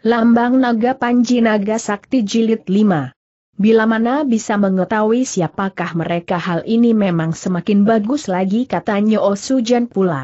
Lambang Naga Panji Naga Sakti Jilid 5 Bila mana bisa mengetahui siapakah mereka hal ini memang semakin bagus lagi katanya Osujan oh pula.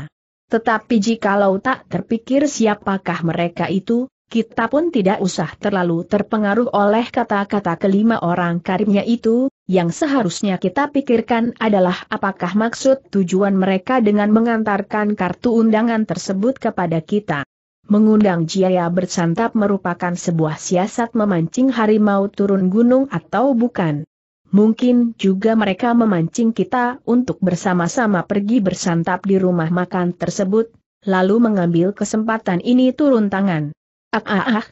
Tetapi jikalau tak terpikir siapakah mereka itu, kita pun tidak usah terlalu terpengaruh oleh kata-kata kelima orang karibnya itu, yang seharusnya kita pikirkan adalah apakah maksud tujuan mereka dengan mengantarkan kartu undangan tersebut kepada kita. Mengundang Jaya bersantap merupakan sebuah siasat memancing harimau turun gunung atau bukan. Mungkin juga mereka memancing kita untuk bersama-sama pergi bersantap di rumah makan tersebut, lalu mengambil kesempatan ini turun tangan. Ah ah ah!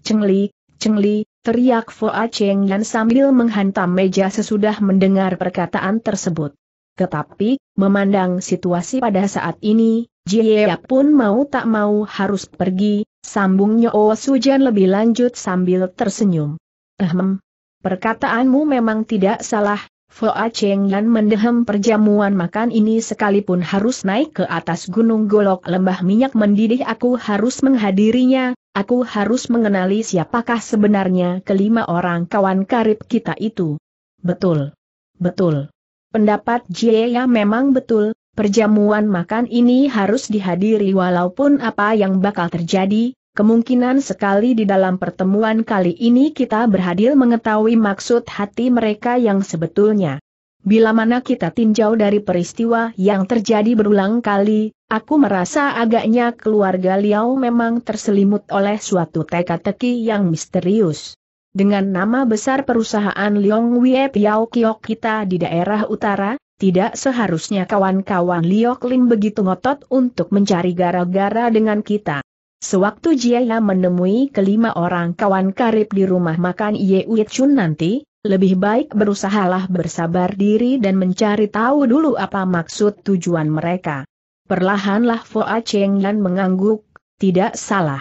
Cengli, cengli, teriak Foa Cheng dan sambil menghantam meja sesudah mendengar perkataan tersebut. Tetapi, memandang situasi pada saat ini, Jia pun mau tak mau harus pergi, sambungnya Oh Sujan lebih lanjut sambil tersenyum. Ehem, perkataanmu memang tidak salah, Foa Cheng Yan mendehem perjamuan makan ini sekalipun harus naik ke atas gunung golok lembah minyak mendidih aku harus menghadirinya, aku harus mengenali siapakah sebenarnya kelima orang kawan karib kita itu. Betul. Betul. Pendapat Jia memang betul, Perjamuan makan ini harus dihadiri walaupun apa yang bakal terjadi, kemungkinan sekali di dalam pertemuan kali ini kita berhadir mengetahui maksud hati mereka yang sebetulnya. Bila mana kita tinjau dari peristiwa yang terjadi berulang kali, aku merasa agaknya keluarga Liao memang terselimut oleh suatu teka-teki yang misterius. Dengan nama besar perusahaan Liong Wei Piao Kiok kita di daerah utara, tidak seharusnya kawan-kawan Liok Lim begitu ngotot untuk mencari gara-gara dengan kita. Sewaktu Jiaya menemui kelima orang kawan karib di rumah makan Ye Uit Chun nanti, lebih baik berusahalah bersabar diri dan mencari tahu dulu apa maksud tujuan mereka. Perlahanlah Foa Cheng Yan mengangguk, tidak salah.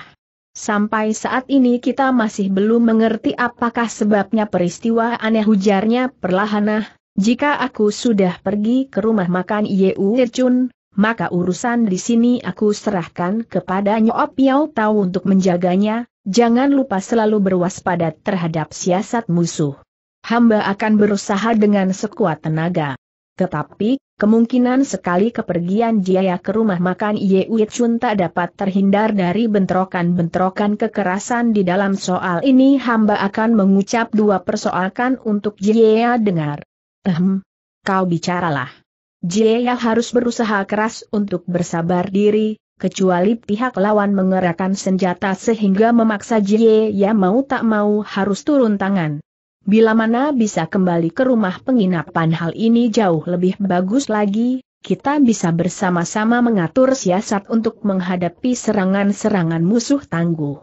Sampai saat ini kita masih belum mengerti apakah sebabnya peristiwa aneh hujarnya perlahanah, jika aku sudah pergi ke rumah makan Yeu Chun, maka urusan di sini aku serahkan kepada Nyo Yao Tau untuk menjaganya, jangan lupa selalu berwaspada terhadap siasat musuh. Hamba akan berusaha dengan sekuat tenaga. Tetapi, kemungkinan sekali kepergian Jaya ke rumah makan Yeu Chun tak dapat terhindar dari bentrokan-bentrokan kekerasan di dalam soal ini hamba akan mengucap dua persoalkan untuk Jaya dengar. Ehem. Kau bicaralah. Jaya harus berusaha keras untuk bersabar diri, kecuali pihak lawan mengerahkan senjata sehingga memaksa Jaya mau tak mau harus turun tangan. Bila mana bisa kembali ke rumah penginapan hal ini jauh lebih bagus lagi, kita bisa bersama-sama mengatur siasat untuk menghadapi serangan-serangan musuh tangguh.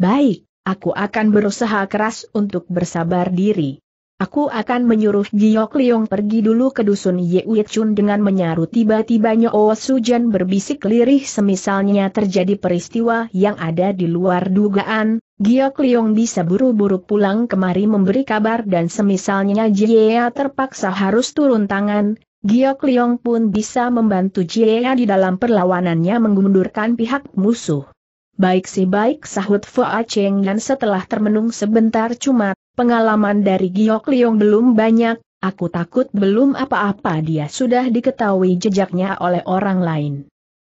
Baik, aku akan berusaha keras untuk bersabar diri. Aku akan menyuruh Giok Liong pergi dulu ke dusun Ye Chun dengan menyaru tiba-tiba Nyoo Sujan berbisik lirih semisalnya terjadi peristiwa yang ada di luar dugaan, Giok Liong bisa buru-buru pulang kemari memberi kabar dan semisalnya Jiea terpaksa harus turun tangan, Giok Liong pun bisa membantu Jiea di dalam perlawanannya mengundurkan pihak musuh. Baik si baik sahut Foa Cheng dan setelah termenung sebentar cuma Pengalaman dari Giok Liong belum banyak, aku takut belum apa-apa dia sudah diketahui jejaknya oleh orang lain.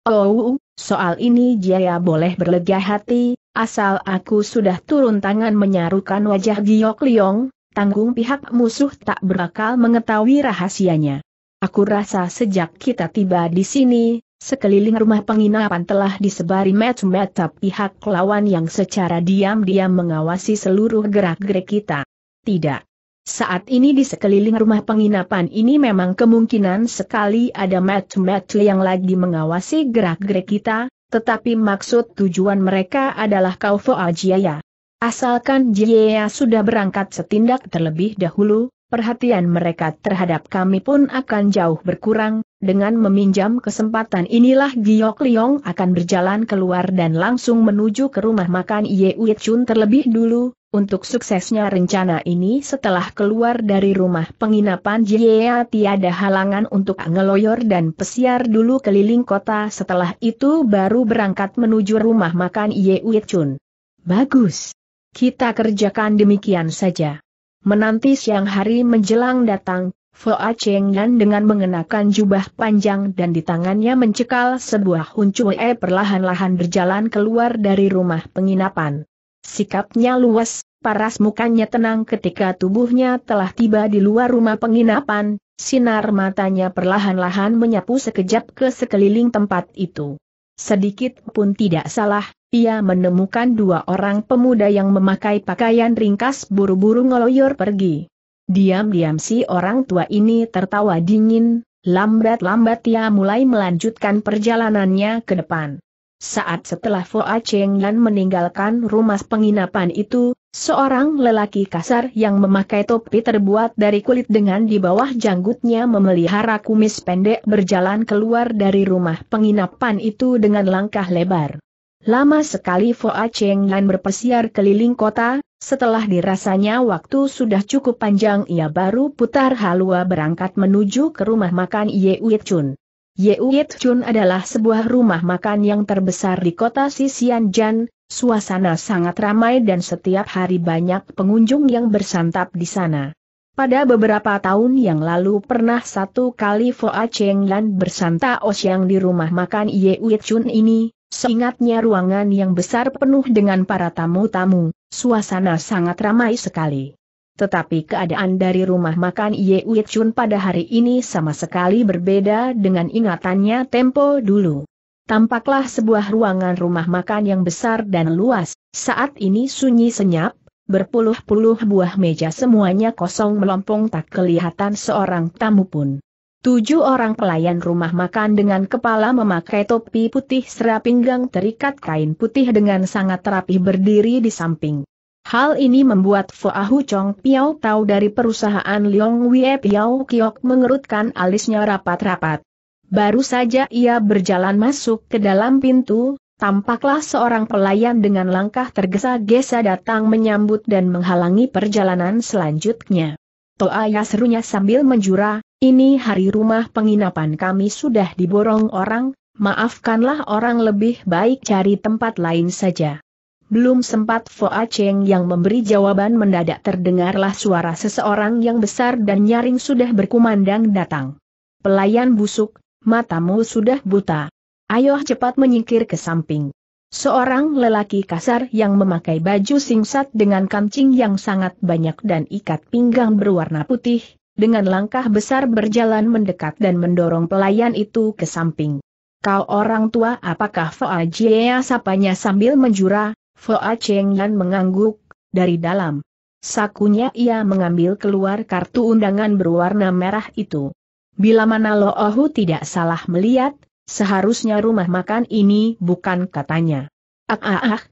Oh, soal ini Jaya boleh berlega hati, asal aku sudah turun tangan menyarukan wajah Giok Liong, tanggung pihak musuh tak berakal mengetahui rahasianya. Aku rasa sejak kita tiba di sini, Sekeliling rumah penginapan telah disebari match mata pihak lawan yang secara diam-diam mengawasi seluruh gerak-gerik kita. Tidak. Saat ini di sekeliling rumah penginapan ini memang kemungkinan sekali ada match match yang lagi mengawasi gerak-gerik kita, tetapi maksud tujuan mereka adalah Kau Ajiaya. Asalkan Jiaya sudah berangkat setindak terlebih dahulu, perhatian mereka terhadap kami pun akan jauh berkurang, dengan meminjam kesempatan inilah Giok Liong akan berjalan keluar dan langsung menuju ke rumah makan Ye Uye Chun terlebih dulu, untuk suksesnya rencana ini setelah keluar dari rumah penginapan Jiea tiada halangan untuk ngeloyor dan pesiar dulu keliling kota setelah itu baru berangkat menuju rumah makan Ye Uye Chun. Bagus. Kita kerjakan demikian saja. Menanti siang hari menjelang datang, Foa Cheng Yan dengan mengenakan jubah panjang dan di tangannya mencekal sebuah huncue eh, perlahan-lahan berjalan keluar dari rumah penginapan. Sikapnya luas, paras mukanya tenang ketika tubuhnya telah tiba di luar rumah penginapan, sinar matanya perlahan-lahan menyapu sekejap ke sekeliling tempat itu. Sedikit pun tidak salah, ia menemukan dua orang pemuda yang memakai pakaian ringkas buru-buru ngeloyor pergi. Diam-diam si orang tua ini tertawa dingin, lambat-lambat ia mulai melanjutkan perjalanannya ke depan. Saat setelah Foa Cheng Yan meninggalkan rumah penginapan itu, seorang lelaki kasar yang memakai topi terbuat dari kulit dengan di bawah janggutnya memelihara kumis pendek berjalan keluar dari rumah penginapan itu dengan langkah lebar. Lama sekali Foa Cheng Lan berpesiar keliling kota, setelah dirasanya waktu sudah cukup panjang ia baru putar halua berangkat menuju ke rumah makan Ye Uit Chun. Yeuyet Chun adalah sebuah rumah makan yang terbesar di kota Sisianjan, suasana sangat ramai dan setiap hari banyak pengunjung yang bersantap di sana. Pada beberapa tahun yang lalu pernah satu kali Foa Cheng Lan bersantap osyang di rumah makan Yeuyet Chun ini, seingatnya ruangan yang besar penuh dengan para tamu-tamu, suasana sangat ramai sekali. Tetapi keadaan dari rumah makan Ye Wei Chun pada hari ini sama sekali berbeda dengan ingatannya tempo dulu. Tampaklah sebuah ruangan rumah makan yang besar dan luas, saat ini sunyi senyap, berpuluh-puluh buah meja semuanya kosong melompong tak kelihatan seorang tamu pun. Tujuh orang pelayan rumah makan dengan kepala memakai topi putih serap pinggang terikat kain putih dengan sangat rapi berdiri di samping. Hal ini membuat Hu Chong Piao Tau dari perusahaan Leong Wie Piao Kiok mengerutkan alisnya rapat-rapat. Baru saja ia berjalan masuk ke dalam pintu, tampaklah seorang pelayan dengan langkah tergesa-gesa datang menyambut dan menghalangi perjalanan selanjutnya. Toaya serunya sambil menjura, ini hari rumah penginapan kami sudah diborong orang, maafkanlah orang lebih baik cari tempat lain saja. Belum sempat Foa Cheng yang memberi jawaban mendadak terdengarlah suara seseorang yang besar dan nyaring sudah berkumandang datang. Pelayan busuk, matamu sudah buta. Ayo cepat menyingkir ke samping. Seorang lelaki kasar yang memakai baju singset dengan kancing yang sangat banyak dan ikat pinggang berwarna putih, dengan langkah besar berjalan mendekat dan mendorong pelayan itu ke samping. Kau orang tua apakah Foa Jie sapanya sambil menjura, Foa Cheng Yan mengangguk, dari dalam sakunya ia mengambil keluar kartu undangan berwarna merah itu. Bila mana Lo Ohu tidak salah melihat, seharusnya rumah makan ini bukan katanya. Ah ah ah,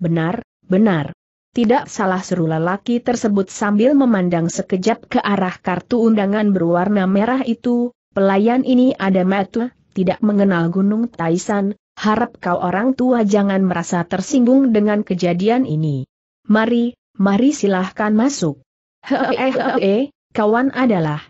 benar, benar. Tidak salah seru lelaki tersebut sambil memandang sekejap ke arah kartu undangan berwarna merah itu, pelayan ini ada metu, tidak mengenal Gunung Taisan, Harap kau orang tua jangan merasa tersinggung dengan kejadian ini. Mari, mari silahkan masuk. Hehehe, kawan adalah.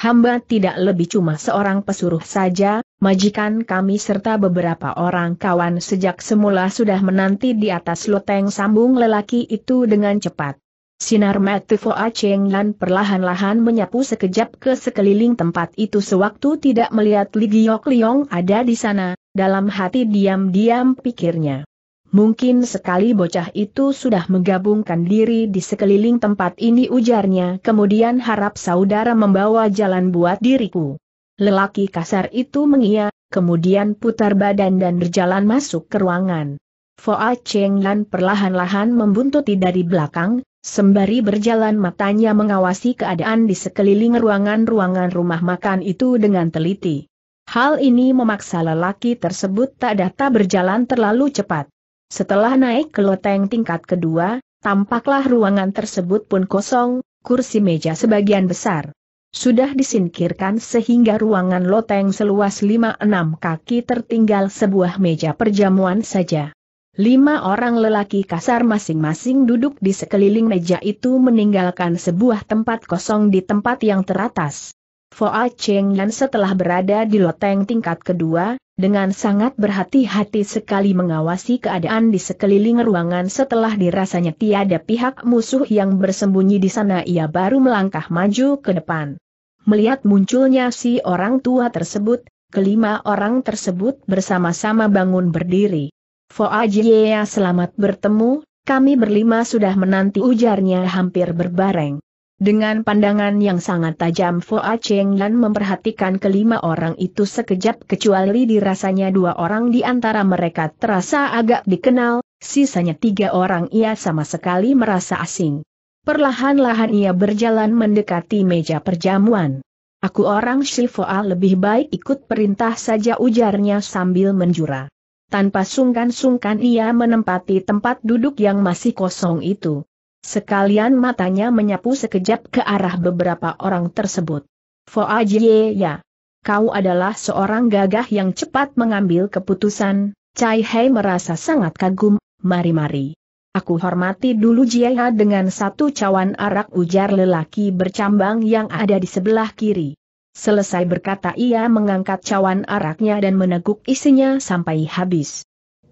Hamba tidak lebih cuma seorang pesuruh saja, majikan kami serta beberapa orang kawan sejak semula sudah menanti di atas loteng sambung lelaki itu dengan cepat. Sinar mati Foa Cheng Lan perlahan-lahan menyapu sekejap ke sekeliling tempat itu sewaktu tidak melihat Li Giok Liong ada di sana, dalam hati diam-diam pikirnya. Mungkin sekali bocah itu sudah menggabungkan diri di sekeliling tempat ini ujarnya kemudian harap saudara membawa jalan buat diriku. Lelaki kasar itu mengia, kemudian putar badan dan berjalan masuk ke ruangan. Foa Cheng Lan perlahan-lahan membuntuti dari belakang, sembari berjalan matanya mengawasi keadaan di sekeliling ruangan-ruangan rumah makan itu dengan teliti. Hal ini memaksa lelaki tersebut tak data berjalan terlalu cepat. Setelah naik ke loteng tingkat kedua, tampaklah ruangan tersebut pun kosong, kursi meja sebagian besar. Sudah disingkirkan sehingga ruangan loteng seluas 5-6 kaki tertinggal sebuah meja perjamuan saja. Lima orang lelaki kasar masing-masing duduk di sekeliling meja itu meninggalkan sebuah tempat kosong di tempat yang teratas. Foa Cheng Yan setelah berada di loteng tingkat kedua, dengan sangat berhati-hati sekali mengawasi keadaan di sekeliling ruangan setelah dirasanya tiada pihak musuh yang bersembunyi di sana ia baru melangkah maju ke depan. Melihat munculnya si orang tua tersebut, kelima orang tersebut bersama-sama bangun berdiri. Foa Jieya, selamat bertemu, kami berlima sudah menanti ujarnya hampir berbareng. Dengan pandangan yang sangat tajam Foa Cheng Lan memperhatikan kelima orang itu sekejap kecuali dirasanya dua orang di antara mereka terasa agak dikenal, sisanya tiga orang ia sama sekali merasa asing. Perlahan-lahan ia berjalan mendekati meja perjamuan. Aku orang A lebih baik ikut perintah saja ujarnya sambil menjura. Tanpa sungkan-sungkan ia menempati tempat duduk yang masih kosong itu. Sekalian matanya menyapu sekejap ke arah beberapa orang tersebut. Fo Ajie ya. Kau adalah seorang gagah yang cepat mengambil keputusan, Cai Hei merasa sangat kagum, mari-mari. Aku hormati dulu Jia dengan satu cawan arak ujar lelaki bercambang yang ada di sebelah kiri. Selesai berkata ia mengangkat cawan araknya dan meneguk isinya sampai habis.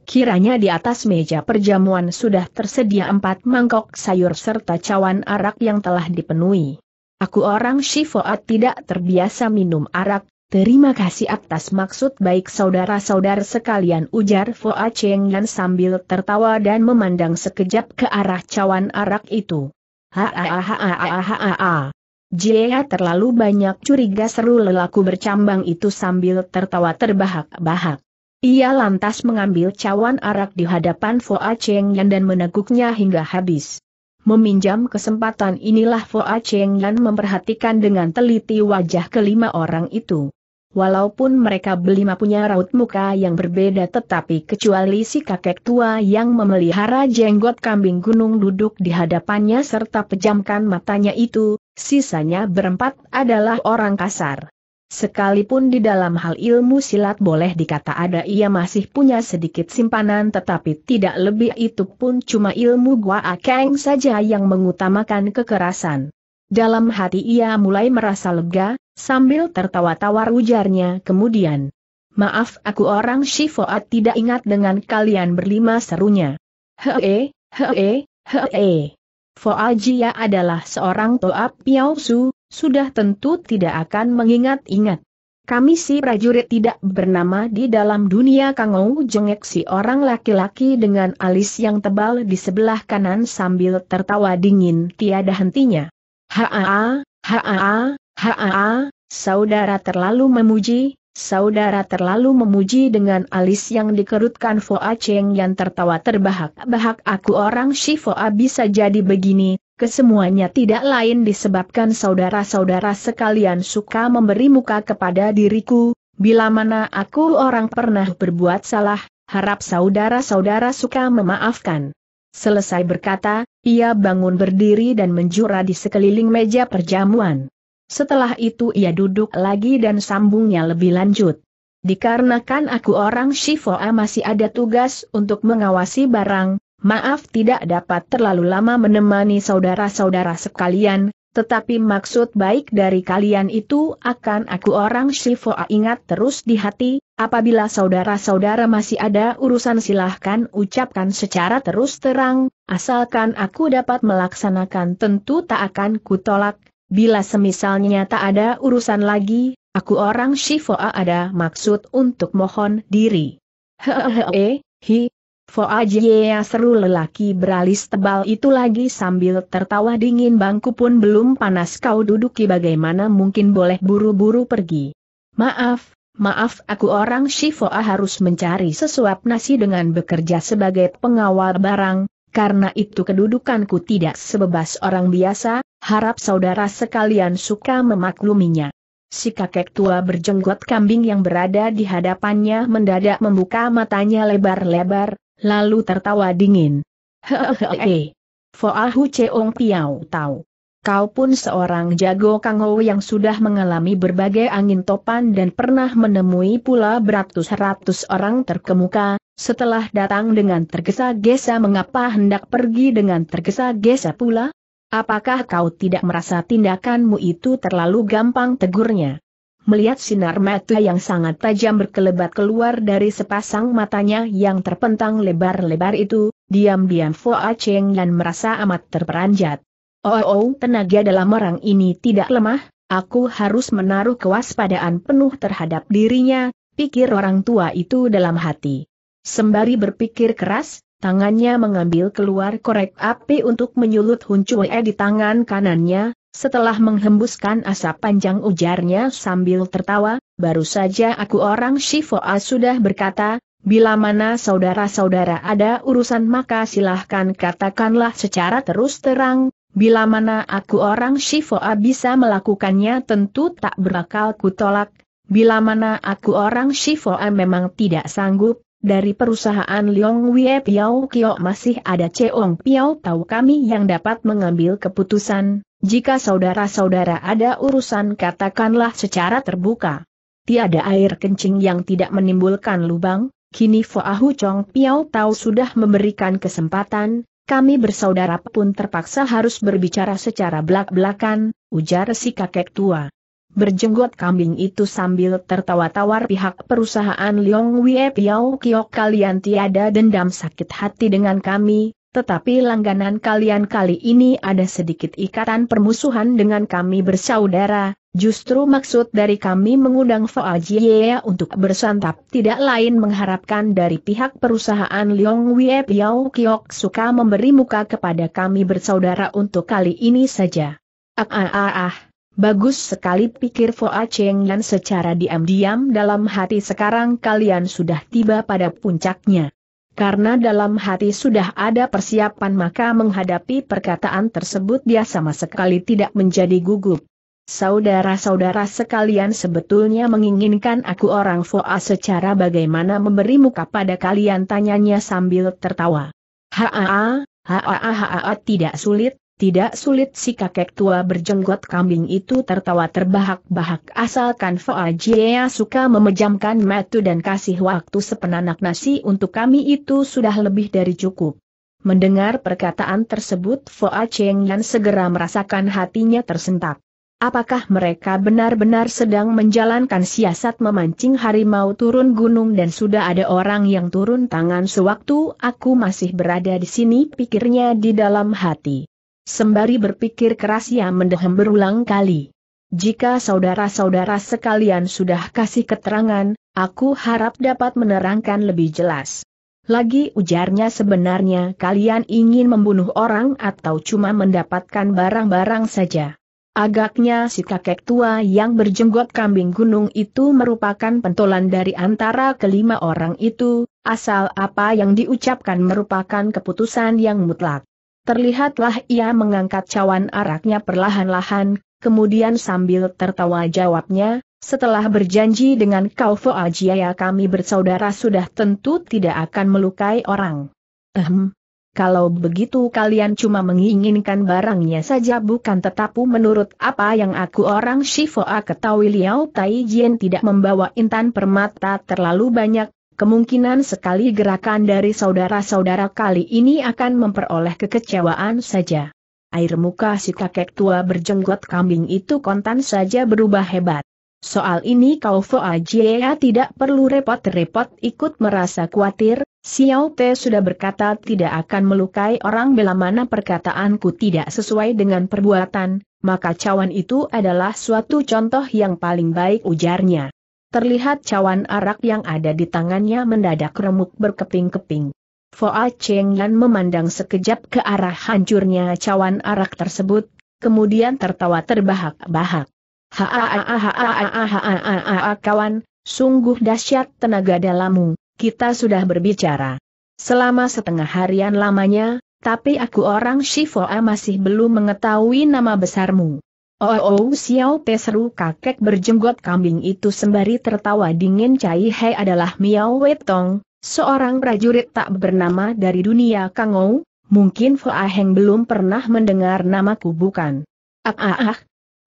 Kiranya di atas meja perjamuan sudah tersedia empat mangkok sayur serta cawan arak yang telah dipenuhi. Aku orang Shifoat tidak terbiasa minum arak, terima kasih atas maksud baik saudara-saudara sekalian ujar Foa Cheng Yan sambil tertawa dan memandang sekejap ke arah cawan arak itu. Hahaha. Jia terlalu banyak curiga seru lelaku bercambang itu sambil tertawa terbahak-bahak. Ia lantas mengambil cawan arak di hadapan Foa Cheng Yan dan meneguknya hingga habis. Meminjam kesempatan inilah Foa Cheng Yan memperhatikan dengan teliti wajah kelima orang itu. Walaupun mereka belima punya raut muka yang berbeda tetapi kecuali si kakek tua yang memelihara jenggot kambing gunung duduk di hadapannya serta pejamkan matanya itu, sisanya berempat adalah orang kasar. Sekalipun di dalam hal ilmu silat boleh dikata ada ia masih punya sedikit simpanan tetapi tidak lebih itu pun cuma ilmu gua akeng saja yang mengutamakan kekerasan. Dalam hati ia mulai merasa lega, sambil tertawa-tawar ujarnya kemudian. Maaf aku orang Shifoat tidak ingat dengan kalian berlima serunya. Hee, hee, hee. Foajia adalah seorang Toa Piausu, sudah tentu tidak akan mengingat-ingat. Kami si prajurit tidak bernama di dalam dunia kangau Jengek si orang laki-laki dengan alis yang tebal di sebelah kanan sambil tertawa dingin tiada hentinya. Haa, haa, haa, saudara terlalu memuji, saudara terlalu memuji dengan alis yang dikerutkan Foa Cheng yang tertawa terbahak-bahak aku orang si Foa bisa jadi begini, kesemuanya tidak lain disebabkan saudara-saudara sekalian suka memberi muka kepada diriku, bila mana aku orang pernah berbuat salah, harap saudara-saudara suka memaafkan. Selesai berkata, ia bangun berdiri dan menjura di sekeliling meja perjamuan. Setelah itu ia duduk lagi dan sambungnya lebih lanjut. Dikarenakan aku orang Shifoa masih ada tugas untuk mengawasi barang, Maaf tidak dapat terlalu lama menemani saudara-saudara sekalian, tetapi maksud baik dari kalian itu akan aku orang Shifoa ingat terus di hati, apabila saudara-saudara masih ada urusan silahkan ucapkan secara terus terang, asalkan aku dapat melaksanakan tentu tak akan kutolak, bila semisalnya tak ada urusan lagi, aku orang Shifoa ada maksud untuk mohon diri. Hehehe, hi, Foa ya seru lelaki beralis tebal itu lagi sambil tertawa dingin bangku pun belum panas kau duduki bagaimana mungkin boleh buru-buru pergi. Maaf, Maaf aku orang Shifoa harus mencari sesuap nasi dengan bekerja sebagai pengawal barang, karena itu kedudukanku tidak sebebas orang biasa, harap saudara sekalian suka memakluminya. Si kakek tua berjenggot kambing yang berada di hadapannya mendadak membuka matanya lebar-lebar, lalu tertawa dingin. Hehehe. Foahu Cheong Piao tahu. Kau pun seorang jago kango yang sudah mengalami berbagai angin topan dan pernah menemui pula beratus-ratus orang terkemuka, setelah datang dengan tergesa-gesa mengapa hendak pergi dengan tergesa-gesa pula? Apakah kau tidak merasa tindakanmu itu terlalu gampang tegurnya? melihat sinar mata yang sangat tajam berkelebat keluar dari sepasang matanya yang terpentang lebar-lebar itu, diam-diam A Cheng dan merasa amat terperanjat. Oh, oh, oh tenaga dalam orang ini tidak lemah, aku harus menaruh kewaspadaan penuh terhadap dirinya, pikir orang tua itu dalam hati. Sembari berpikir keras, tangannya mengambil keluar korek api untuk menyulut Hun Chue di tangan kanannya, setelah menghembuskan asap panjang ujarnya sambil tertawa, baru saja aku orang Shifoa sudah berkata, bila mana saudara-saudara ada urusan maka silahkan katakanlah secara terus terang, bila mana aku orang Shifoa bisa melakukannya tentu tak berakal kutolak, bila mana aku orang Shifoa memang tidak sanggup, dari perusahaan Liong Wie Piao Kio masih ada Cheong Piao tahu kami yang dapat mengambil keputusan, jika saudara-saudara ada urusan katakanlah secara terbuka. Tiada air kencing yang tidak menimbulkan lubang, kini Foahu Chong Piao tahu sudah memberikan kesempatan, kami bersaudara pun terpaksa harus berbicara secara belak-belakan, ujar si kakek tua. Berjenggot kambing itu sambil tertawa-tawar pihak perusahaan Liong Wie Piao Kiok kalian tiada dendam sakit hati dengan kami, tetapi langganan kalian kali ini ada sedikit ikatan permusuhan dengan kami bersaudara, justru maksud dari kami mengundang Fa Jie untuk bersantap tidak lain mengharapkan dari pihak perusahaan Liong Wie Piao Kiok suka memberi muka kepada kami bersaudara untuk kali ini saja. Ah ah ah ah. Bagus sekali pikir Foa Cheng Yan secara diam-diam dalam hati sekarang kalian sudah tiba pada puncaknya. Karena dalam hati sudah ada persiapan maka menghadapi perkataan tersebut dia sama sekali tidak menjadi gugup. Saudara-saudara sekalian sebetulnya menginginkan aku orang Foa secara bagaimana memberi muka pada kalian tanyanya sambil tertawa. Haa, haa, haa, haa, tidak sulit, tidak sulit si kakek tua berjenggot kambing itu tertawa terbahak-bahak asalkan Foa Jiea suka memejamkan mata dan kasih waktu sepenanak nasi untuk kami itu sudah lebih dari cukup. Mendengar perkataan tersebut Foa Cheng Yan segera merasakan hatinya tersentak. Apakah mereka benar-benar sedang menjalankan siasat memancing harimau turun gunung dan sudah ada orang yang turun tangan sewaktu aku masih berada di sini pikirnya di dalam hati. Sembari berpikir keras ia mendehem berulang kali. Jika saudara-saudara sekalian sudah kasih keterangan, aku harap dapat menerangkan lebih jelas. Lagi ujarnya sebenarnya kalian ingin membunuh orang atau cuma mendapatkan barang-barang saja. Agaknya si kakek tua yang berjenggot kambing gunung itu merupakan pentolan dari antara kelima orang itu, asal apa yang diucapkan merupakan keputusan yang mutlak. Terlihatlah ia mengangkat cawan araknya perlahan-lahan, kemudian sambil tertawa jawabnya, setelah berjanji dengan kau Fo kami bersaudara sudah tentu tidak akan melukai orang. Ehm. Kalau begitu kalian cuma menginginkan barangnya saja bukan tetapu menurut apa yang aku orang Shifoa ketahui Liao Taijian tidak membawa intan permata terlalu banyak, Kemungkinan sekali gerakan dari saudara-saudara kali ini akan memperoleh kekecewaan saja. Air muka si kakek tua berjenggot kambing itu kontan saja berubah hebat. Soal ini kau Foa tidak perlu repot-repot ikut merasa khawatir, Xiao Te sudah berkata tidak akan melukai orang bila mana perkataanku tidak sesuai dengan perbuatan, maka cawan itu adalah suatu contoh yang paling baik ujarnya. Terlihat cawan arak yang ada di tangannya mendadak remuk berkeping-keping. Foa Cheng Yan memandang sekejap ke arah hancurnya cawan arak tersebut, kemudian tertawa terbahak-bahak. ha kawan, sungguh dahsyat tenaga dalammu, kita sudah berbicara. Selama setengah harian lamanya, tapi aku orang Shifoa masih belum mengetahui nama besarmu. Oh, oh Xiao Pe seru kakek berjenggot kambing itu sembari tertawa dingin Cai hei adalah Miao Wetong, seorang prajurit tak bernama dari dunia Kangou, mungkin Fu aheng belum pernah mendengar namaku bukan. Ah ah ah.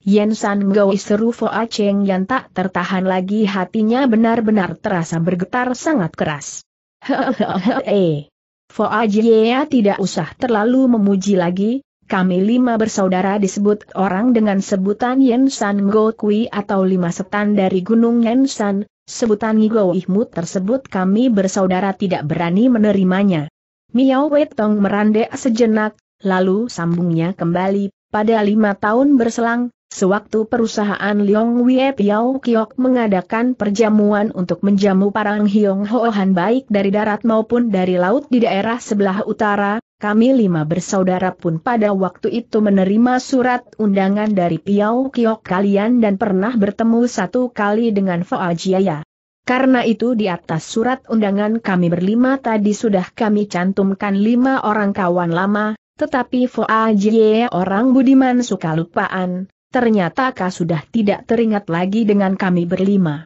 Yen San Goi seru Fu Cheng yang tak tertahan lagi hatinya benar-benar terasa bergetar sangat keras. Hehehe. Fua Jia tidak usah terlalu memuji lagi, kami lima bersaudara disebut orang dengan sebutan Yen San Go Kui atau lima setan dari Gunung Yen San, sebutan Ngigo Ihmu tersebut kami bersaudara tidak berani menerimanya. Miao Wetong merandek sejenak, lalu sambungnya kembali, pada lima tahun berselang, Sewaktu perusahaan Liong Wee Piao Kiok mengadakan perjamuan untuk menjamu para Hiong Hohan baik dari darat maupun dari laut di daerah sebelah utara, kami lima bersaudara pun pada waktu itu menerima surat undangan dari Piau Kiok kalian dan pernah bertemu satu kali dengan Foa Jiaya. Karena itu di atas surat undangan kami berlima tadi sudah kami cantumkan lima orang kawan lama, tetapi Foa Jiaya orang budiman suka lupaan, ternyata kau sudah tidak teringat lagi dengan kami berlima.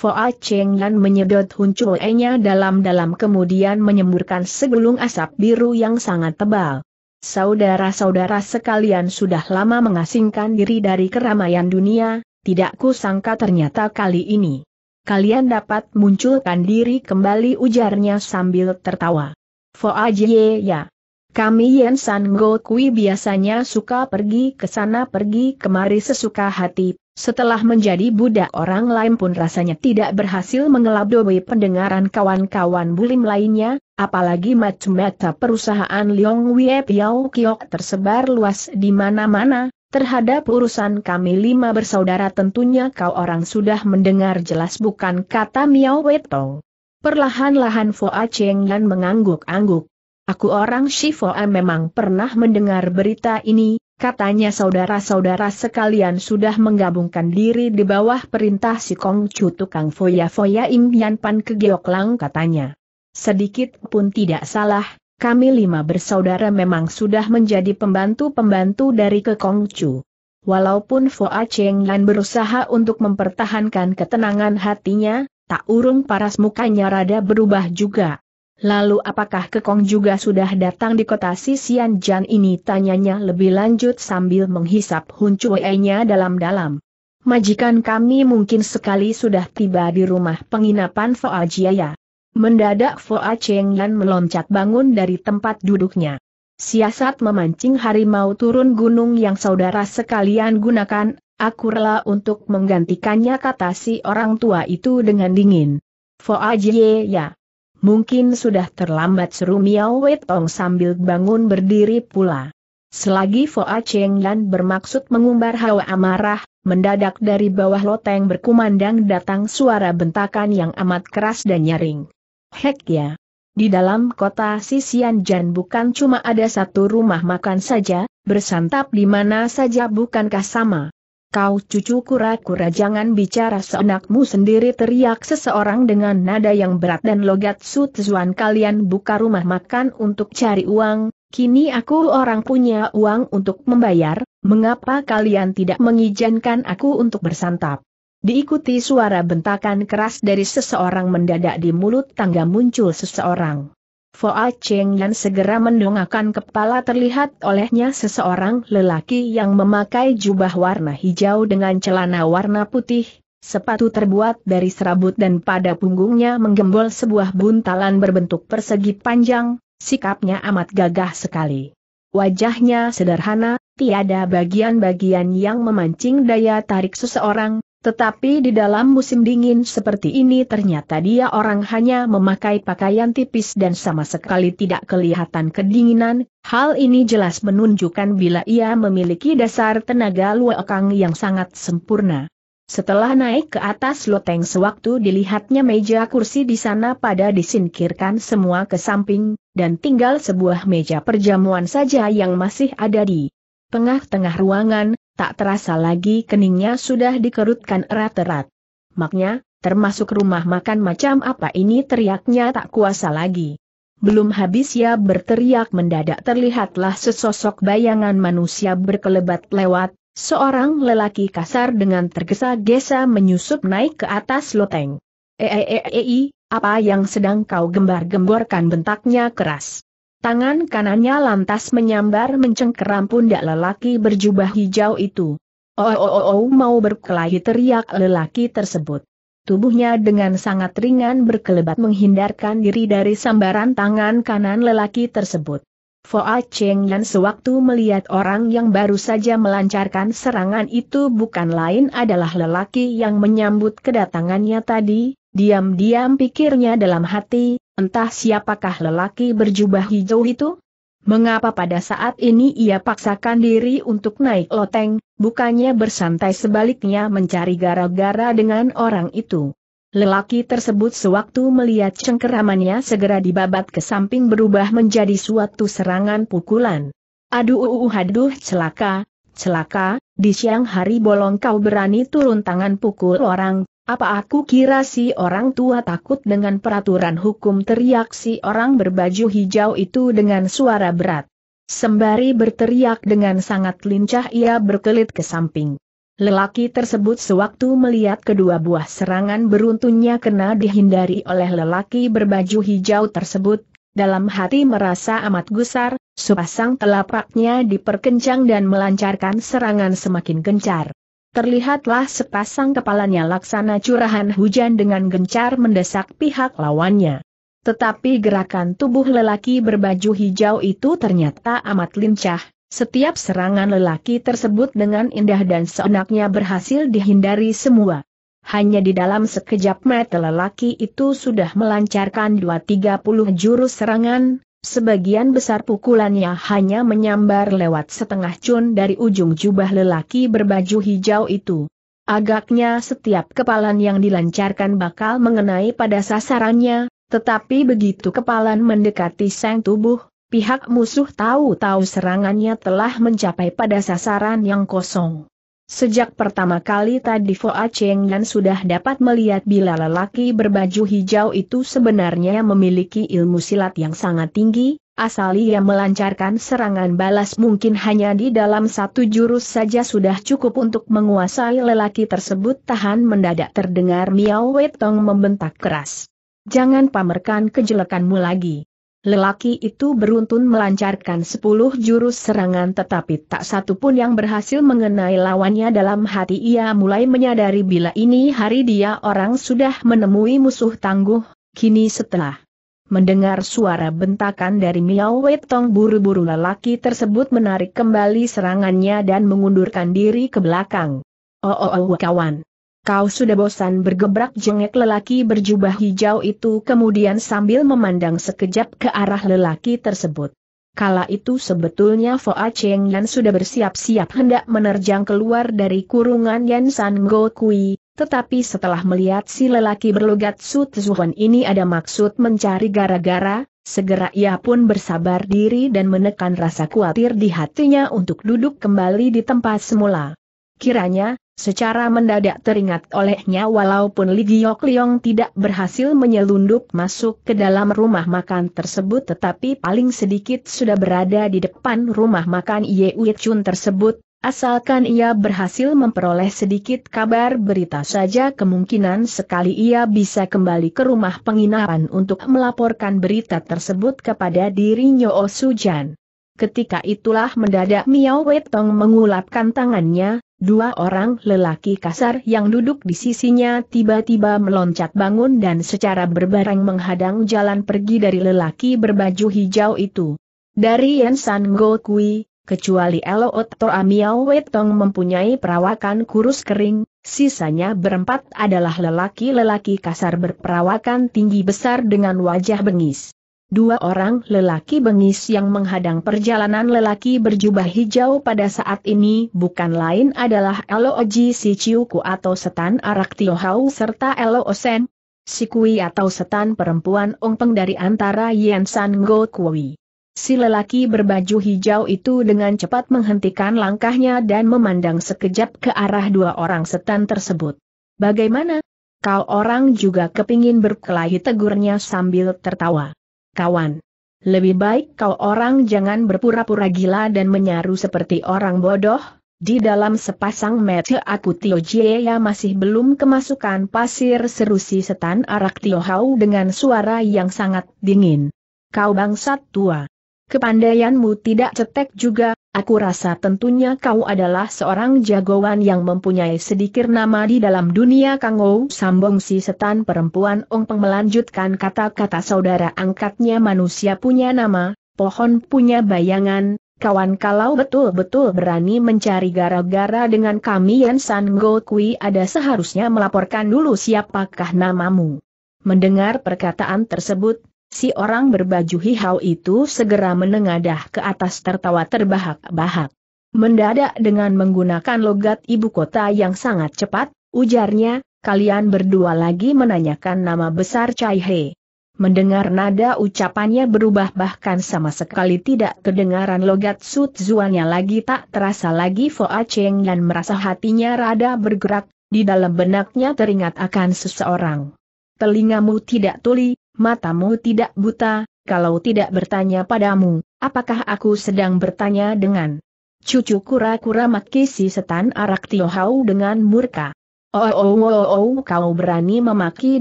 Foa Cheng Yan menyedot Chue-nya dalam-dalam kemudian menyemburkan segulung asap biru yang sangat tebal. Saudara-saudara sekalian sudah lama mengasingkan diri dari keramaian dunia, tidak kusangka ternyata kali ini. Kalian dapat munculkan diri kembali ujarnya sambil tertawa. Foa Jie ya, kami Yen San Go Kui biasanya suka pergi ke sana pergi kemari sesuka hati, setelah menjadi budak orang lain pun rasanya tidak berhasil mengelabui pendengaran kawan-kawan bulim lainnya, apalagi macam-macam perusahaan Liong Wee Piao Kiok tersebar luas di mana-mana, Terhadap urusan kami lima bersaudara tentunya kau orang sudah mendengar jelas bukan kata Miao Wetong. Perlahan-lahan Fu Cheng Yan mengangguk-angguk, Aku orang Shifoa memang pernah mendengar berita ini, katanya saudara-saudara sekalian sudah menggabungkan diri di bawah perintah si Kong Chu tukang foya-foya Im Yan Pan ke Geoklang katanya. Sedikit pun tidak salah, kami lima bersaudara memang sudah menjadi pembantu-pembantu dari ke Kong Chu. Walaupun Foa Cheng Lan berusaha untuk mempertahankan ketenangan hatinya, tak urung paras mukanya rada berubah juga. Lalu apakah Kekong juga sudah datang di kota Sisian Jan ini tanyanya lebih lanjut sambil menghisap Cue-nya dalam-dalam. Majikan kami mungkin sekali sudah tiba di rumah penginapan Foa Jiaya. Mendadak Foa Cheng Yan meloncat bangun dari tempat duduknya. Siasat memancing harimau turun gunung yang saudara sekalian gunakan, aku rela untuk menggantikannya kata si orang tua itu dengan dingin. Foa Jiaya Mungkin sudah terlambat seru Miao Wetong sambil bangun berdiri pula. Selagi Foa Cheng dan bermaksud mengumbar hawa amarah, mendadak dari bawah loteng berkumandang datang suara bentakan yang amat keras dan nyaring. Hek ya! Di dalam kota Jan bukan cuma ada satu rumah makan saja, bersantap di mana saja bukankah sama? Kau cucu kura-kura jangan bicara seenakmu sendiri teriak seseorang dengan nada yang berat dan logat sutuzuan kalian buka rumah makan untuk cari uang, kini aku orang punya uang untuk membayar, mengapa kalian tidak mengizinkan aku untuk bersantap? Diikuti suara bentakan keras dari seseorang mendadak di mulut tangga muncul seseorang. Foa Cheng Yan segera mendongakkan kepala terlihat olehnya seseorang lelaki yang memakai jubah warna hijau dengan celana warna putih, sepatu terbuat dari serabut dan pada punggungnya menggembol sebuah buntalan berbentuk persegi panjang, sikapnya amat gagah sekali. Wajahnya sederhana, tiada bagian-bagian yang memancing daya tarik seseorang, tetapi di dalam musim dingin seperti ini ternyata dia orang hanya memakai pakaian tipis dan sama sekali tidak kelihatan kedinginan, hal ini jelas menunjukkan bila ia memiliki dasar tenaga luokang yang sangat sempurna. Setelah naik ke atas loteng sewaktu dilihatnya meja kursi di sana pada disingkirkan semua ke samping, dan tinggal sebuah meja perjamuan saja yang masih ada di tengah-tengah ruangan, tak terasa lagi keningnya sudah dikerutkan erat-erat. Maknya, termasuk rumah makan macam apa ini teriaknya tak kuasa lagi. Belum habis ya berteriak mendadak terlihatlah sesosok bayangan manusia berkelebat lewat, seorang lelaki kasar dengan tergesa-gesa menyusup naik ke atas loteng. Eeeei, eh, eh, eh, apa yang sedang kau gembar-gemborkan bentaknya keras. Tangan kanannya lantas menyambar mencengkeram pundak lelaki berjubah hijau itu. Oh, oh, oh, oh mau berkelahi teriak lelaki tersebut. Tubuhnya dengan sangat ringan berkelebat menghindarkan diri dari sambaran tangan kanan lelaki tersebut. Foa Cheng Yan sewaktu melihat orang yang baru saja melancarkan serangan itu bukan lain adalah lelaki yang menyambut kedatangannya tadi, diam-diam pikirnya dalam hati, Entah siapakah lelaki berjubah hijau itu? Mengapa pada saat ini ia paksakan diri untuk naik loteng, bukannya bersantai sebaliknya mencari gara-gara dengan orang itu? Lelaki tersebut sewaktu melihat cengkeramannya segera dibabat ke samping berubah menjadi suatu serangan pukulan. Aduh uh, uh, aduh celaka, celaka, di siang hari bolong kau berani turun tangan pukul orang, apa aku kira si orang tua takut dengan peraturan hukum teriak si orang berbaju hijau itu dengan suara berat. Sembari berteriak dengan sangat lincah ia berkelit ke samping. Lelaki tersebut sewaktu melihat kedua buah serangan beruntunnya kena dihindari oleh lelaki berbaju hijau tersebut, dalam hati merasa amat gusar, sepasang telapaknya diperkencang dan melancarkan serangan semakin gencar terlihatlah sepasang kepalanya laksana curahan hujan dengan gencar mendesak pihak lawannya. Tetapi gerakan tubuh lelaki berbaju hijau itu ternyata amat lincah, setiap serangan lelaki tersebut dengan indah dan seenaknya berhasil dihindari semua. Hanya di dalam sekejap mata lelaki itu sudah melancarkan dua tiga puluh jurus serangan, Sebagian besar pukulannya hanya menyambar lewat setengah cun dari ujung jubah lelaki berbaju hijau itu. Agaknya setiap kepalan yang dilancarkan bakal mengenai pada sasarannya, tetapi begitu kepalan mendekati sang tubuh, pihak musuh tahu-tahu serangannya telah mencapai pada sasaran yang kosong. Sejak pertama kali tadi Foa Cheng Yan sudah dapat melihat bila lelaki berbaju hijau itu sebenarnya memiliki ilmu silat yang sangat tinggi, asal ia melancarkan serangan balas mungkin hanya di dalam satu jurus saja sudah cukup untuk menguasai lelaki tersebut tahan mendadak terdengar Miao Wei Tong membentak keras. Jangan pamerkan kejelekanmu lagi. Lelaki itu beruntun melancarkan sepuluh jurus serangan tetapi tak satu pun yang berhasil mengenai lawannya dalam hati ia mulai menyadari bila ini hari dia orang sudah menemui musuh tangguh, kini setelah mendengar suara bentakan dari Miao Tong buru-buru lelaki tersebut menarik kembali serangannya dan mengundurkan diri ke belakang. Oh oh oh kawan. Kau sudah bosan bergebrak jengek lelaki berjubah hijau itu kemudian sambil memandang sekejap ke arah lelaki tersebut. Kala itu sebetulnya Foa Cheng Yan sudah bersiap-siap hendak menerjang keluar dari kurungan Yan San Go Kui, tetapi setelah melihat si lelaki berlogat Su Tzuhuan ini ada maksud mencari gara-gara, segera ia pun bersabar diri dan menekan rasa khawatir di hatinya untuk duduk kembali di tempat semula. Kiranya, Secara mendadak teringat olehnya walaupun Li Giok Liong tidak berhasil menyelundup masuk ke dalam rumah makan tersebut tetapi paling sedikit sudah berada di depan rumah makan Ye Ui Chun tersebut, asalkan ia berhasil memperoleh sedikit kabar berita saja kemungkinan sekali ia bisa kembali ke rumah penginapan untuk melaporkan berita tersebut kepada dirinya Osu Jan. Ketika itulah mendadak Miao Tong mengulapkan tangannya, Dua orang lelaki kasar yang duduk di sisinya tiba-tiba meloncat bangun dan secara berbareng menghadang jalan pergi dari lelaki berbaju hijau itu. Dari Yansan Go Kui, kecuali Eloot Amiao Wetong mempunyai perawakan kurus kering, sisanya berempat adalah lelaki-lelaki kasar berperawakan tinggi besar dengan wajah bengis. Dua orang lelaki bengis yang menghadang perjalanan lelaki berjubah hijau pada saat ini bukan lain adalah Si Chiuku atau setan Arak Tio Hau serta Elo Osen, Sikui atau setan perempuan Peng dari antara San Go Kui. Si lelaki berbaju hijau itu dengan cepat menghentikan langkahnya dan memandang sekejap ke arah dua orang setan tersebut. Bagaimana? Kau orang juga kepingin berkelahi tegurnya sambil tertawa kawan. Lebih baik kau orang jangan berpura-pura gila dan menyaru seperti orang bodoh, di dalam sepasang mata aku Tio ya masih belum kemasukan pasir serusi setan arak Tio Hau dengan suara yang sangat dingin. Kau bangsat tua. Kepandaianmu tidak cetek juga, Aku rasa tentunya kau adalah seorang jagoan yang mempunyai sedikit nama di dalam dunia Kang Kangou Sambung si setan perempuan Ong Peng melanjutkan kata-kata saudara angkatnya manusia punya nama, pohon punya bayangan, kawan kalau betul-betul berani mencari gara-gara dengan kami Yan San Go Kui ada seharusnya melaporkan dulu siapakah namamu. Mendengar perkataan tersebut, Si orang berbaju hijau itu segera menengadah ke atas tertawa terbahak-bahak. Mendadak dengan menggunakan logat ibu kota yang sangat cepat, ujarnya, kalian berdua lagi menanyakan nama besar Chai He. Mendengar nada ucapannya berubah bahkan sama sekali tidak kedengaran logat sut zuannya lagi tak terasa lagi Foa Cheng dan merasa hatinya rada bergerak, di dalam benaknya teringat akan seseorang. Telingamu tidak tuli, matamu tidak buta, kalau tidak bertanya padamu, apakah aku sedang bertanya dengan cucu kura-kura makisi setan arak tiohau dengan murka. Oh, oh, oh, oh, oh, kau berani memaki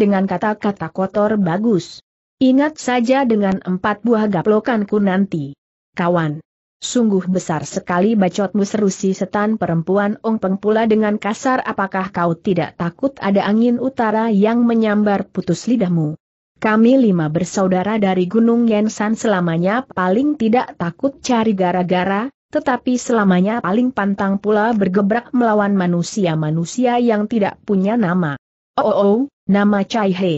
dengan kata-kata kotor bagus. Ingat saja dengan empat buah gaplokanku nanti. Kawan. Sungguh besar sekali bacotmu seru si setan perempuan Ong pengpula pula dengan kasar apakah kau tidak takut ada angin utara yang menyambar putus lidahmu. Kami lima bersaudara dari Gunung Yensan selamanya paling tidak takut cari gara-gara, tetapi selamanya paling pantang pula bergebrak melawan manusia-manusia yang tidak punya nama. Oh, oh, oh nama Chai He.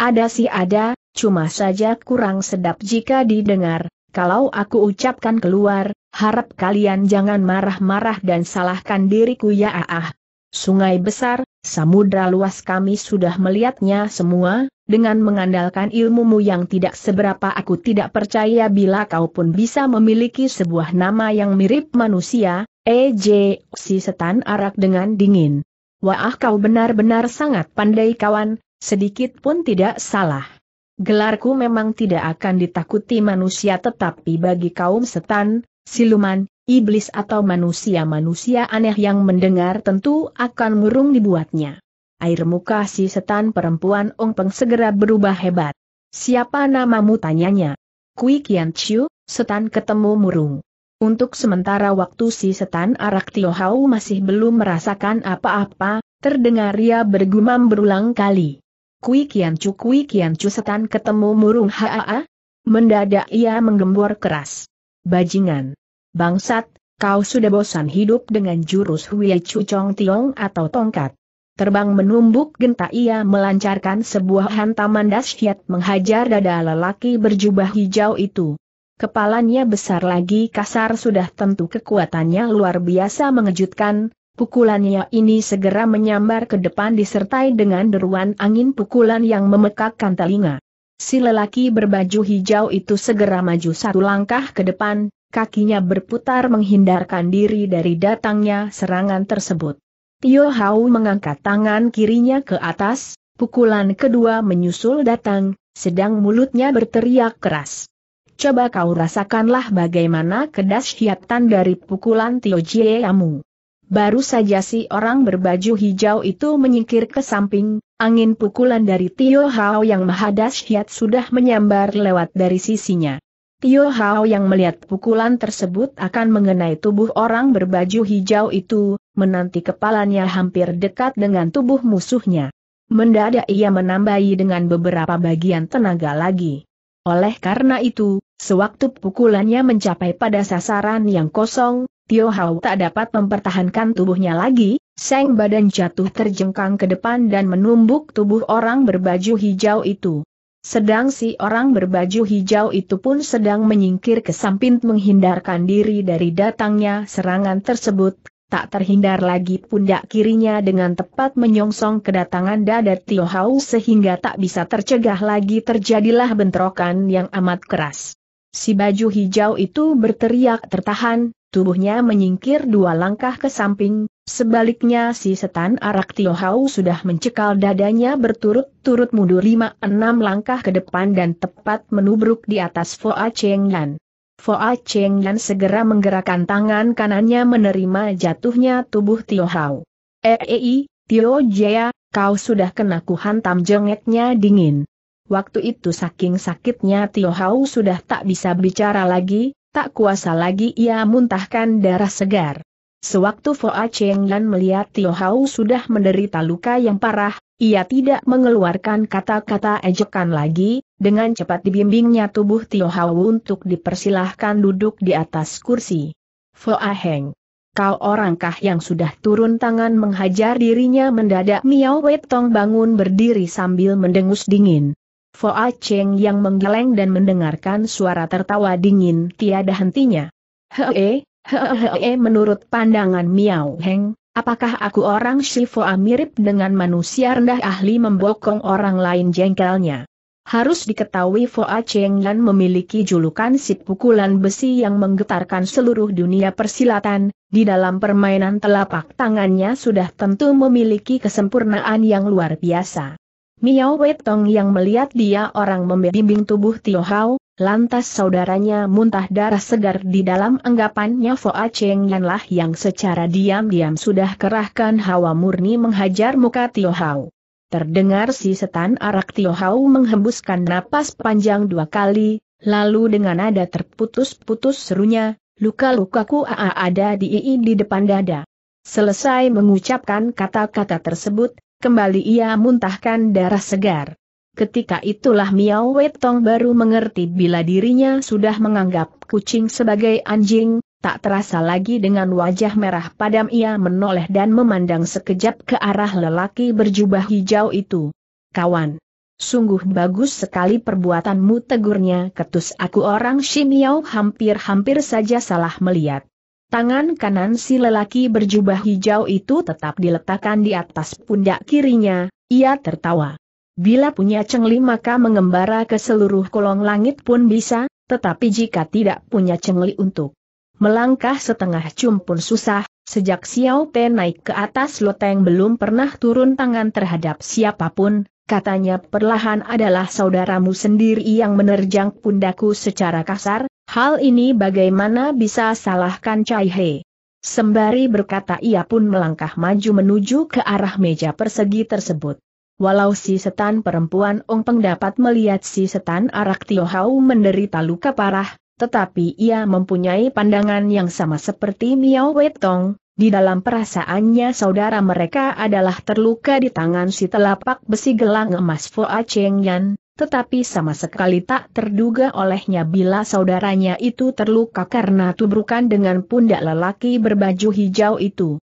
Ada sih ada, cuma saja kurang sedap jika didengar, kalau aku ucapkan keluar, harap kalian jangan marah-marah dan salahkan diriku ya ah. ah. Sungai besar, samudra luas kami sudah melihatnya semua, dengan mengandalkan ilmumu yang tidak seberapa aku tidak percaya bila kau pun bisa memiliki sebuah nama yang mirip manusia, EJ, si setan arak dengan dingin. Wah kau benar-benar sangat pandai kawan, sedikit pun tidak salah. Gelarku memang tidak akan ditakuti manusia tetapi bagi kaum setan, siluman, iblis atau manusia-manusia aneh yang mendengar tentu akan murung dibuatnya air muka si setan perempuan Ong Peng segera berubah hebat. Siapa namamu tanyanya? Kui Kian Chiu, setan ketemu murung. Untuk sementara waktu si setan arak Tio Hau masih belum merasakan apa-apa, terdengar ia bergumam berulang kali. Kui Kian Chu Kui Kian Chu setan ketemu murung haa? Mendadak ia menggembor keras. Bajingan. Bangsat, kau sudah bosan hidup dengan jurus Hui Chu Chong Tiong atau tongkat. Terbang menumbuk genta ia melancarkan sebuah hantaman dahsyat menghajar dada lelaki berjubah hijau itu. Kepalanya besar lagi kasar sudah tentu kekuatannya luar biasa mengejutkan, pukulannya ini segera menyambar ke depan disertai dengan deruan angin pukulan yang memekakkan telinga. Si lelaki berbaju hijau itu segera maju satu langkah ke depan, kakinya berputar menghindarkan diri dari datangnya serangan tersebut. Tio Hau mengangkat tangan kirinya ke atas, pukulan kedua menyusul datang, sedang mulutnya berteriak keras. Coba kau rasakanlah bagaimana kedasyatan dari pukulan Tio Yamu. Baru saja si orang berbaju hijau itu menyingkir ke samping, angin pukulan dari Tio Hao yang maha mahadasyat sudah menyambar lewat dari sisinya. Tio Hao yang melihat pukulan tersebut akan mengenai tubuh orang berbaju hijau itu, menanti kepalanya hampir dekat dengan tubuh musuhnya. Mendadak ia menambahi dengan beberapa bagian tenaga lagi. Oleh karena itu, sewaktu pukulannya mencapai pada sasaran yang kosong, Tio Hao tak dapat mempertahankan tubuhnya lagi, seng badan jatuh terjengkang ke depan dan menumbuk tubuh orang berbaju hijau itu. Sedang si orang berbaju hijau itu pun sedang menyingkir ke samping menghindarkan diri dari datangnya serangan tersebut, tak terhindar lagi pundak kirinya dengan tepat menyongsong kedatangan dada Tio Hau sehingga tak bisa tercegah lagi terjadilah bentrokan yang amat keras. Si baju hijau itu berteriak tertahan, tubuhnya menyingkir dua langkah ke samping, sebaliknya si setan arak Tio Hau sudah mencekal dadanya berturut-turut mundur lima enam langkah ke depan dan tepat menubruk di atas Foa Cheng Lan. Foa Cheng Yan segera menggerakkan tangan kanannya menerima jatuhnya tubuh Tio Hao. Eei, eh, eh, Tio Jaya, kau sudah kena hantam jengeknya dingin. Waktu itu saking sakitnya Tio Hao sudah tak bisa bicara lagi, tak kuasa lagi ia muntahkan darah segar. Sewaktu Foa Cheng Yan melihat Tio Hao sudah menderita luka yang parah, ia tidak mengeluarkan kata-kata ejekan lagi, dengan cepat dibimbingnya tubuh Tio Hau untuk dipersilahkan duduk di atas kursi. Foa Heng. Kau orangkah yang sudah turun tangan menghajar dirinya mendadak Miao Tong bangun berdiri sambil mendengus dingin. Foa Cheng yang menggeleng dan mendengarkan suara tertawa dingin tiada hentinya. Hee, hee, hee menurut pandangan Miao Heng, Apakah aku orang Shifoa mirip dengan manusia rendah ahli membokong orang lain jengkelnya? Harus diketahui Foa Chenglan memiliki julukan si pukulan besi yang menggetarkan seluruh dunia persilatan, di dalam permainan telapak tangannya sudah tentu memiliki kesempurnaan yang luar biasa. Miao Wei Tong yang melihat dia orang membimbing tubuh Tio Hao, Lantas saudaranya muntah darah segar di dalam anggapannya Foa Cheng Yanlah yang secara diam-diam sudah kerahkan hawa murni menghajar muka Tio Hao. Terdengar si setan arak Tio Hao menghembuskan napas panjang dua kali, lalu dengan nada terputus-putus serunya, luka-lukaku aa ada di ii di depan dada. Selesai mengucapkan kata-kata tersebut, kembali ia muntahkan darah segar. Ketika itulah Miao Wetong baru mengerti bila dirinya sudah menganggap kucing sebagai anjing, tak terasa lagi dengan wajah merah padam ia menoleh dan memandang sekejap ke arah lelaki berjubah hijau itu. Kawan, sungguh bagus sekali perbuatanmu tegurnya ketus aku orang Miao hampir-hampir saja salah melihat. Tangan kanan si lelaki berjubah hijau itu tetap diletakkan di atas pundak kirinya, ia tertawa. Bila punya cengli maka mengembara ke seluruh kolong langit pun bisa, tetapi jika tidak punya cengli untuk melangkah setengah cum pun susah, sejak Xiao Pe naik ke atas loteng belum pernah turun tangan terhadap siapapun, katanya perlahan adalah saudaramu sendiri yang menerjang pundaku secara kasar, hal ini bagaimana bisa salahkan Cai He. Sembari berkata ia pun melangkah maju menuju ke arah meja persegi tersebut. Walau si setan perempuan Peng dapat melihat si setan arak Tio Hau menderita luka parah, tetapi ia mempunyai pandangan yang sama seperti Miao Tong, di dalam perasaannya saudara mereka adalah terluka di tangan si telapak besi gelang emas Foa Cheng Yan, tetapi sama sekali tak terduga olehnya bila saudaranya itu terluka karena tubrukan dengan pundak lelaki berbaju hijau itu.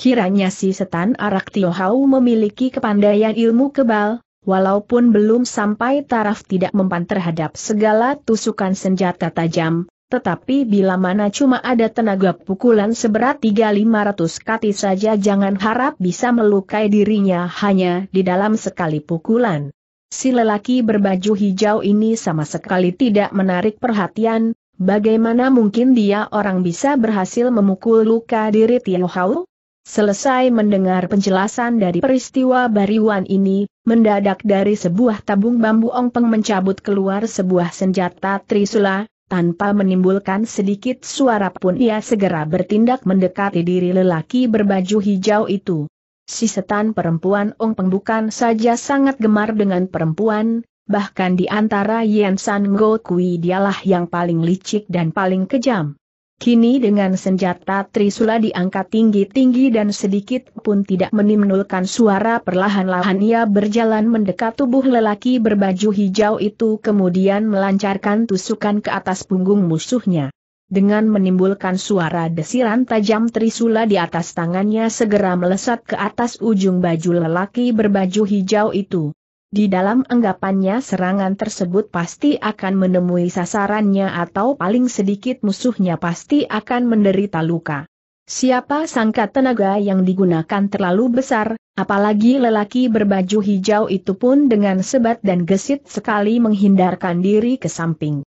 Kiranya si setan arak Tiohau memiliki kepandaian ilmu kebal, walaupun belum sampai taraf tidak mempan terhadap segala tusukan senjata tajam, tetapi bila mana cuma ada tenaga pukulan seberat 3500 kati saja jangan harap bisa melukai dirinya hanya di dalam sekali pukulan. Si lelaki berbaju hijau ini sama sekali tidak menarik perhatian, bagaimana mungkin dia orang bisa berhasil memukul luka diri Tio Hau? Selesai mendengar penjelasan dari peristiwa bariwan ini, mendadak dari sebuah tabung bambu ong peng mencabut keluar sebuah senjata Trisula, tanpa menimbulkan sedikit suara pun ia segera bertindak mendekati diri lelaki berbaju hijau itu. Si setan perempuan ong peng bukan saja sangat gemar dengan perempuan, bahkan di antara Yen San Go Kui dialah yang paling licik dan paling kejam. Kini dengan senjata Trisula diangkat tinggi-tinggi dan sedikit pun tidak menimbulkan suara perlahan-lahan ia berjalan mendekat tubuh lelaki berbaju hijau itu kemudian melancarkan tusukan ke atas punggung musuhnya. Dengan menimbulkan suara desiran tajam Trisula di atas tangannya segera melesat ke atas ujung baju lelaki berbaju hijau itu. Di dalam anggapannya serangan tersebut pasti akan menemui sasarannya atau paling sedikit musuhnya pasti akan menderita luka. Siapa sangka tenaga yang digunakan terlalu besar, apalagi lelaki berbaju hijau itu pun dengan sebat dan gesit sekali menghindarkan diri ke samping.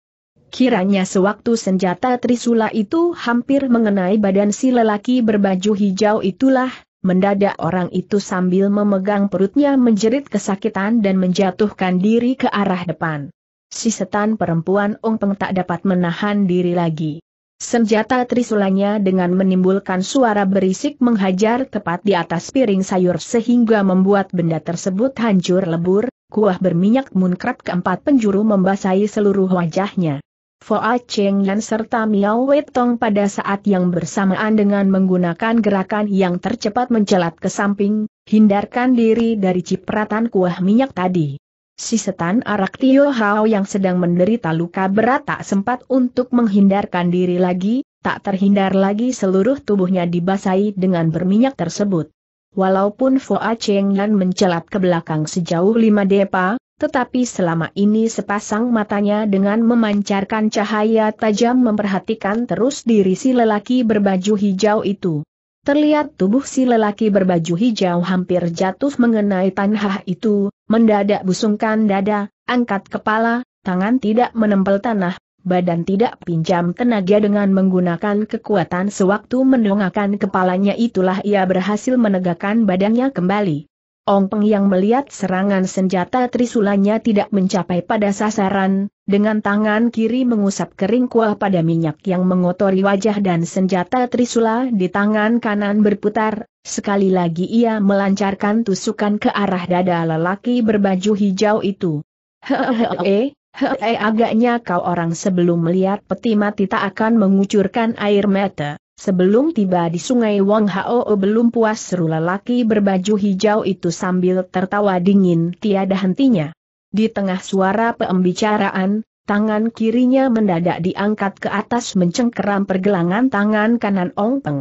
Kiranya sewaktu senjata Trisula itu hampir mengenai badan si lelaki berbaju hijau itulah, Mendadak orang itu sambil memegang perutnya menjerit kesakitan dan menjatuhkan diri ke arah depan. Si setan perempuan Ong Peng tak dapat menahan diri lagi. Senjata trisulanya dengan menimbulkan suara berisik menghajar tepat di atas piring sayur sehingga membuat benda tersebut hancur lebur, kuah berminyak munkrat keempat penjuru membasahi seluruh wajahnya. Foa Cheng Yan serta Miao Tong pada saat yang bersamaan dengan menggunakan gerakan yang tercepat mencelat ke samping, hindarkan diri dari cipratan kuah minyak tadi. Si setan arak Tio Hao yang sedang menderita luka berat tak sempat untuk menghindarkan diri lagi, tak terhindar lagi seluruh tubuhnya dibasahi dengan berminyak tersebut. Walaupun Foa Cheng Yan mencelat ke belakang sejauh lima depa, tetapi selama ini sepasang matanya dengan memancarkan cahaya tajam memperhatikan terus diri si lelaki berbaju hijau itu. Terlihat tubuh si lelaki berbaju hijau hampir jatuh mengenai tanah itu, mendadak busungkan dada, angkat kepala, tangan tidak menempel tanah, badan tidak pinjam tenaga dengan menggunakan kekuatan sewaktu mendongakkan kepalanya itulah ia berhasil menegakkan badannya kembali. Ong Peng yang melihat serangan senjata trisulanya tidak mencapai pada sasaran, dengan tangan kiri mengusap kering kuah pada minyak yang mengotori wajah dan senjata trisula di tangan kanan berputar, sekali lagi ia melancarkan tusukan ke arah dada lelaki berbaju hijau itu. Hehehe, hehehe agaknya kau orang sebelum melihat peti mati tak akan mengucurkan air mata. Sebelum tiba di sungai Wang Hao belum puas seru lelaki berbaju hijau itu sambil tertawa dingin tiada hentinya. Di tengah suara pembicaraan, tangan kirinya mendadak diangkat ke atas mencengkeram pergelangan tangan kanan Ong Peng.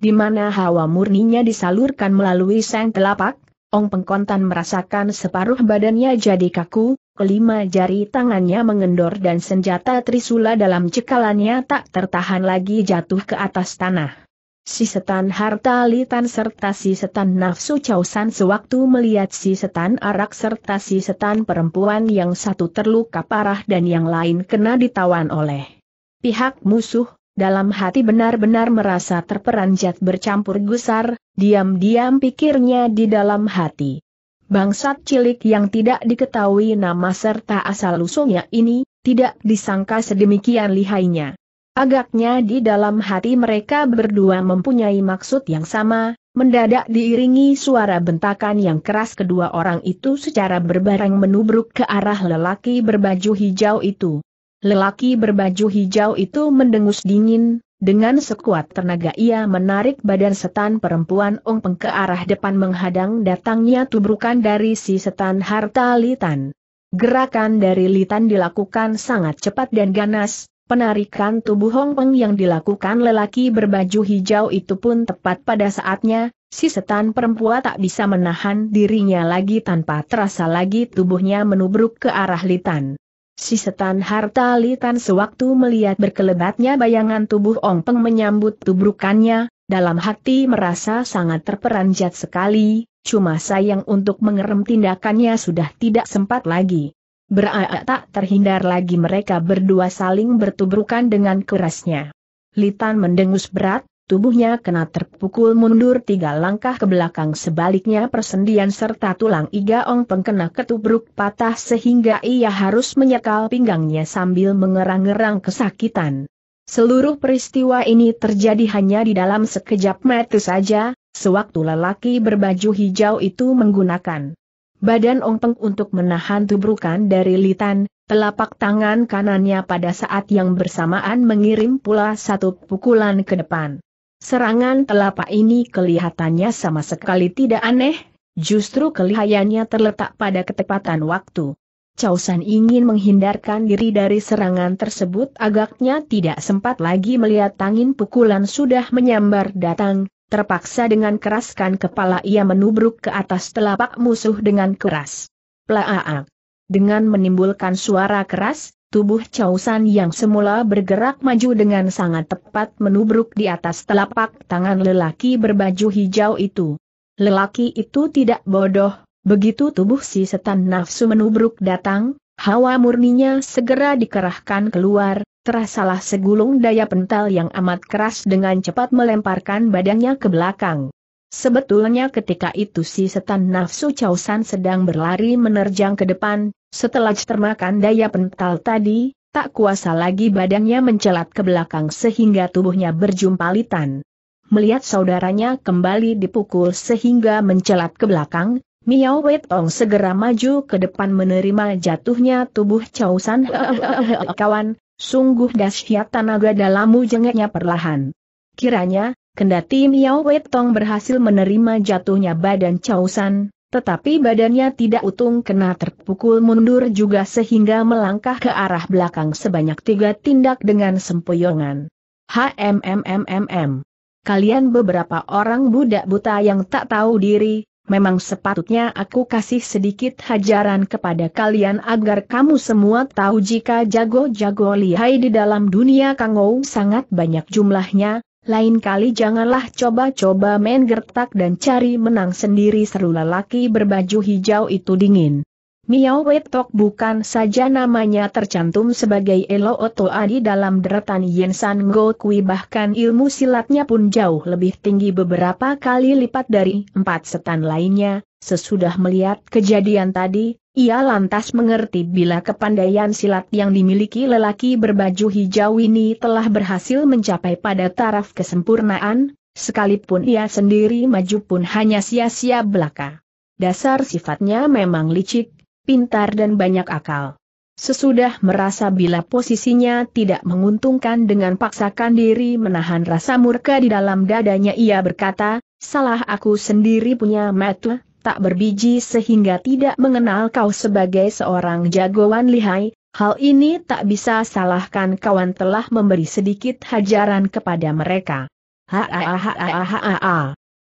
Di mana hawa murninya disalurkan melalui sang telapak, Ong Pengkontan merasakan separuh badannya jadi kaku, kelima jari tangannya mengendor dan senjata trisula dalam cekalannya tak tertahan lagi jatuh ke atas tanah. Si setan harta litan serta si setan nafsu causan sewaktu melihat si setan arak serta si setan perempuan yang satu terluka parah dan yang lain kena ditawan oleh pihak musuh, dalam hati benar-benar merasa terperanjat bercampur gusar, Diam-diam pikirnya di dalam hati. Bangsat cilik yang tidak diketahui nama serta asal-usulnya ini, tidak disangka sedemikian lihainya. Agaknya di dalam hati mereka berdua mempunyai maksud yang sama, mendadak diiringi suara bentakan yang keras kedua orang itu secara berbareng menubruk ke arah lelaki berbaju hijau itu. Lelaki berbaju hijau itu mendengus dingin, dengan sekuat tenaga ia menarik badan setan perempuan Ong Peng ke arah depan menghadang datangnya tubrukan dari si setan harta Litan. Gerakan dari Litan dilakukan sangat cepat dan ganas, penarikan tubuh Hong Peng yang dilakukan lelaki berbaju hijau itu pun tepat pada saatnya, si setan perempuan tak bisa menahan dirinya lagi tanpa terasa lagi tubuhnya menubruk ke arah Litan. Si setan harta litan sewaktu melihat berkelebatnya bayangan tubuh Ong Peng menyambut tubrukannya, dalam hati merasa sangat terperanjat sekali, cuma sayang untuk mengerem tindakannya sudah tidak sempat lagi. Beraa tak terhindar lagi mereka berdua saling bertubrukan dengan kerasnya. Litan mendengus berat, tubuhnya kena terpukul mundur tiga langkah ke belakang sebaliknya persendian serta tulang iga Ong Peng ketubruk patah sehingga ia harus menyekal pinggangnya sambil mengerang ngerang kesakitan. Seluruh peristiwa ini terjadi hanya di dalam sekejap mata saja, sewaktu lelaki berbaju hijau itu menggunakan badan Ong Peng untuk menahan tubrukan dari litan, telapak tangan kanannya pada saat yang bersamaan mengirim pula satu pukulan ke depan. Serangan telapak ini kelihatannya sama sekali tidak aneh, justru kelihayannya terletak pada ketepatan waktu. San ingin menghindarkan diri dari serangan tersebut agaknya tidak sempat lagi melihat tangin pukulan sudah menyambar datang, terpaksa dengan keraskan kepala ia menubruk ke atas telapak musuh dengan keras. Plaaak! Dengan menimbulkan suara keras, Tubuh San yang semula bergerak maju dengan sangat tepat menubruk di atas telapak tangan lelaki berbaju hijau itu. Lelaki itu tidak bodoh, begitu tubuh si setan nafsu menubruk datang, hawa murninya segera dikerahkan keluar, terasalah segulung daya pental yang amat keras dengan cepat melemparkan badannya ke belakang. Sebetulnya ketika itu si setan nafsu causan sedang berlari menerjang ke depan, setelah termakan daya pental tadi, tak kuasa lagi badannya mencelat ke belakang sehingga tubuhnya berjumpalitan. Melihat saudaranya kembali dipukul sehingga mencelat ke belakang, Miao Tong segera maju ke depan menerima jatuhnya tubuh causan. Kawan, sungguh dahsyat tenaga dalammu jengeknya perlahan. Kiranya, Kendati Miao Wetong berhasil menerima jatuhnya badan Chow tetapi badannya tidak utung kena terpukul mundur juga sehingga melangkah ke arah belakang sebanyak tiga tindak dengan sempoyongan. HMMMMM. Kalian beberapa orang budak buta yang tak tahu diri, memang sepatutnya aku kasih sedikit hajaran kepada kalian agar kamu semua tahu jika jago-jago lihai di dalam dunia kangou sangat banyak jumlahnya, lain kali janganlah coba-coba main gertak dan cari menang sendiri seru lelaki berbaju hijau itu dingin. Miao Wetok bukan saja namanya tercantum sebagai Elo Oto Adi dalam deretan Yensan Go Kui bahkan ilmu silatnya pun jauh lebih tinggi beberapa kali lipat dari empat setan lainnya. Sesudah melihat kejadian tadi, ia lantas mengerti bila kepandaian silat yang dimiliki lelaki berbaju hijau ini telah berhasil mencapai pada taraf kesempurnaan, sekalipun ia sendiri maju pun hanya sia-sia belaka. Dasar sifatnya memang licik, pintar dan banyak akal. Sesudah merasa bila posisinya tidak menguntungkan dengan paksakan diri menahan rasa murka di dalam dadanya ia berkata, salah aku sendiri punya metu, tak berbiji sehingga tidak mengenal kau sebagai seorang jagoan lihai, hal ini tak bisa salahkan kawan telah memberi sedikit hajaran kepada mereka.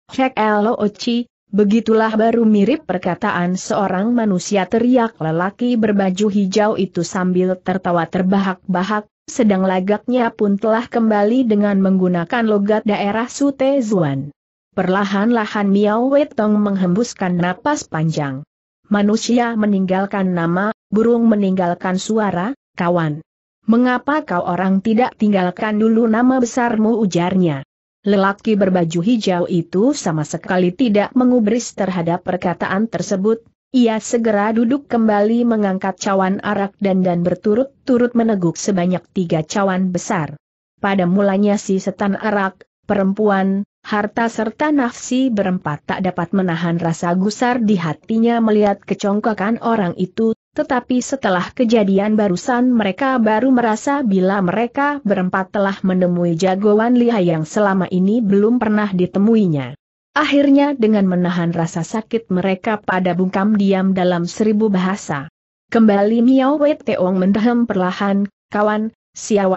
Cek Hek oci, begitulah baru mirip perkataan seorang manusia teriak lelaki berbaju hijau itu sambil tertawa terbahak-bahak, sedang lagaknya pun telah kembali dengan menggunakan logat daerah Sutezuan. Perlahan-lahan Miao Wetong menghembuskan napas panjang. Manusia meninggalkan nama, burung meninggalkan suara, kawan. Mengapa kau orang tidak tinggalkan dulu nama besarmu ujarnya? Lelaki berbaju hijau itu sama sekali tidak mengubris terhadap perkataan tersebut, ia segera duduk kembali mengangkat cawan arak dan dan berturut-turut meneguk sebanyak tiga cawan besar. Pada mulanya si setan arak, perempuan, harta serta nafsi berempat tak dapat menahan rasa gusar di hatinya melihat kecongkakan orang itu, tetapi setelah kejadian barusan mereka baru merasa bila mereka berempat telah menemui jagoan liha yang selama ini belum pernah ditemuinya. Akhirnya dengan menahan rasa sakit mereka pada bungkam diam dalam seribu bahasa. Kembali Miao Wei Teong mendahem perlahan, kawan,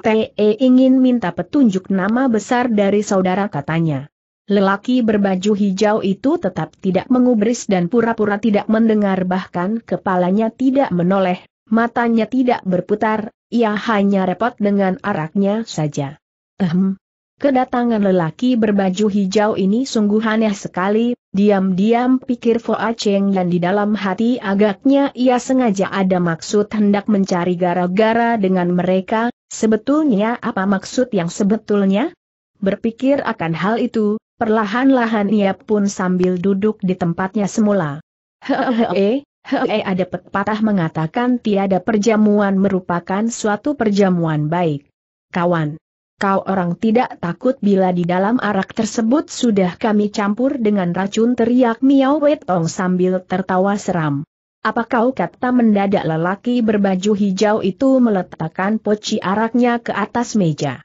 Te ingin minta petunjuk nama besar dari saudara katanya. Lelaki berbaju hijau itu tetap tidak mengubris dan pura-pura tidak mendengar bahkan kepalanya tidak menoleh, matanya tidak berputar, ia hanya repot dengan araknya saja. Ehem. Kedatangan lelaki berbaju hijau ini sungguh aneh sekali, diam-diam pikir Foa Cheng dan di dalam hati agaknya ia sengaja ada maksud hendak mencari gara-gara dengan mereka, sebetulnya apa maksud yang sebetulnya? Berpikir akan hal itu, Perlahan-lahan ia pun sambil duduk di tempatnya semula. Hehehe, hehehe ada pepatah mengatakan tiada perjamuan merupakan suatu perjamuan baik. Kawan, kau orang tidak takut bila di dalam arak tersebut sudah kami campur dengan racun teriak Miao Wetong sambil tertawa seram. Apa kau kata mendadak lelaki berbaju hijau itu meletakkan poci araknya ke atas meja.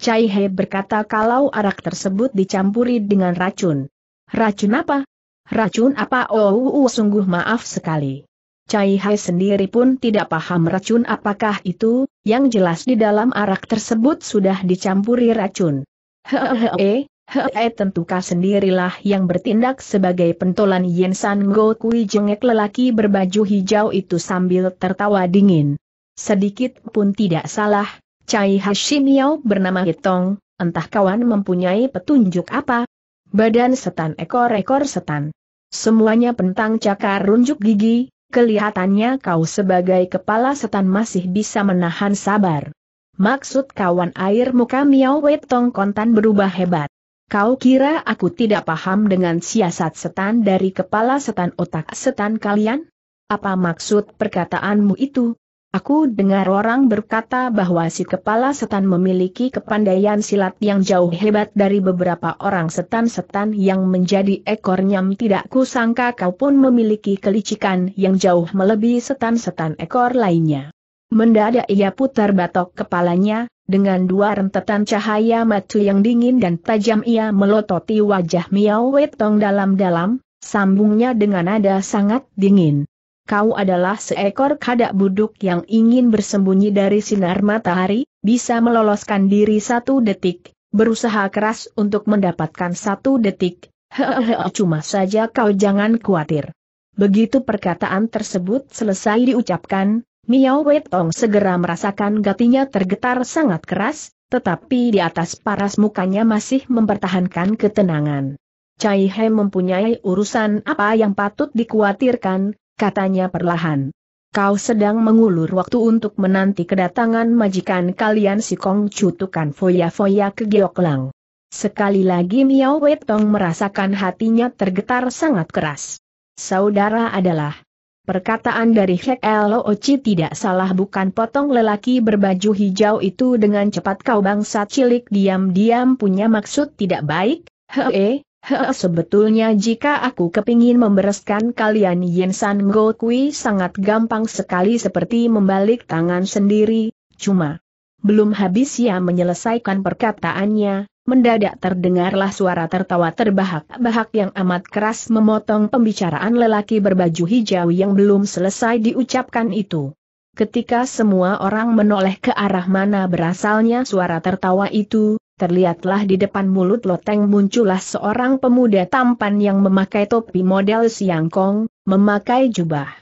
Chai He berkata kalau arak tersebut dicampuri dengan racun. Racun apa? Racun apa? Oh, uh, uh, sungguh maaf sekali. Chai Hai sendiri pun tidak paham racun apakah itu, yang jelas di dalam arak tersebut sudah dicampuri racun. Hehehe, tentu eh, eh, tentukah sendirilah yang bertindak sebagai pentolan Yen San Go Kui jengek lelaki berbaju hijau itu sambil tertawa dingin. Sedikit pun tidak salah, Cai Hashim Yau bernama Hitong, entah kawan mempunyai petunjuk apa. Badan setan ekor-ekor setan. Semuanya pentang cakar runjuk gigi, kelihatannya kau sebagai kepala setan masih bisa menahan sabar. Maksud kawan air muka Miao Wetong kontan berubah hebat. Kau kira aku tidak paham dengan siasat setan dari kepala setan otak setan kalian? Apa maksud perkataanmu itu? Aku dengar orang berkata bahwa si kepala setan memiliki kepandaian silat yang jauh hebat dari beberapa orang setan-setan yang menjadi ekor nyam tidak kusangka kau pun memiliki kelicikan yang jauh melebihi setan-setan ekor lainnya. Mendadak ia putar batok kepalanya, dengan dua rentetan cahaya matu yang dingin dan tajam ia melototi wajah Miao Wetong dalam-dalam, sambungnya dengan nada sangat dingin kau adalah seekor kadak buduk yang ingin bersembunyi dari sinar matahari, bisa meloloskan diri satu detik, berusaha keras untuk mendapatkan satu detik, hehehe cuma saja kau jangan khawatir. Begitu perkataan tersebut selesai diucapkan, Miao Tong segera merasakan gatinya tergetar sangat keras, tetapi di atas paras mukanya masih mempertahankan ketenangan. Cai He mempunyai urusan apa yang patut dikhawatirkan, katanya perlahan. Kau sedang mengulur waktu untuk menanti kedatangan majikan kalian si Kong Cutukan foya-foya ke Gioklang. Sekali lagi Miao Wetong merasakan hatinya tergetar sangat keras. Saudara adalah Perkataan dari Hek Oci tidak salah bukan potong lelaki berbaju hijau itu dengan cepat kau bangsa cilik diam-diam punya maksud tidak baik, hee, sebetulnya jika aku kepingin membereskan kalian Yin San Go Kui sangat gampang sekali seperti membalik tangan sendiri, cuma. Belum habis ia menyelesaikan perkataannya, mendadak terdengarlah suara tertawa terbahak-bahak yang amat keras memotong pembicaraan lelaki berbaju hijau yang belum selesai diucapkan itu. Ketika semua orang menoleh ke arah mana berasalnya suara tertawa itu, terlihatlah di depan mulut loteng muncullah seorang pemuda tampan yang memakai topi model siangkong, memakai jubah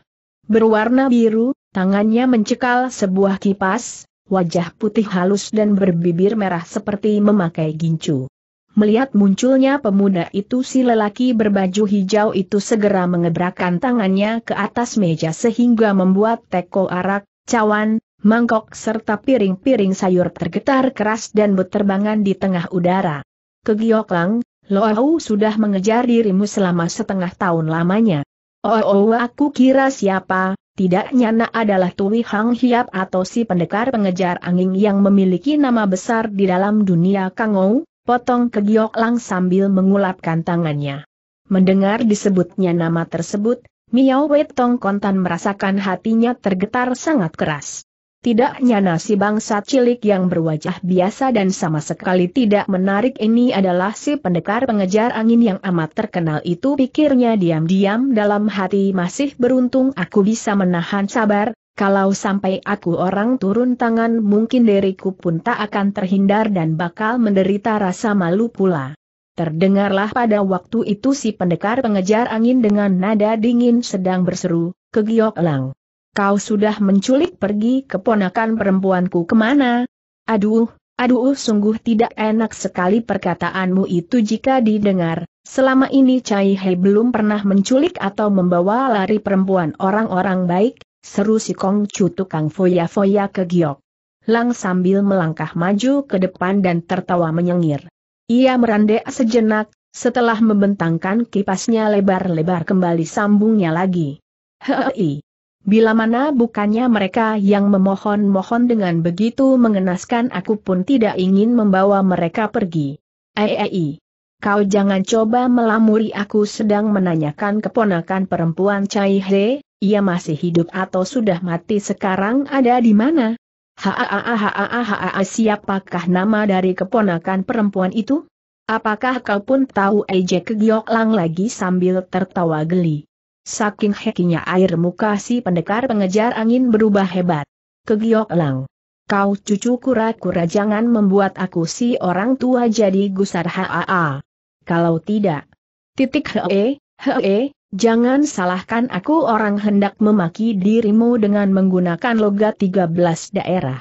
berwarna biru, tangannya mencekal sebuah kipas, wajah putih halus dan berbibir merah seperti memakai gincu. Melihat munculnya pemuda itu si lelaki berbaju hijau itu segera mengebrakkan tangannya ke atas meja sehingga membuat teko arak, cawan, mangkok serta piring-piring sayur tergetar keras dan berterbangan di tengah udara. Kegioklang, Loau sudah mengejar dirimu selama setengah tahun lamanya. Oh, oh aku kira siapa, tidak nyana adalah Tui Hang Hiap atau si pendekar pengejar angin yang memiliki nama besar di dalam dunia Kangou, potong Lang sambil mengulapkan tangannya. Mendengar disebutnya nama tersebut, Miao Wei Tong Kontan merasakan hatinya tergetar sangat keras. Tidaknya nasi bangsa cilik yang berwajah biasa dan sama sekali tidak menarik ini adalah si pendekar pengejar angin yang amat terkenal itu pikirnya diam-diam dalam hati masih beruntung aku bisa menahan sabar, kalau sampai aku orang turun tangan mungkin diriku pun tak akan terhindar dan bakal menderita rasa malu pula. Terdengarlah pada waktu itu si pendekar pengejar angin dengan nada dingin sedang berseru, kegiok elang kau sudah menculik pergi keponakan perempuanku kemana? Aduh, aduh sungguh tidak enak sekali perkataanmu itu jika didengar. Selama ini Cai Hei belum pernah menculik atau membawa lari perempuan orang-orang baik, seru si Kong Chu tukang foya-foya ke Giok. Lang sambil melangkah maju ke depan dan tertawa menyengir. Ia merandek sejenak, setelah membentangkan kipasnya lebar-lebar kembali sambungnya lagi. Hei, Bila mana bukannya mereka yang memohon-mohon dengan begitu mengenaskan aku pun tidak ingin membawa mereka pergi. Ei, kau jangan coba melamuri aku sedang menanyakan keponakan perempuan Chai He, ia masih hidup atau sudah mati sekarang ada di mana? Haaaha siapakah nama dari keponakan perempuan itu? Apakah kau pun tahu Ejek Giok Lang lagi sambil tertawa geli? Saking hekinya air muka si pendekar pengejar angin berubah hebat. Kegiok elang. Kau cucu kura-kura jangan membuat aku si orang tua jadi gusar haa. Kalau tidak. Titik hee, hee, jangan salahkan aku orang hendak memaki dirimu dengan menggunakan logat 13 daerah.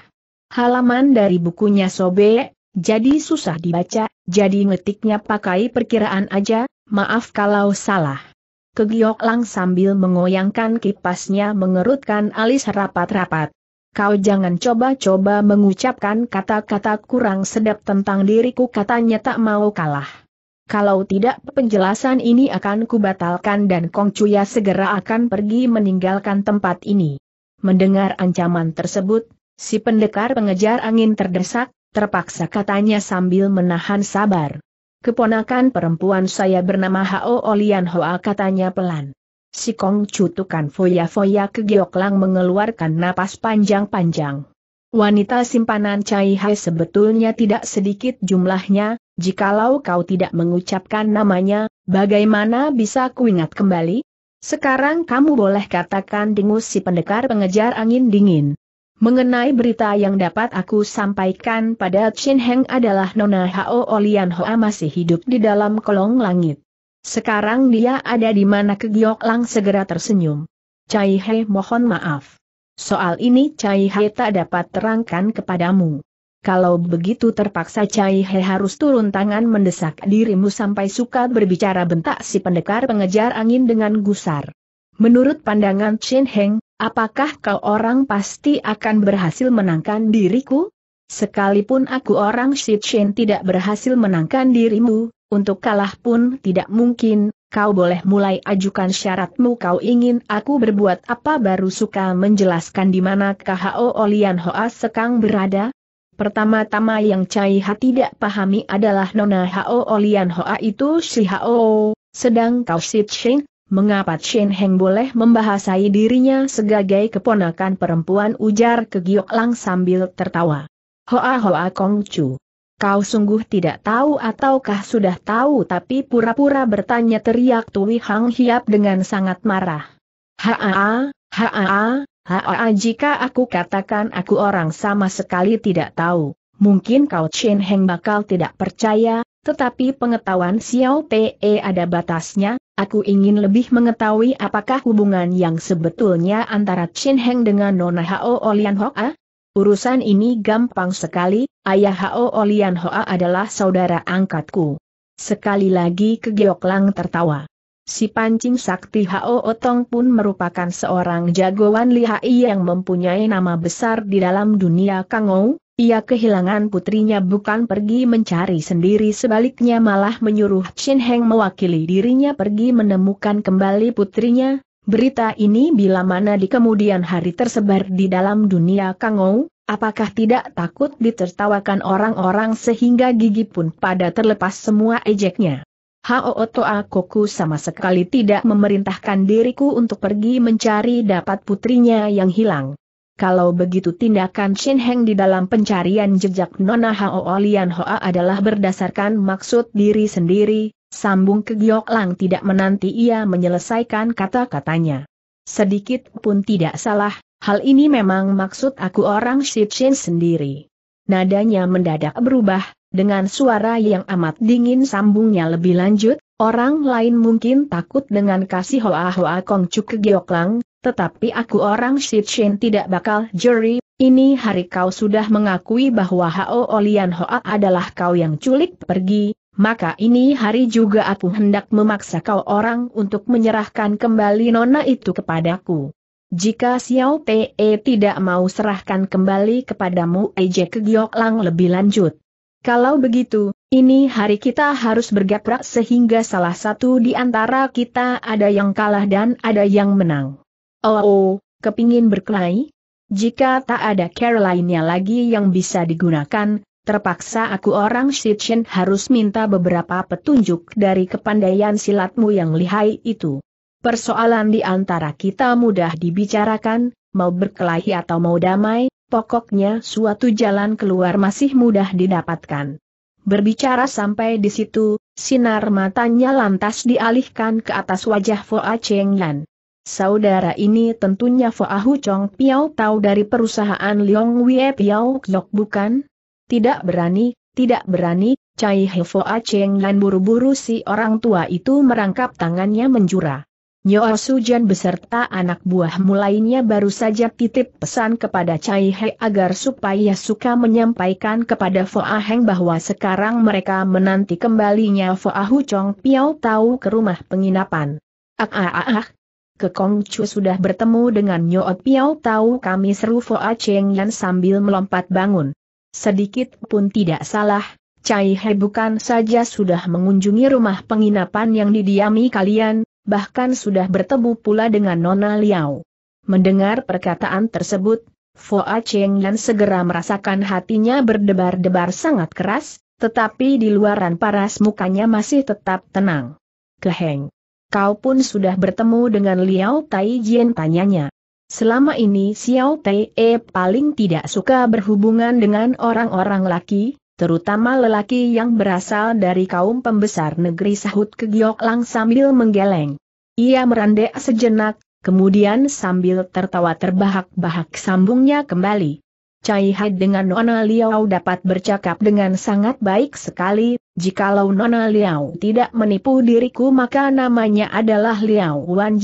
Halaman dari bukunya sobe. jadi susah dibaca, jadi ngetiknya pakai perkiraan aja, maaf kalau salah. Kegiok Lang sambil mengoyangkan kipasnya mengerutkan alis rapat-rapat. Kau jangan coba-coba mengucapkan kata-kata kurang sedap tentang diriku katanya tak mau kalah. Kalau tidak penjelasan ini akan kubatalkan dan Kong Cuya segera akan pergi meninggalkan tempat ini. Mendengar ancaman tersebut, si pendekar pengejar angin terdesak, terpaksa katanya sambil menahan sabar. Keponakan perempuan saya bernama Hao Olian Hoa katanya pelan. Si Kong cutukan foya-foya ke lang mengeluarkan napas panjang-panjang. Wanita simpanan Cai Hai sebetulnya tidak sedikit jumlahnya, jikalau kau tidak mengucapkan namanya, bagaimana bisa kuingat kembali? Sekarang kamu boleh katakan dengus si pendekar pengejar angin dingin. Mengenai berita yang dapat aku sampaikan pada Chin Heng adalah Nona Hao Olian Hoa masih hidup di dalam kolong langit. Sekarang dia ada di mana Ke Kegiok Lang segera tersenyum. Cai He mohon maaf. Soal ini Cai He tak dapat terangkan kepadamu. Kalau begitu terpaksa Cai He harus turun tangan mendesak dirimu sampai suka berbicara bentak si pendekar pengejar angin dengan gusar. Menurut pandangan Chen Heng, apakah kau orang pasti akan berhasil menangkan diriku? Sekalipun aku orang Shi Chen tidak berhasil menangkan dirimu, untuk kalah pun tidak mungkin, kau boleh mulai ajukan syaratmu kau ingin aku berbuat apa baru suka menjelaskan di mana KHO Olian Hoa Sekang berada? Pertama-tama yang Cai Ha tidak pahami adalah Nona Hao Olian Hoa itu si Hao, sedang kau Shi Chen Mengapa Chen Heng boleh membahasai dirinya sebagai keponakan perempuan ujar ke Giok Lang sambil tertawa. Hoa Hoa Kong Chu. Kau sungguh tidak tahu ataukah sudah tahu tapi pura-pura bertanya teriak Tui Hang Hiap dengan sangat marah. Haa, haa, haa jika aku katakan aku orang sama sekali tidak tahu, mungkin kau Chen Heng bakal tidak percaya, tetapi pengetahuan Xiao Te ada batasnya, Aku ingin lebih mengetahui apakah hubungan yang sebetulnya antara Chin Heng dengan Nona Hao Olian Hoa? Urusan ini gampang sekali, ayah Hao Olian Hoa adalah saudara angkatku. Sekali lagi kegioklang tertawa. Si pancing sakti Hao Otong pun merupakan seorang jagoan lihai yang mempunyai nama besar di dalam dunia Kangou, ia kehilangan putrinya bukan pergi mencari sendiri sebaliknya malah menyuruh Chin Heng mewakili dirinya pergi menemukan kembali putrinya. Berita ini bila mana di kemudian hari tersebar di dalam dunia Kangou, apakah tidak takut ditertawakan orang-orang sehingga gigi pun pada terlepas semua ejeknya. Haooto Toa Koku sama sekali tidak memerintahkan diriku untuk pergi mencari dapat putrinya yang hilang. Kalau begitu tindakan Shin Heng di dalam pencarian jejak Nona Hao Lian Hoa adalah berdasarkan maksud diri sendiri, sambung ke Giok Lang tidak menanti ia menyelesaikan kata-katanya. Sedikit pun tidak salah, hal ini memang maksud aku orang Shin sendiri. Nadanya mendadak berubah, dengan suara yang amat dingin sambungnya lebih lanjut, orang lain mungkin takut dengan kasih hoa-hoa Kong Chuk Lang, tetapi aku orang Shichin tidak bakal juri, ini hari kau sudah mengakui bahwa Hao Olian Hoa adalah kau yang culik pergi, maka ini hari juga aku hendak memaksa kau orang untuk menyerahkan kembali nona itu kepadaku. Jika Xiao Te tidak mau serahkan kembali kepadamu Eje Lang lebih lanjut. Kalau begitu, ini hari kita harus bergaprak sehingga salah satu di antara kita ada yang kalah dan ada yang menang. Oh, oh kepingin berkelahi? Jika tak ada cara lainnya lagi yang bisa digunakan, terpaksa aku orang Shichen harus minta beberapa petunjuk dari kepandaian silatmu yang lihai itu. Persoalan di antara kita mudah dibicarakan, mau berkelahi atau mau damai, pokoknya suatu jalan keluar masih mudah didapatkan. Berbicara sampai di situ, sinar matanya lantas dialihkan ke atas wajah Foa Cheng Yan. Saudara ini tentunya Ahu Chong Piao tahu dari perusahaan Liong Wie Piao Kyok bukan? Tidak berani, tidak berani, Cai He Hefo Cheng dan buru-buru si orang tua itu merangkap tangannya menjura. Su Sujan beserta anak buah mulainya baru saja titip pesan kepada Cai He agar supaya suka menyampaikan kepada Foa Heng bahwa sekarang mereka menanti kembalinya Foa Hu Chong Piao tahu ke rumah penginapan. Ah ah ah, ah ke Kongcu sudah bertemu dengan Nyoot Piao tahu kami seru Foa Cheng Yan sambil melompat bangun. Sedikit pun tidak salah, Cai He bukan saja sudah mengunjungi rumah penginapan yang didiami kalian, bahkan sudah bertemu pula dengan Nona Liao. Mendengar perkataan tersebut, Foa Cheng Yan segera merasakan hatinya berdebar-debar sangat keras, tetapi di luaran paras mukanya masih tetap tenang. Keheng. Kau pun sudah bertemu dengan Liao Tai Jian tanyanya. Selama ini Xiao Tai E paling tidak suka berhubungan dengan orang-orang laki, terutama lelaki yang berasal dari kaum pembesar negeri sahut ke kegiok lang sambil menggeleng. Ia merandek sejenak, kemudian sambil tertawa terbahak-bahak sambungnya kembali. Cai Had dengan Nona Liao dapat bercakap dengan sangat baik sekali, jikalau Nona Liao tidak menipu diriku maka namanya adalah Liao Wan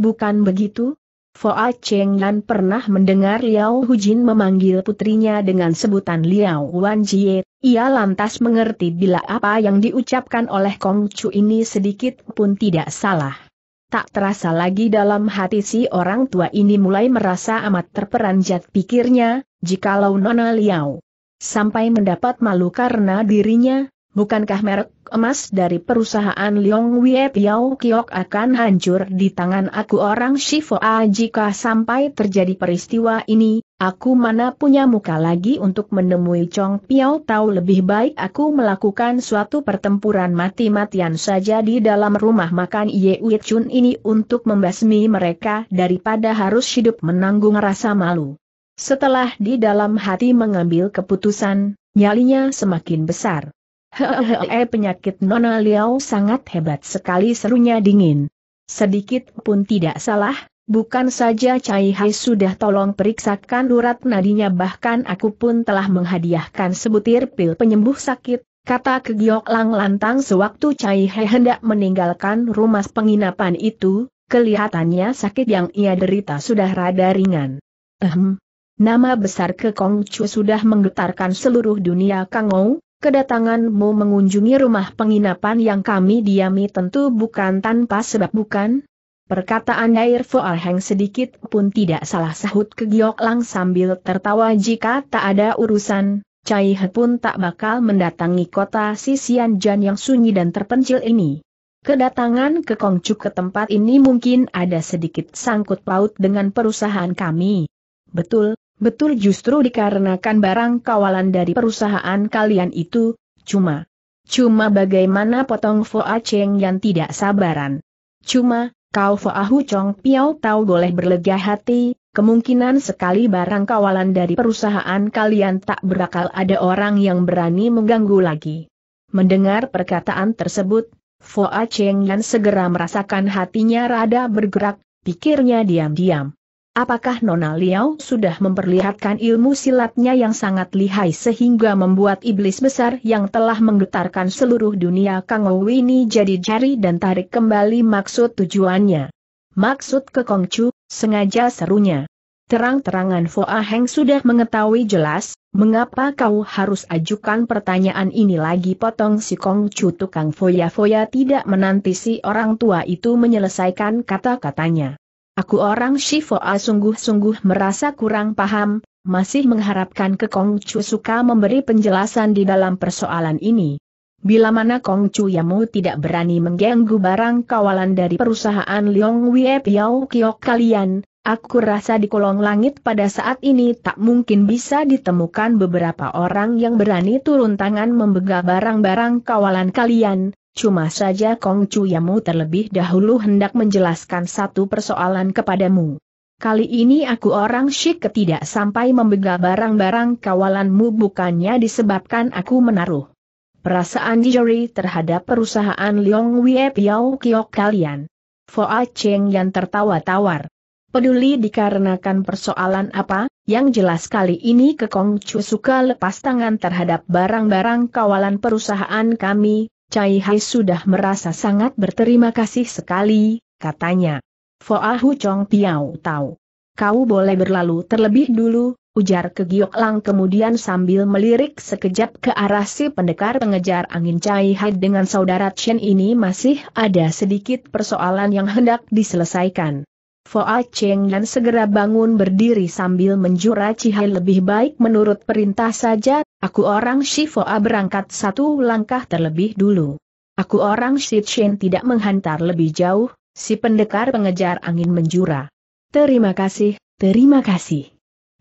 bukan begitu? Foa Cheng Yan pernah mendengar Liao Hujin memanggil putrinya dengan sebutan Liao Wan Jie, ia lantas mengerti bila apa yang diucapkan oleh Kong Chu ini sedikit pun tidak salah. Tak terasa lagi dalam hati si orang tua ini mulai merasa amat terperanjat pikirnya, jikalau Nona Liao sampai mendapat malu karena dirinya, Bukankah merek emas dari perusahaan Liong Wie Piao Kiok akan hancur di tangan aku orang Shifoa jika sampai terjadi peristiwa ini, aku mana punya muka lagi untuk menemui Chong Piao tahu lebih baik aku melakukan suatu pertempuran mati-matian saja di dalam rumah makan Ye Wie Chun ini untuk membasmi mereka daripada harus hidup menanggung rasa malu. Setelah di dalam hati mengambil keputusan, nyalinya semakin besar. Hehehe penyakit Nona Liao sangat hebat sekali serunya dingin. Sedikit pun tidak salah, bukan saja Cai Hai sudah tolong periksakan urat nadinya bahkan aku pun telah menghadiahkan sebutir pil penyembuh sakit, kata Kegiok Lang lantang sewaktu Cai Hai hendak meninggalkan rumah penginapan itu, kelihatannya sakit yang ia derita sudah rada ringan. Ehem, Nama besar Ke Kong sudah menggetarkan seluruh dunia Kangou, kedatanganmu mengunjungi rumah penginapan yang kami diami tentu bukan tanpa sebab bukan? Perkataan Dair Aheng sedikit pun tidak salah sahut ke Giok Lang sambil tertawa jika tak ada urusan, Cai He pun tak bakal mendatangi kota sisian Jan yang sunyi dan terpencil ini. Kedatangan ke Kongcuk ke tempat ini mungkin ada sedikit sangkut paut dengan perusahaan kami. Betul, Betul justru dikarenakan barang kawalan dari perusahaan kalian itu, cuma. Cuma bagaimana potong Foa Cheng yang tidak sabaran. Cuma, kau Foa Hu Chong Piao tahu boleh berlega hati, Kemungkinan sekali barang kawalan dari perusahaan kalian tak berakal ada orang yang berani mengganggu lagi. Mendengar perkataan tersebut, Foa Cheng yang segera merasakan hatinya rada bergerak, pikirnya diam-diam. Apakah Nona Liao sudah memperlihatkan ilmu silatnya yang sangat lihai sehingga membuat iblis besar yang telah menggetarkan seluruh dunia Kang ini jadi jari dan tarik kembali maksud tujuannya? Maksud ke Kongcu, sengaja serunya. Terang-terangan Foa Heng sudah mengetahui jelas, mengapa kau harus ajukan pertanyaan ini lagi potong si Kongcu tukang foya-foya tidak menanti si orang tua itu menyelesaikan kata-katanya. Aku orang Shifoa sungguh-sungguh merasa kurang paham, masih mengharapkan ke Kong Chu suka memberi penjelasan di dalam persoalan ini. Bila mana Kong Chu Yamu tidak berani mengganggu barang kawalan dari perusahaan Leong Wie Piao Kiok kalian, Aku rasa di kolong langit pada saat ini tak mungkin bisa ditemukan beberapa orang yang berani turun tangan membegah barang-barang kawalan kalian, Cuma saja Kong Chu, Yamu terlebih dahulu hendak menjelaskan satu persoalan kepadamu. Kali ini aku orang syik ketidak sampai membegal barang-barang kawalanmu bukannya disebabkan aku menaruh perasaan Jijori terhadap perusahaan Liong Wie Piao Kiok kalian. Foa Cheng yang tertawa tawar. Peduli dikarenakan persoalan apa, yang jelas kali ini ke Kong Chu suka lepas tangan terhadap barang-barang kawalan perusahaan kami, Cai Hai sudah merasa sangat berterima kasih sekali, katanya. Hu Chong Piao tahu. Kau boleh berlalu terlebih dulu, ujar ke Giok Lang kemudian sambil melirik sekejap ke arah si pendekar pengejar angin Cai Hai dengan saudara Chen ini masih ada sedikit persoalan yang hendak diselesaikan. Foa Cheng dan segera bangun berdiri sambil menjura Cihai lebih baik menurut perintah saja, aku orang Shi Foa berangkat satu langkah terlebih dulu. Aku orang Shi Chen tidak menghantar lebih jauh, si pendekar pengejar angin menjura. Terima kasih, terima kasih.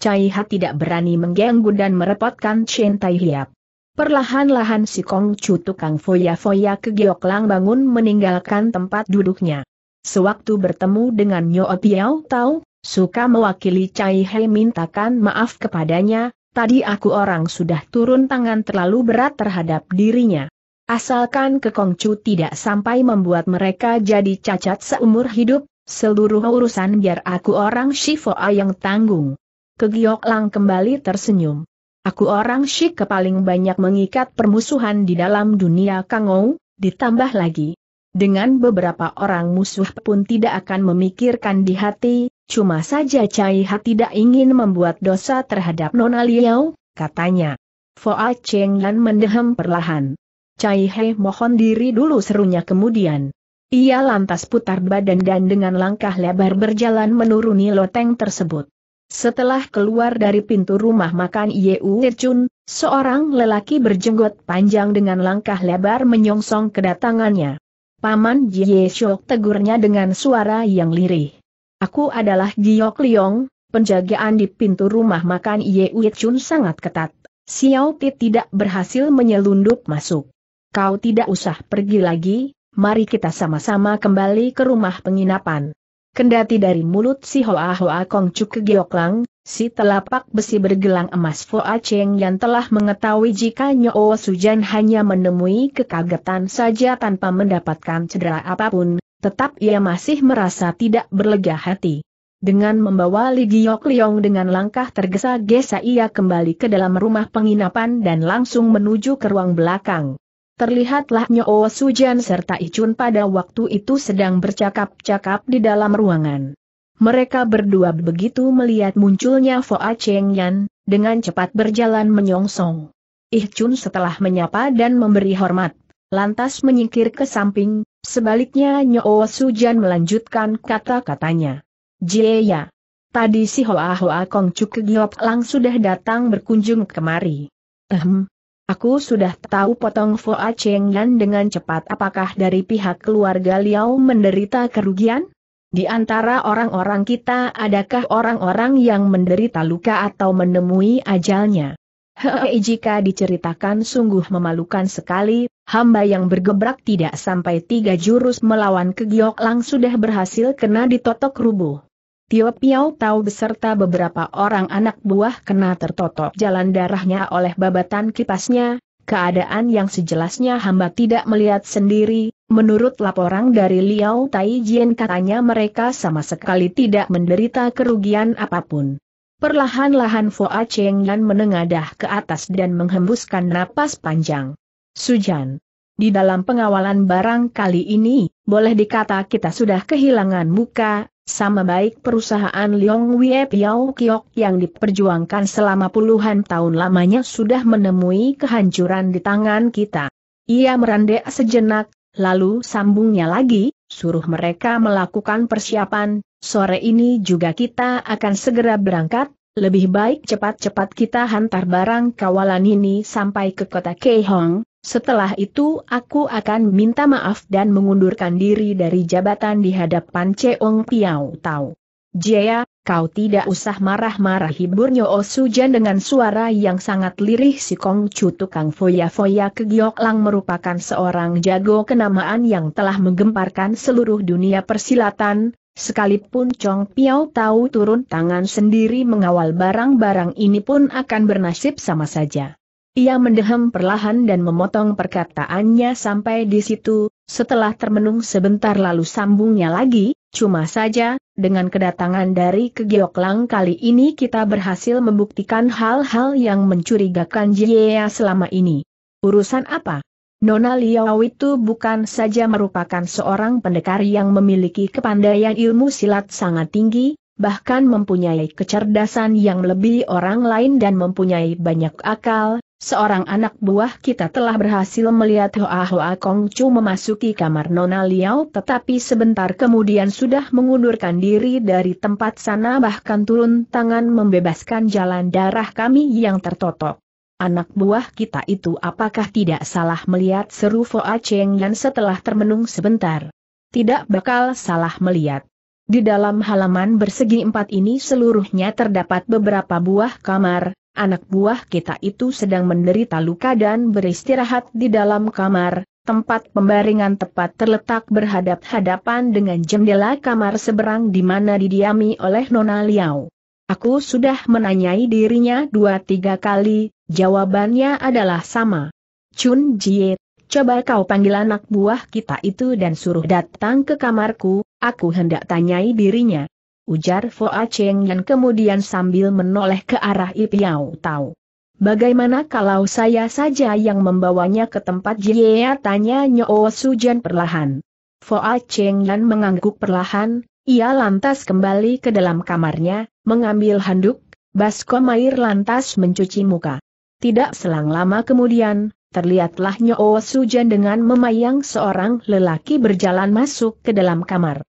Cai Ha tidak berani mengganggu dan merepotkan Chen Tai Hiap. Perlahan-lahan si Kong Chu tukang foya-foya ke lang bangun meninggalkan tempat duduknya. Sewaktu bertemu dengan Nyo Piao Tau, suka mewakili Cai Hei mintakan maaf kepadanya, tadi aku orang sudah turun tangan terlalu berat terhadap dirinya. Asalkan Kekongcu tidak sampai membuat mereka jadi cacat seumur hidup, seluruh urusan biar aku orang Shifoa yang tanggung. Kegiok Lang kembali tersenyum. Aku orang Shik paling banyak mengikat permusuhan di dalam dunia Kangou, ditambah lagi, dengan beberapa orang musuh pun tidak akan memikirkan di hati, cuma saja Cai Ha tidak ingin membuat dosa terhadap Nona Liao, katanya. Foa Cheng Yan mendehem perlahan. Cai He mohon diri dulu serunya kemudian. Ia lantas putar badan dan dengan langkah lebar berjalan menuruni loteng tersebut. Setelah keluar dari pintu rumah makan Yeu Chun, seorang lelaki berjenggot panjang dengan langkah lebar menyongsong kedatangannya. Paman Jie Shok tegurnya dengan suara yang lirih. Aku adalah Giok Liong, penjagaan di pintu rumah makan Ye Uit Chun sangat ketat. Xiao Ti tidak berhasil menyelundup masuk. Kau tidak usah pergi lagi, mari kita sama-sama kembali ke rumah penginapan. Kendati dari mulut si Hoa Hoa Kong Chuk Giok Lang, Si telapak besi bergelang emas Foa Cheng yang telah mengetahui jika Nyo Sujan hanya menemui kekagetan saja tanpa mendapatkan cedera apapun, tetap ia masih merasa tidak berlega hati. Dengan membawa Li Giok Liong dengan langkah tergesa-gesa ia kembali ke dalam rumah penginapan dan langsung menuju ke ruang belakang. Terlihatlah Nyo Sujan serta Icun pada waktu itu sedang bercakap-cakap di dalam ruangan. Mereka berdua begitu melihat munculnya Foa Cheng Yan, dengan cepat berjalan menyongsong. Ih Chun setelah menyapa dan memberi hormat, lantas menyingkir ke samping, sebaliknya Nyo Sujan melanjutkan kata-katanya. Jieya. Tadi si Hoa Hoa Kong Chuk Giop Lang sudah datang berkunjung kemari. Ehm, Aku sudah tahu potong Foa Cheng Yan dengan cepat apakah dari pihak keluarga Liao menderita kerugian? Di antara orang-orang kita adakah orang-orang yang menderita luka atau menemui ajalnya? Hei jika diceritakan sungguh memalukan sekali, hamba yang bergebrak tidak sampai tiga jurus melawan kegiok lang sudah berhasil kena ditotok rubuh. Tio Piao Tau beserta beberapa orang anak buah kena tertotok jalan darahnya oleh babatan kipasnya, keadaan yang sejelasnya hamba tidak melihat sendiri, menurut laporan dari Liao Taijian katanya mereka sama sekali tidak menderita kerugian apapun. Perlahan-lahan Foa Cheng Yan menengadah ke atas dan menghembuskan napas panjang. Sujan. Di dalam pengawalan barang kali ini, boleh dikata kita sudah kehilangan muka, sama baik perusahaan Liong Wei Piao Kiok yang diperjuangkan selama puluhan tahun lamanya sudah menemui kehancuran di tangan kita. Ia merandek sejenak, lalu sambungnya lagi, suruh mereka melakukan persiapan, sore ini juga kita akan segera berangkat, lebih baik cepat-cepat kita hantar barang kawalan ini sampai ke kota Keihong, setelah itu aku akan minta maaf dan mengundurkan diri dari jabatan di hadapan Cheong Piao Tau. Jaya, kau tidak usah marah-marah hibur Nyo Sujan dengan suara yang sangat lirih si Kong Chu tukang foya-foya ke Giok lang merupakan seorang jago kenamaan yang telah menggemparkan seluruh dunia persilatan, Sekalipun Chong Piao Tau turun tangan sendiri mengawal barang-barang ini pun akan bernasib sama saja. Ia mendehem perlahan dan memotong perkataannya sampai di situ, setelah termenung sebentar lalu sambungnya lagi, cuma saja, dengan kedatangan dari Kegioklang kali ini kita berhasil membuktikan hal-hal yang mencurigakan Jiea selama ini. Urusan apa? Nona Liao itu bukan saja merupakan seorang pendekar yang memiliki kepandaian ilmu silat sangat tinggi, bahkan mempunyai kecerdasan yang lebih orang lain dan mempunyai banyak akal, Seorang anak buah kita telah berhasil melihat Hoa Hoa Kong Chu memasuki kamar Nona Liao tetapi sebentar kemudian sudah mengundurkan diri dari tempat sana bahkan turun tangan membebaskan jalan darah kami yang tertotok. Anak buah kita itu apakah tidak salah melihat seru A Cheng yang setelah termenung sebentar? Tidak bakal salah melihat. Di dalam halaman bersegi empat ini seluruhnya terdapat beberapa buah kamar, anak buah kita itu sedang menderita luka dan beristirahat di dalam kamar, tempat pembaringan tepat terletak berhadap-hadapan dengan jendela kamar seberang di mana didiami oleh Nona Liao. Aku sudah menanyai dirinya dua tiga kali, jawabannya adalah sama. Chun Jie, coba kau panggil anak buah kita itu dan suruh datang ke kamarku, aku hendak tanyai dirinya ujar Foa Cheng Yan kemudian sambil menoleh ke arah Ipiau Tau. Bagaimana kalau saya saja yang membawanya ke tempat Jia tanya Nyo Sujan perlahan. Foa Cheng Yan mengangguk perlahan, ia lantas kembali ke dalam kamarnya, mengambil handuk, baskom air lantas mencuci muka. Tidak selang lama kemudian, terlihatlah Nyo Sujan dengan memayang seorang lelaki berjalan masuk ke dalam kamar.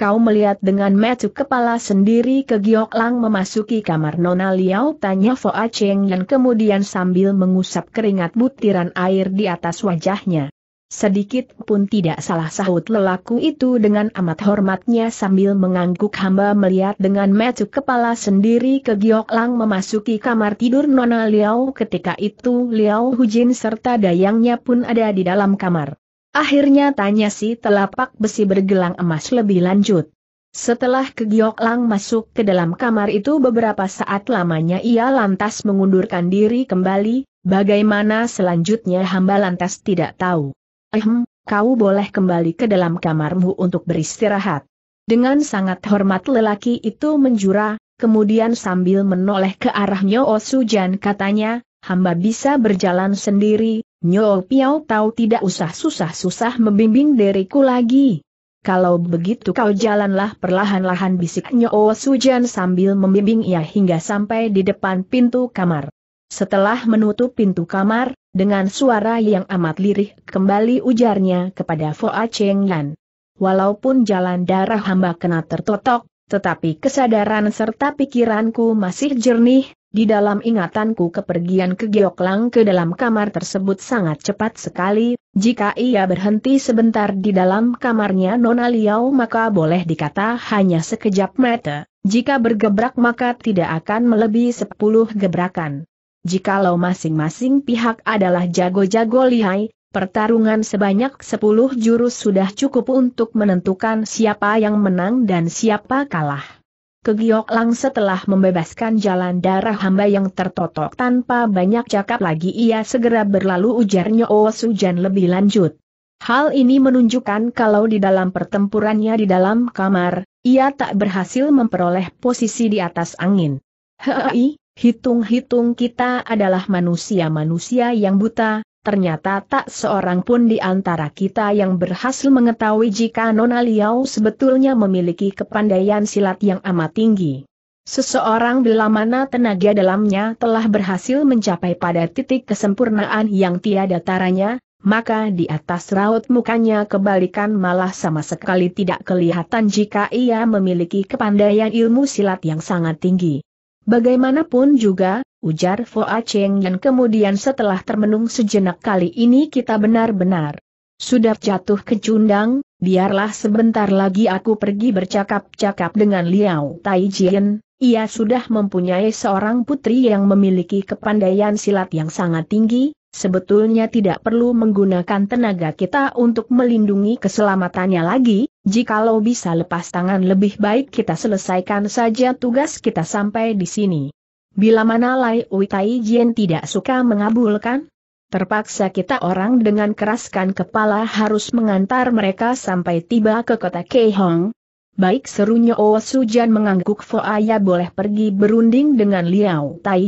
Kau melihat dengan metu kepala sendiri ke Giok Lang memasuki kamar Nona Liao tanya A Cheng yang kemudian sambil mengusap keringat butiran air di atas wajahnya. Sedikit pun tidak salah sahut lelaku itu dengan amat hormatnya sambil mengangguk hamba melihat dengan metu kepala sendiri ke Giok Lang memasuki kamar tidur Nona Liao ketika itu Liao Hujin serta dayangnya pun ada di dalam kamar. Akhirnya tanya si telapak besi bergelang emas lebih lanjut. Setelah Kegiok Lang masuk ke dalam kamar itu beberapa saat lamanya ia lantas mengundurkan diri kembali, bagaimana selanjutnya hamba lantas tidak tahu. Ehem, kau boleh kembali ke dalam kamarmu untuk beristirahat. Dengan sangat hormat lelaki itu menjura, kemudian sambil menoleh ke arah Nyo Sujan katanya, hamba bisa berjalan sendiri, Nyo Piao tahu tidak usah susah-susah membimbing diriku lagi. Kalau begitu kau jalanlah perlahan-lahan bisik Nyo Sujan sambil membimbing ia hingga sampai di depan pintu kamar. Setelah menutup pintu kamar, dengan suara yang amat lirih kembali ujarnya kepada Foa Cheng Yan. Walaupun jalan darah hamba kena tertotok, tetapi kesadaran serta pikiranku masih jernih, di dalam ingatanku kepergian ke Gioklang ke dalam kamar tersebut sangat cepat sekali, jika ia berhenti sebentar di dalam kamarnya Nona Liao maka boleh dikata hanya sekejap mata, jika bergebrak maka tidak akan melebihi sepuluh gebrakan. Jikalau masing-masing pihak adalah jago-jago lihai, pertarungan sebanyak sepuluh jurus sudah cukup untuk menentukan siapa yang menang dan siapa kalah. Kegiok Lang setelah membebaskan jalan darah hamba yang tertotok tanpa banyak cakap lagi ia segera berlalu ujarnya Oh Sujan lebih lanjut. Hal ini menunjukkan kalau di dalam pertempurannya di dalam kamar, ia tak berhasil memperoleh posisi di atas angin. Hei, hitung-hitung kita adalah manusia-manusia yang buta, Ternyata tak seorang pun di antara kita yang berhasil mengetahui jika Nona Liao sebetulnya memiliki kepandaian silat yang amat tinggi. Seseorang bila mana tenaga dalamnya telah berhasil mencapai pada titik kesempurnaan yang tiada taranya, maka di atas raut mukanya kebalikan malah sama sekali tidak kelihatan jika ia memiliki kepandaian ilmu silat yang sangat tinggi. Bagaimanapun juga, ujar A Cheng yang kemudian setelah termenung sejenak kali ini kita benar-benar sudah jatuh ke cundang, biarlah sebentar lagi aku pergi bercakap-cakap dengan Liao Tai Jian, ia sudah mempunyai seorang putri yang memiliki kepandaian silat yang sangat tinggi, sebetulnya tidak perlu menggunakan tenaga kita untuk melindungi keselamatannya lagi, jikalau bisa lepas tangan lebih baik kita selesaikan saja tugas kita sampai di sini. Bila mana Lai Uitai Jien tidak suka mengabulkan, terpaksa kita orang dengan keraskan kepala harus mengantar mereka sampai tiba ke kota Keihong, Baik serunya Oh Sujan mengangguk Foaya boleh pergi berunding dengan Liao Tai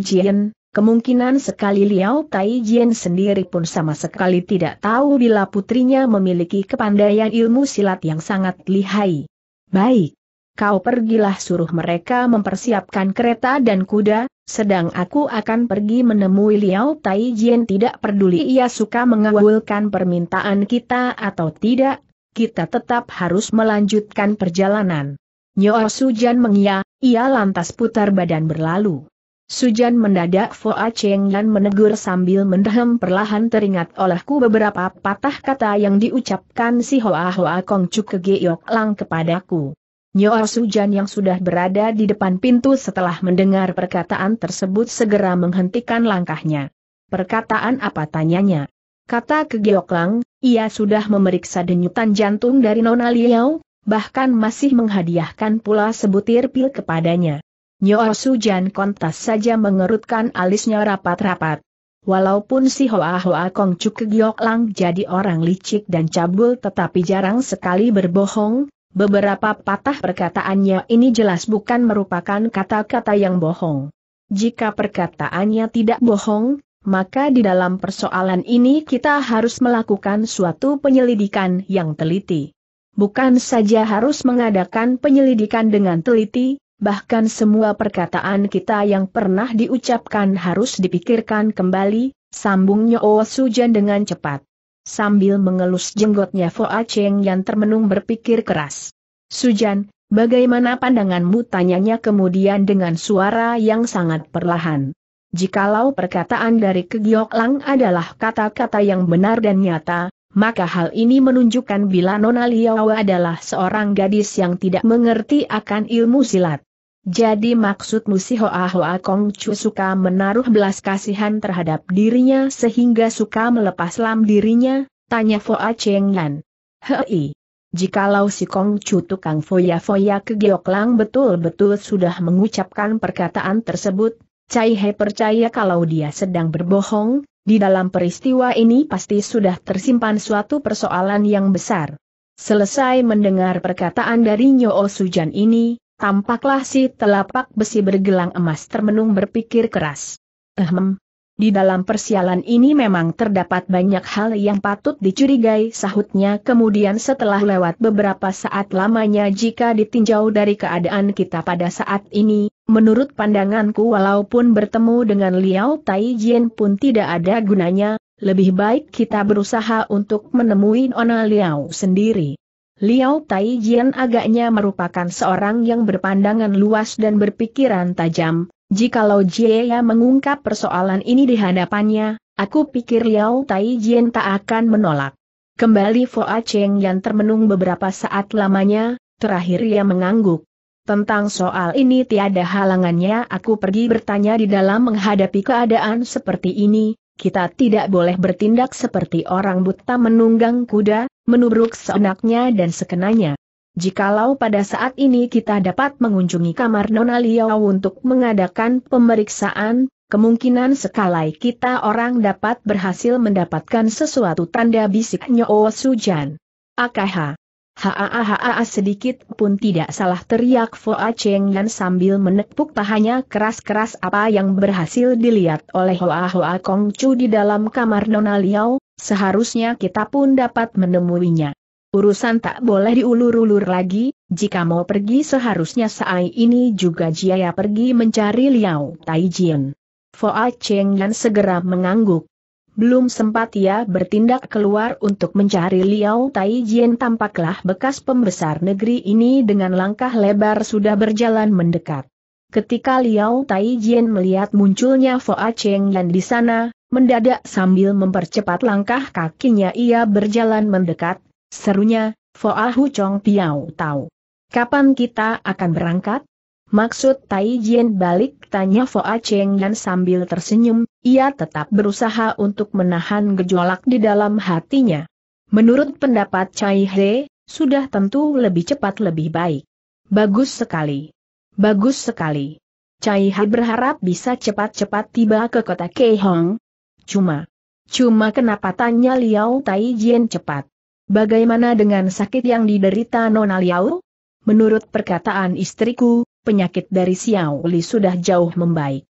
kemungkinan sekali Liao Tai sendiri pun sama sekali tidak tahu bila putrinya memiliki kepandaian ilmu silat yang sangat lihai. Baik. Kau pergilah suruh mereka mempersiapkan kereta dan kuda, sedang aku akan pergi menemui Liao Tai tidak peduli ia suka mengawulkan permintaan kita atau tidak, kita tetap harus melanjutkan perjalanan. Nyo Sujan mengia, ia lantas putar badan berlalu. Sujan mendadak Foa Cheng dan menegur sambil mendehem perlahan teringat olehku beberapa patah kata yang diucapkan si Hoa Hoa Kong Chuk ke Geok Lang kepadaku. Nyo Sujan yang sudah berada di depan pintu setelah mendengar perkataan tersebut segera menghentikan langkahnya. Perkataan apa tanyanya? Kata ke lang. Ia sudah memeriksa denyutan jantung dari Nona Liao, bahkan masih menghadiahkan pula sebutir pil kepadanya. Nyoa Sujan kontas saja mengerutkan alisnya rapat-rapat. Walaupun si Hoa Hoa Kong Chuk Giok Lang jadi orang licik dan cabul tetapi jarang sekali berbohong, beberapa patah perkataannya ini jelas bukan merupakan kata-kata yang bohong. Jika perkataannya tidak bohong, maka di dalam persoalan ini kita harus melakukan suatu penyelidikan yang teliti. Bukan saja harus mengadakan penyelidikan dengan teliti, bahkan semua perkataan kita yang pernah diucapkan harus dipikirkan kembali, sambungnya Oh Sujan dengan cepat. Sambil mengelus jenggotnya Foa Cheng yang termenung berpikir keras. Sujan, bagaimana pandanganmu tanyanya kemudian dengan suara yang sangat perlahan. Jikalau perkataan dari Kegiok Lang adalah kata-kata yang benar dan nyata, maka hal ini menunjukkan bila Nona Liao adalah seorang gadis yang tidak mengerti akan ilmu silat. Jadi maksud si Hoa Hoa Kong Chu suka menaruh belas kasihan terhadap dirinya sehingga suka melepas lam dirinya, tanya Foa Cheng Yan. Hei! Jikalau si Kong Chu tukang foya-foya ke Geok betul-betul sudah mengucapkan perkataan tersebut, Cai He percaya kalau dia sedang berbohong, di dalam peristiwa ini pasti sudah tersimpan suatu persoalan yang besar. Selesai mendengar perkataan dari Nyo Sujan ini, tampaklah si telapak besi bergelang emas termenung berpikir keras. Ehem. Di dalam persialan ini memang terdapat banyak hal yang patut dicurigai sahutnya kemudian setelah lewat beberapa saat lamanya jika ditinjau dari keadaan kita pada saat ini, Menurut pandanganku walaupun bertemu dengan Liao Tai Jin pun tidak ada gunanya, lebih baik kita berusaha untuk menemui Ona Liao sendiri. Liao Tai Jian agaknya merupakan seorang yang berpandangan luas dan berpikiran tajam, jikalau Jieya mengungkap persoalan ini di hadapannya, aku pikir Liao Tai Jian tak akan menolak. Kembali A Cheng yang termenung beberapa saat lamanya, terakhir ia mengangguk. Tentang soal ini tiada halangannya aku pergi bertanya di dalam menghadapi keadaan seperti ini, kita tidak boleh bertindak seperti orang buta menunggang kuda, menubruk seenaknya dan sekenanya. Jikalau pada saat ini kita dapat mengunjungi kamar Nona Liao untuk mengadakan pemeriksaan, kemungkinan sekali kita orang dapat berhasil mendapatkan sesuatu tanda bisik Nyoo Sujan. AKH Haaahaa sedikit pun tidak salah teriak Foa Cheng Yan sambil menepuk pahanya keras-keras apa yang berhasil dilihat oleh Hoa Hoa Kong Chu di dalam kamar Nona Liao, seharusnya kita pun dapat menemuinya. Urusan tak boleh diulur-ulur lagi, jika mau pergi seharusnya saat ini juga Jiaya pergi mencari Liao Taijin Foa Cheng Yan segera mengangguk. Belum sempat ia bertindak keluar untuk mencari Liao Tai Jien tampaklah bekas pembesar negeri ini dengan langkah lebar sudah berjalan mendekat. Ketika Liao Tai Jien melihat munculnya Foa Cheng yang di sana, mendadak sambil mempercepat langkah kakinya ia berjalan mendekat, serunya, Foa Hu Chong Piao Tau. Kapan kita akan berangkat? Maksud Tai Jien balik tanya Foa Cheng yang sambil tersenyum, ia tetap berusaha untuk menahan gejolak di dalam hatinya. Menurut pendapat Chai He, sudah tentu lebih cepat lebih baik. Bagus sekali. Bagus sekali. Chai He berharap bisa cepat-cepat tiba ke kota Keihong. Cuma. Cuma kenapa tanya Liao Tai Jian cepat? Bagaimana dengan sakit yang diderita Nona Liao? Menurut perkataan istriku, penyakit dari Xiao Li sudah jauh membaik.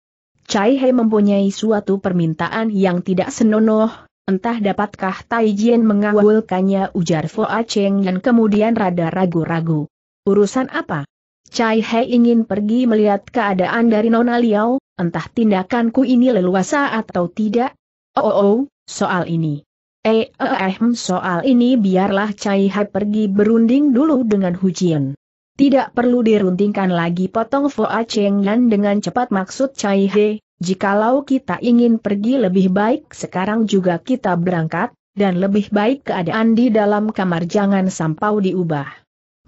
Chai He mempunyai suatu permintaan yang tidak senonoh, entah dapatkah Tai Jian mengawalkannya ujar Foa Cheng dan kemudian rada ragu-ragu. Urusan apa? Chai He ingin pergi melihat keadaan dari Nona Liao, entah tindakanku ini leluasa atau tidak? Oh, oh, oh soal ini. Eh, eh, eh, hmm, soal ini biarlah Chai He pergi berunding dulu dengan Hu Hujian. Tidak perlu diruntingkan lagi potong Foa Cheng Nan dengan cepat maksud Cai He, jikalau kita ingin pergi lebih baik sekarang juga kita berangkat, dan lebih baik keadaan di dalam kamar jangan sampau diubah.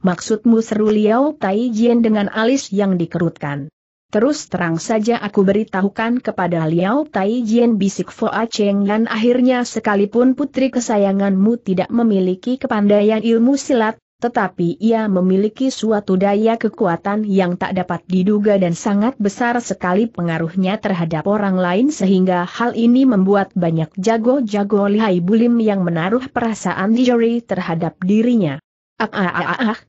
Maksudmu seru Liao Tai Jian dengan alis yang dikerutkan. Terus terang saja aku beritahukan kepada Liao Tai Jian bisik Foa Cheng Nan akhirnya sekalipun putri kesayanganmu tidak memiliki kepandaian ilmu silat, tetapi ia memiliki suatu daya kekuatan yang tak dapat diduga dan sangat besar sekali pengaruhnya terhadap orang lain sehingga hal ini membuat banyak jago-jago lihai bulim yang menaruh perasaan diri terhadap dirinya. Ah, ah ah ah ah.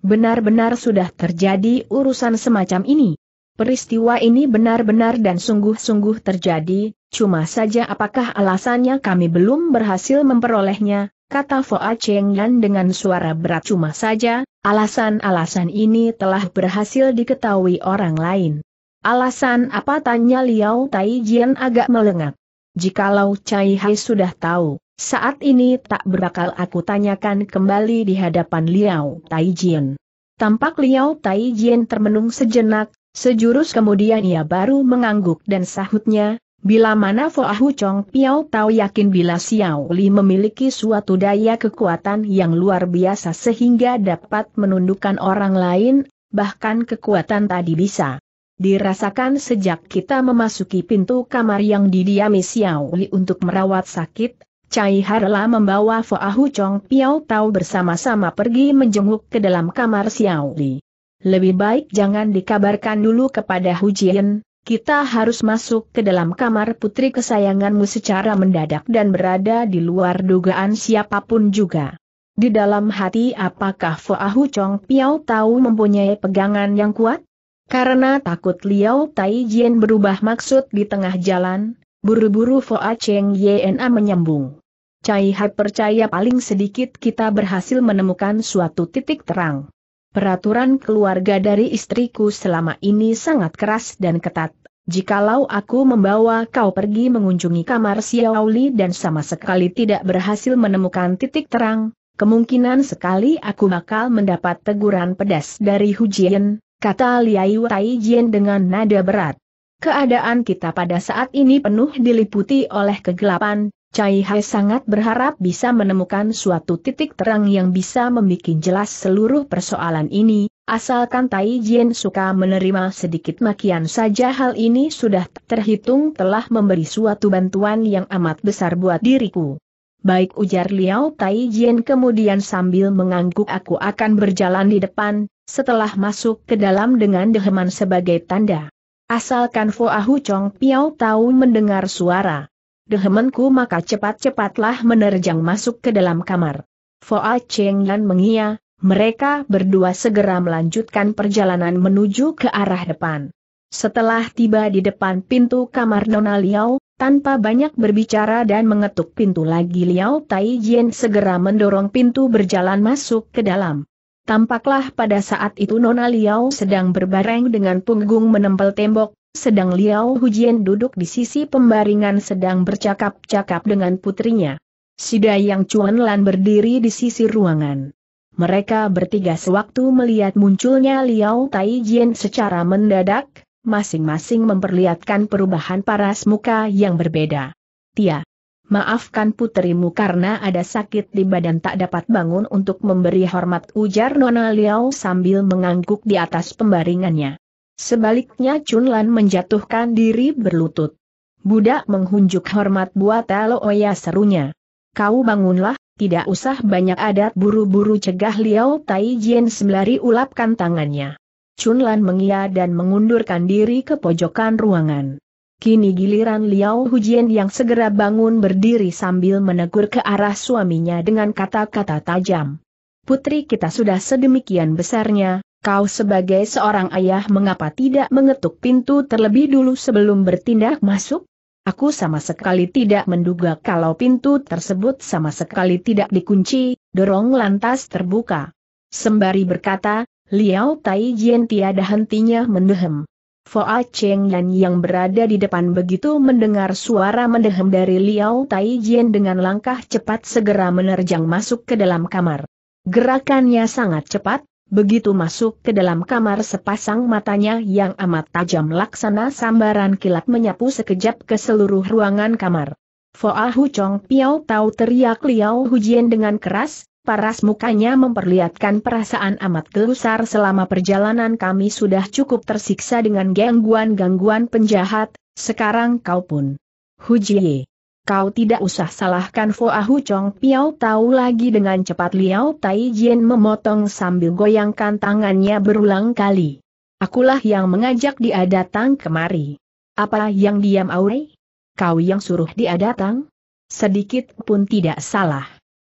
Benar-benar sudah terjadi urusan semacam ini. Peristiwa ini benar-benar dan sungguh-sungguh terjadi, cuma saja apakah alasannya kami belum berhasil memperolehnya, kata Foa Cheng Yan dengan suara berat cuma saja, alasan-alasan ini telah berhasil diketahui orang lain. Alasan apa tanya Liao Tai Jian agak melengak. Jikalau Cai Hai sudah tahu, saat ini tak berakal aku tanyakan kembali di hadapan Liao Tai Jian. Tampak Liao Tai Jian termenung sejenak, sejurus kemudian ia baru mengangguk dan sahutnya, Bila mana Foahu Chong Piao tahu yakin bila Xiao Li memiliki suatu daya kekuatan yang luar biasa sehingga dapat menundukkan orang lain, bahkan kekuatan tadi bisa dirasakan sejak kita memasuki pintu kamar yang didiami Xiao Li untuk merawat sakit, Cai Harla membawa Foahu Chong Piao tahu bersama-sama pergi menjenguk ke dalam kamar Xiao Li. Lebih baik jangan dikabarkan dulu kepada Hu Jien, kita harus masuk ke dalam kamar putri kesayanganmu secara mendadak dan berada di luar dugaan siapapun juga. Di dalam hati apakah Foahu Chong Piao tahu mempunyai pegangan yang kuat? Karena takut Liao Tai Jian berubah maksud di tengah jalan, buru-buru A Cheng Yena menyambung. Cai Hai percaya paling sedikit kita berhasil menemukan suatu titik terang. Peraturan keluarga dari istriku selama ini sangat keras dan ketat. Jikalau aku membawa kau pergi mengunjungi kamar Xiaoli dan sama sekali tidak berhasil menemukan titik terang, kemungkinan sekali aku bakal mendapat teguran pedas dari Hu Jian, kata Liai Jian dengan nada berat. Keadaan kita pada saat ini penuh diliputi oleh kegelapan, Cai Hai sangat berharap bisa menemukan suatu titik terang yang bisa membuat jelas seluruh persoalan ini, asalkan Tai Jin suka menerima sedikit makian saja hal ini sudah terhitung telah memberi suatu bantuan yang amat besar buat diriku. Baik ujar Liao Tai Jin kemudian sambil mengangguk aku akan berjalan di depan, setelah masuk ke dalam dengan deheman sebagai tanda. Asalkan Fu Ahu Chong Piao tahu mendengar suara dehemanku maka cepat-cepatlah menerjang masuk ke dalam kamar. Foa Cheng Yan mengia, mereka berdua segera melanjutkan perjalanan menuju ke arah depan. Setelah tiba di depan pintu kamar Nona Liao, tanpa banyak berbicara dan mengetuk pintu lagi Liao Tai Jian segera mendorong pintu berjalan masuk ke dalam. Tampaklah pada saat itu Nona Liao sedang berbareng dengan punggung menempel tembok, sedang Liao Hujian duduk di sisi pembaringan sedang bercakap-cakap dengan putrinya. Sida yang Chuan Lan berdiri di sisi ruangan. Mereka bertiga sewaktu melihat munculnya Liao Jian secara mendadak, masing-masing memperlihatkan perubahan paras muka yang berbeda. Tia, maafkan putrimu karena ada sakit di badan tak dapat bangun untuk memberi hormat ujar Nona Liao sambil mengangguk di atas pembaringannya. Sebaliknya Chun Lan menjatuhkan diri berlutut. Budak menghunjuk hormat buat Oya serunya. Kau bangunlah, tidak usah banyak adat buru-buru cegah Liao Tai Jien sembari ulapkan tangannya. Chun Lan mengia dan mengundurkan diri ke pojokan ruangan. Kini giliran Liao Hujian yang segera bangun berdiri sambil menegur ke arah suaminya dengan kata-kata tajam. Putri kita sudah sedemikian besarnya, kau sebagai seorang ayah mengapa tidak mengetuk pintu terlebih dulu sebelum bertindak masuk? Aku sama sekali tidak menduga kalau pintu tersebut sama sekali tidak dikunci, dorong lantas terbuka. Sembari berkata, Liao Tai Jian tiada hentinya mendehem. Foa Cheng Yan yang berada di depan begitu mendengar suara mendehem dari Liao Tai Jian dengan langkah cepat segera menerjang masuk ke dalam kamar. Gerakannya sangat cepat, Begitu masuk ke dalam kamar sepasang matanya yang amat tajam laksana sambaran kilat menyapu sekejap ke seluruh ruangan kamar. Foa Hu Chong Piao Tau teriak Liao Hujian dengan keras, paras mukanya memperlihatkan perasaan amat gelusar selama perjalanan kami sudah cukup tersiksa dengan gangguan-gangguan penjahat, sekarang kau pun. Hujie. Kau tidak usah salahkan Foahu Chong Piao tahu lagi dengan cepat Liao Tai memotong sambil goyangkan tangannya berulang kali. Akulah yang mengajak dia datang kemari. Apa yang diam Auri? Kau yang suruh dia datang? Sedikit pun tidak salah.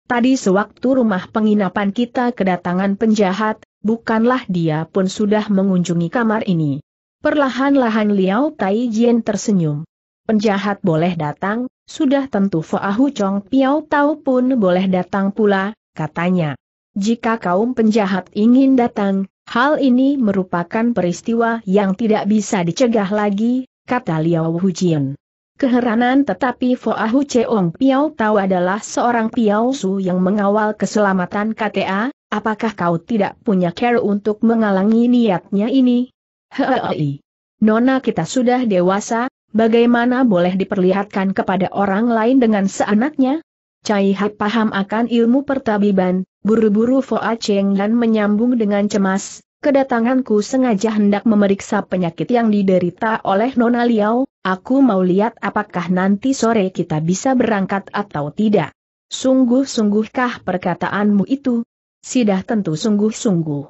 Tadi sewaktu rumah penginapan kita kedatangan penjahat, bukanlah dia pun sudah mengunjungi kamar ini. Perlahan-lahan Liao Tai tersenyum. Penjahat boleh datang, sudah tentu Foahu Chong Piao tahu pun boleh datang pula, katanya. Jika kaum penjahat ingin datang, hal ini merupakan peristiwa yang tidak bisa dicegah lagi, kata Liao Hujian. Keheranan tetapi Foahu Cheong Piao Tau adalah seorang Piao Su yang mengawal keselamatan KTA, apakah kau tidak punya care untuk mengalangi niatnya ini? Hei, Nona kita sudah dewasa, Bagaimana boleh diperlihatkan kepada orang lain dengan seanaknya? Cai Hap paham akan ilmu pertabiban, buru-buru Fo A Cheng dan menyambung dengan cemas, kedatanganku sengaja hendak memeriksa penyakit yang diderita oleh Nona Liao, aku mau lihat apakah nanti sore kita bisa berangkat atau tidak. Sungguh-sungguhkah perkataanmu itu? Sidah tentu sungguh-sungguh.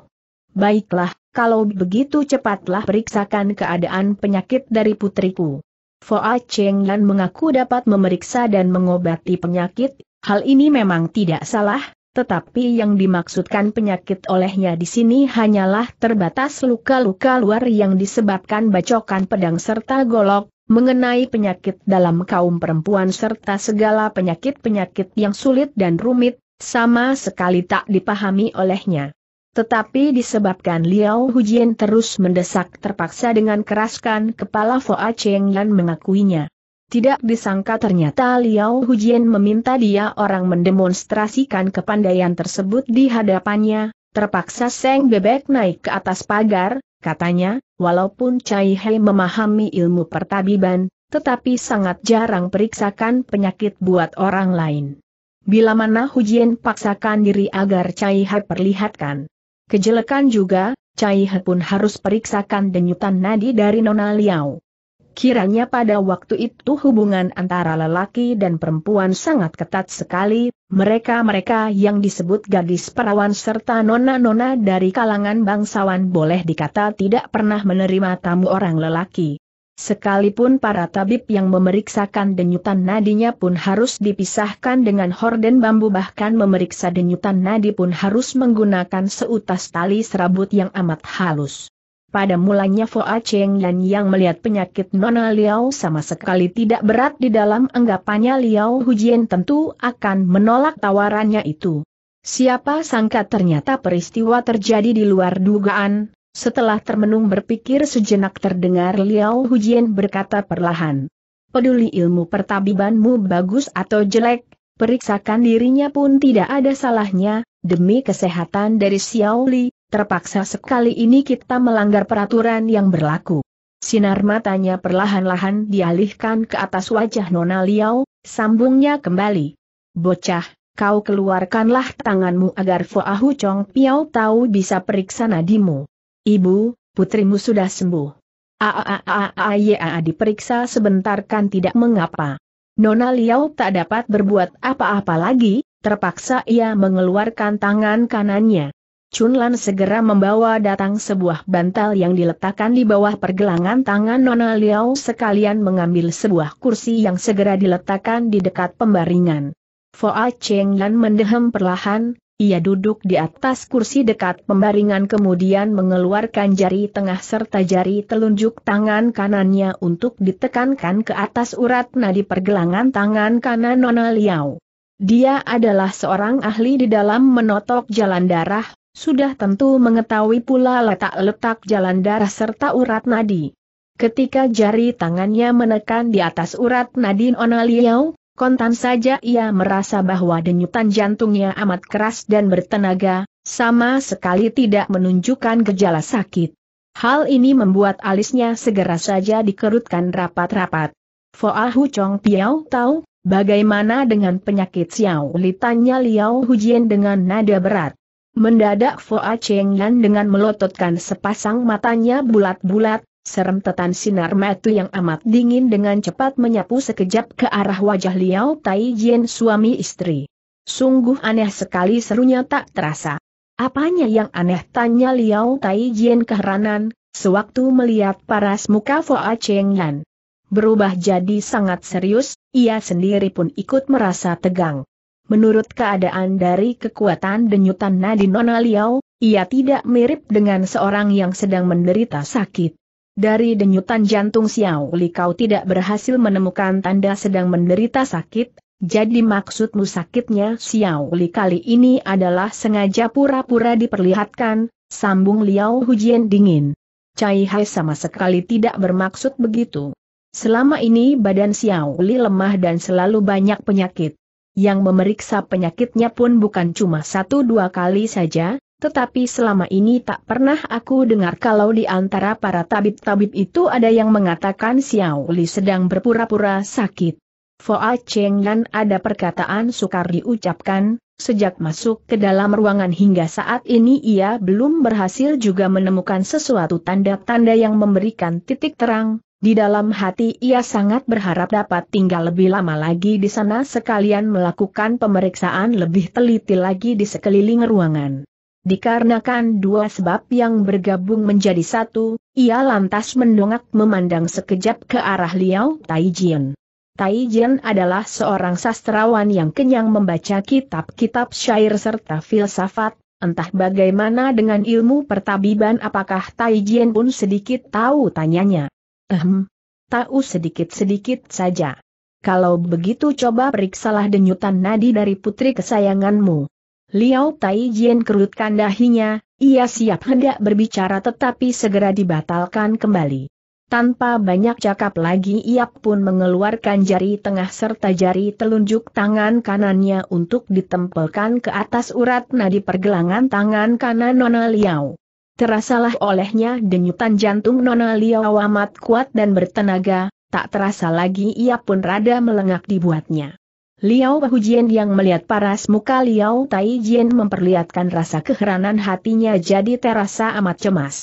Baiklah, kalau begitu cepatlah periksakan keadaan penyakit dari putriku. Foa Cheng Yan mengaku dapat memeriksa dan mengobati penyakit, hal ini memang tidak salah, tetapi yang dimaksudkan penyakit olehnya di sini hanyalah terbatas luka-luka luar yang disebabkan bacokan pedang serta golok, mengenai penyakit dalam kaum perempuan serta segala penyakit-penyakit yang sulit dan rumit, sama sekali tak dipahami olehnya. Tetapi disebabkan Liao Hujian terus mendesak terpaksa dengan keraskan kepala Foa Cheng Yan mengakuinya. Tidak disangka ternyata Liao Hujian meminta dia orang mendemonstrasikan kepandaian tersebut di hadapannya, terpaksa Seng Bebek naik ke atas pagar, katanya, walaupun Chai Hei memahami ilmu pertabiban, tetapi sangat jarang periksakan penyakit buat orang lain. Bila mana Hujian paksakan diri agar Chai Hei perlihatkan Kejelekan juga, Cai He pun harus periksakan denyutan nadi dari Nona Liao. Kiranya pada waktu itu hubungan antara lelaki dan perempuan sangat ketat sekali, mereka-mereka yang disebut gadis perawan serta nona-nona dari kalangan bangsawan boleh dikata tidak pernah menerima tamu orang lelaki. Sekalipun para tabib yang memeriksakan denyutan nadinya pun harus dipisahkan dengan horden bambu bahkan memeriksa denyutan nadi pun harus menggunakan seutas tali serabut yang amat halus. Pada mulanya Foa Cheng Yan yang melihat penyakit Nona Liao sama sekali tidak berat di dalam anggapannya Liao Hujian tentu akan menolak tawarannya itu. Siapa sangka ternyata peristiwa terjadi di luar dugaan, setelah termenung berpikir sejenak terdengar Liao Hujian berkata perlahan. Peduli ilmu pertabibanmu bagus atau jelek, periksakan dirinya pun tidak ada salahnya, demi kesehatan dari Xiao Li, terpaksa sekali ini kita melanggar peraturan yang berlaku. Sinar matanya perlahan-lahan dialihkan ke atas wajah Nona Liao, sambungnya kembali. Bocah, kau keluarkanlah tanganmu agar Fuahu Chong Piao tahu bisa periksa nadimu. Ibu, putrimu sudah sembuh. Aaaaaa diperiksa sebentar kan tidak mengapa. Nona Liao tak dapat berbuat apa-apa lagi, terpaksa ia mengeluarkan tangan kanannya. Chun Lan segera membawa datang sebuah bantal yang diletakkan di bawah pergelangan tangan Nona Liao sekalian mengambil sebuah kursi yang segera diletakkan di dekat pembaringan. Foa Cheng Lan mendehem perlahan, ia duduk di atas kursi dekat pembaringan kemudian mengeluarkan jari tengah serta jari telunjuk tangan kanannya untuk ditekankan ke atas urat nadi pergelangan tangan kanan Nona Liao. Dia adalah seorang ahli di dalam menotok jalan darah, sudah tentu mengetahui pula letak-letak jalan darah serta urat nadi. Ketika jari tangannya menekan di atas urat nadi Nona Liao, Kontan saja ia merasa bahwa denyutan jantungnya amat keras dan bertenaga, sama sekali tidak menunjukkan gejala sakit. Hal ini membuat alisnya segera saja dikerutkan rapat-rapat. Foa Hu Chong Piao tahu, bagaimana dengan penyakit Xiao Li tanya Liao Hujian dengan nada berat. Mendadak Foa Cheng Yan dengan melototkan sepasang matanya bulat-bulat, Serem Seremtetan sinar metu yang amat dingin dengan cepat menyapu sekejap ke arah wajah Liao Tai Jian suami istri. Sungguh aneh sekali serunya tak terasa. Apanya yang aneh tanya Liao Tai Jian keheranan, sewaktu melihat paras muka Foa Cheng Yan. Berubah jadi sangat serius, ia sendiri pun ikut merasa tegang. Menurut keadaan dari kekuatan denyutan nadi Nona Liao, ia tidak mirip dengan seorang yang sedang menderita sakit. Dari denyutan jantung Xiao Li kau tidak berhasil menemukan tanda sedang menderita sakit, jadi maksudmu sakitnya Xiao Li kali ini adalah sengaja pura-pura diperlihatkan, sambung Liao Hujian dingin. Cai Hai sama sekali tidak bermaksud begitu. Selama ini badan Xiao Li lemah dan selalu banyak penyakit. Yang memeriksa penyakitnya pun bukan cuma satu dua kali saja, tetapi selama ini tak pernah aku dengar kalau di antara para tabib-tabib itu ada yang mengatakan Xiao Li sedang berpura-pura sakit. Foa Yan ada perkataan sukar diucapkan, sejak masuk ke dalam ruangan hingga saat ini ia belum berhasil juga menemukan sesuatu tanda-tanda yang memberikan titik terang, di dalam hati ia sangat berharap dapat tinggal lebih lama lagi di sana sekalian melakukan pemeriksaan lebih teliti lagi di sekeliling ruangan. Dikarenakan dua sebab yang bergabung menjadi satu, ia lantas mendongak memandang sekejap ke arah Liao Taijian. Taijian adalah seorang sastrawan yang kenyang membaca kitab-kitab syair serta filsafat, entah bagaimana dengan ilmu pertabiban apakah Taijian pun sedikit tahu tanyanya. Ehm, tahu sedikit-sedikit saja. Kalau begitu coba periksalah denyutan nadi dari putri kesayanganmu. Liao Tai Jian kerutkan dahinya, ia siap hendak berbicara tetapi segera dibatalkan kembali. Tanpa banyak cakap lagi ia pun mengeluarkan jari tengah serta jari telunjuk tangan kanannya untuk ditempelkan ke atas urat nadi pergelangan tangan kanan Nona Liao. Terasalah olehnya denyutan jantung Nona Liao amat kuat dan bertenaga, tak terasa lagi ia pun rada melengak dibuatnya. Liao Bahujian yang melihat paras muka Liao Taijian memperlihatkan rasa keheranan hatinya jadi terasa amat cemas.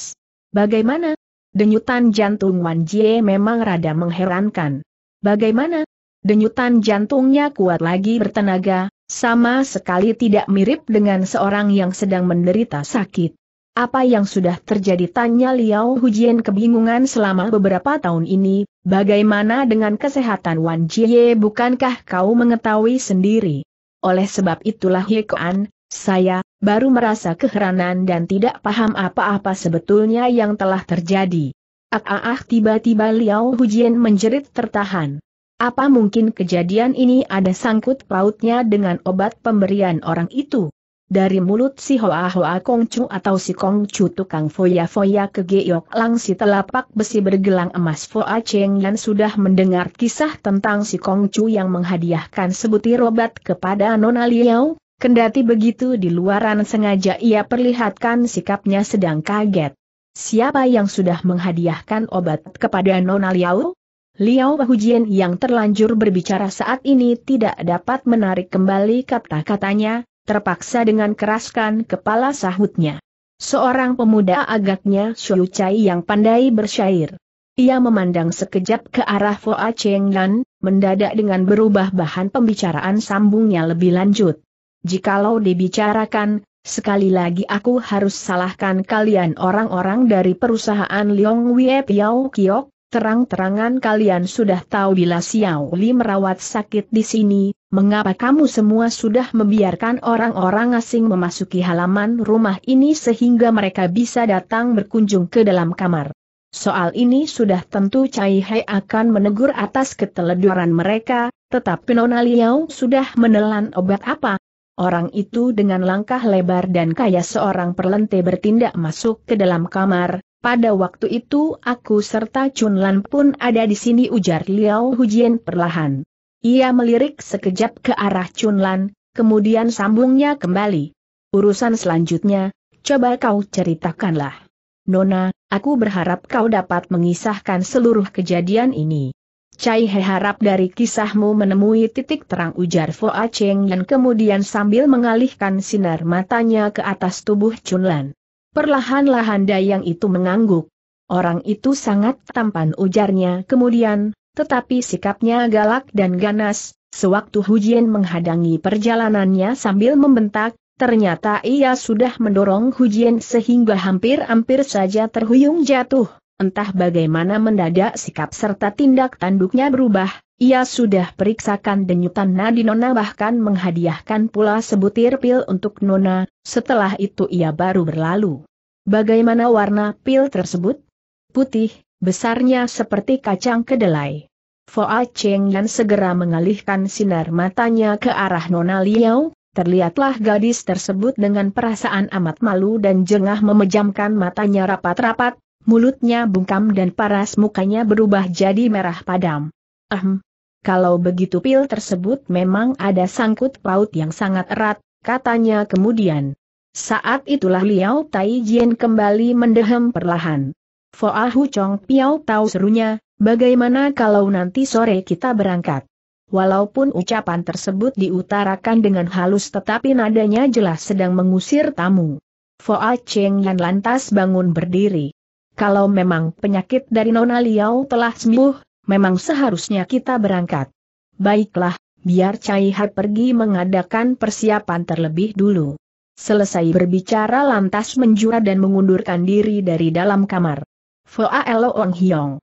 Bagaimana? Denyutan jantung Wan Jie memang rada mengherankan. Bagaimana? Denyutan jantungnya kuat lagi bertenaga, sama sekali tidak mirip dengan seorang yang sedang menderita sakit. Apa yang sudah terjadi tanya Liao Hujian kebingungan selama beberapa tahun ini, bagaimana dengan kesehatan Wan Jie bukankah kau mengetahui sendiri? Oleh sebab itulah Hekoan, saya, baru merasa keheranan dan tidak paham apa-apa sebetulnya yang telah terjadi. Ah ah tiba-tiba Liao Hujian menjerit tertahan. Apa mungkin kejadian ini ada sangkut pautnya dengan obat pemberian orang itu? Dari mulut si Hoa Hoa Kongcu atau si Kongcu tukang foya-foya ke Geok Lang si telapak besi bergelang emas Foa Cheng dan sudah mendengar kisah tentang si Kongcu yang menghadiahkan sebutir obat kepada Nona Liao, kendati begitu di luaran sengaja ia perlihatkan sikapnya sedang kaget. Siapa yang sudah menghadiahkan obat kepada Nona Liao? Liao Hujian yang terlanjur berbicara saat ini tidak dapat menarik kembali kata-katanya, terpaksa dengan keraskan kepala sahutnya. Seorang pemuda agaknya Xiu Chai yang pandai bersyair. Ia memandang sekejap ke arah Foa Cheng Yan, mendadak dengan berubah bahan pembicaraan sambungnya lebih lanjut. Jikalau dibicarakan, sekali lagi aku harus salahkan kalian orang-orang dari perusahaan Liong Wei Piao Kiok, Terang-terangan kalian sudah tahu bila Xiao Li merawat sakit di sini, mengapa kamu semua sudah membiarkan orang-orang asing memasuki halaman rumah ini sehingga mereka bisa datang berkunjung ke dalam kamar? Soal ini sudah tentu Cai Hai akan menegur atas keteledoran mereka, tetapi Nona Liao sudah menelan obat apa? Orang itu dengan langkah lebar dan kaya seorang perlente bertindak masuk ke dalam kamar, pada waktu itu aku serta Chun Lan pun ada di sini ujar Liao Hujian perlahan. Ia melirik sekejap ke arah Chun Lan, kemudian sambungnya kembali. Urusan selanjutnya, coba kau ceritakanlah. Nona, aku berharap kau dapat mengisahkan seluruh kejadian ini. Cai He harap dari kisahmu menemui titik terang ujar A Cheng dan kemudian sambil mengalihkan sinar matanya ke atas tubuh Chun Lan. Perlahan-lahan Dayang itu mengangguk. Orang itu sangat tampan ujarnya kemudian, tetapi sikapnya galak dan ganas, sewaktu Hujian menghadangi perjalanannya sambil membentak, ternyata ia sudah mendorong Hujian sehingga hampir-hampir saja terhuyung jatuh. Entah bagaimana mendadak sikap serta tindak tanduknya berubah, ia sudah periksakan denyutan nadi Nona bahkan menghadiahkan pula sebutir pil untuk Nona, setelah itu ia baru berlalu. Bagaimana warna pil tersebut? Putih, besarnya seperti kacang kedelai. Foa Cheng Yan segera mengalihkan sinar matanya ke arah Nona Liao, terlihatlah gadis tersebut dengan perasaan amat malu dan jengah memejamkan matanya rapat-rapat, Mulutnya bungkam dan paras mukanya berubah jadi merah padam. Ahem. Kalau begitu pil tersebut memang ada sangkut paut yang sangat erat, katanya kemudian. Saat itulah Liao Tai Jian kembali mendehem perlahan. Foa Hu Chong Piao tahu serunya, bagaimana kalau nanti sore kita berangkat. Walaupun ucapan tersebut diutarakan dengan halus tetapi nadanya jelas sedang mengusir tamu. Foa Cheng Yan lantas bangun berdiri kalau memang penyakit dari Nona Liao telah sembuh, memang seharusnya kita berangkat. Baiklah, biar Cai Hai pergi mengadakan persiapan terlebih dulu. Selesai berbicara lantas menjura dan mengundurkan diri dari dalam kamar. Foa Elo Ong Hiong.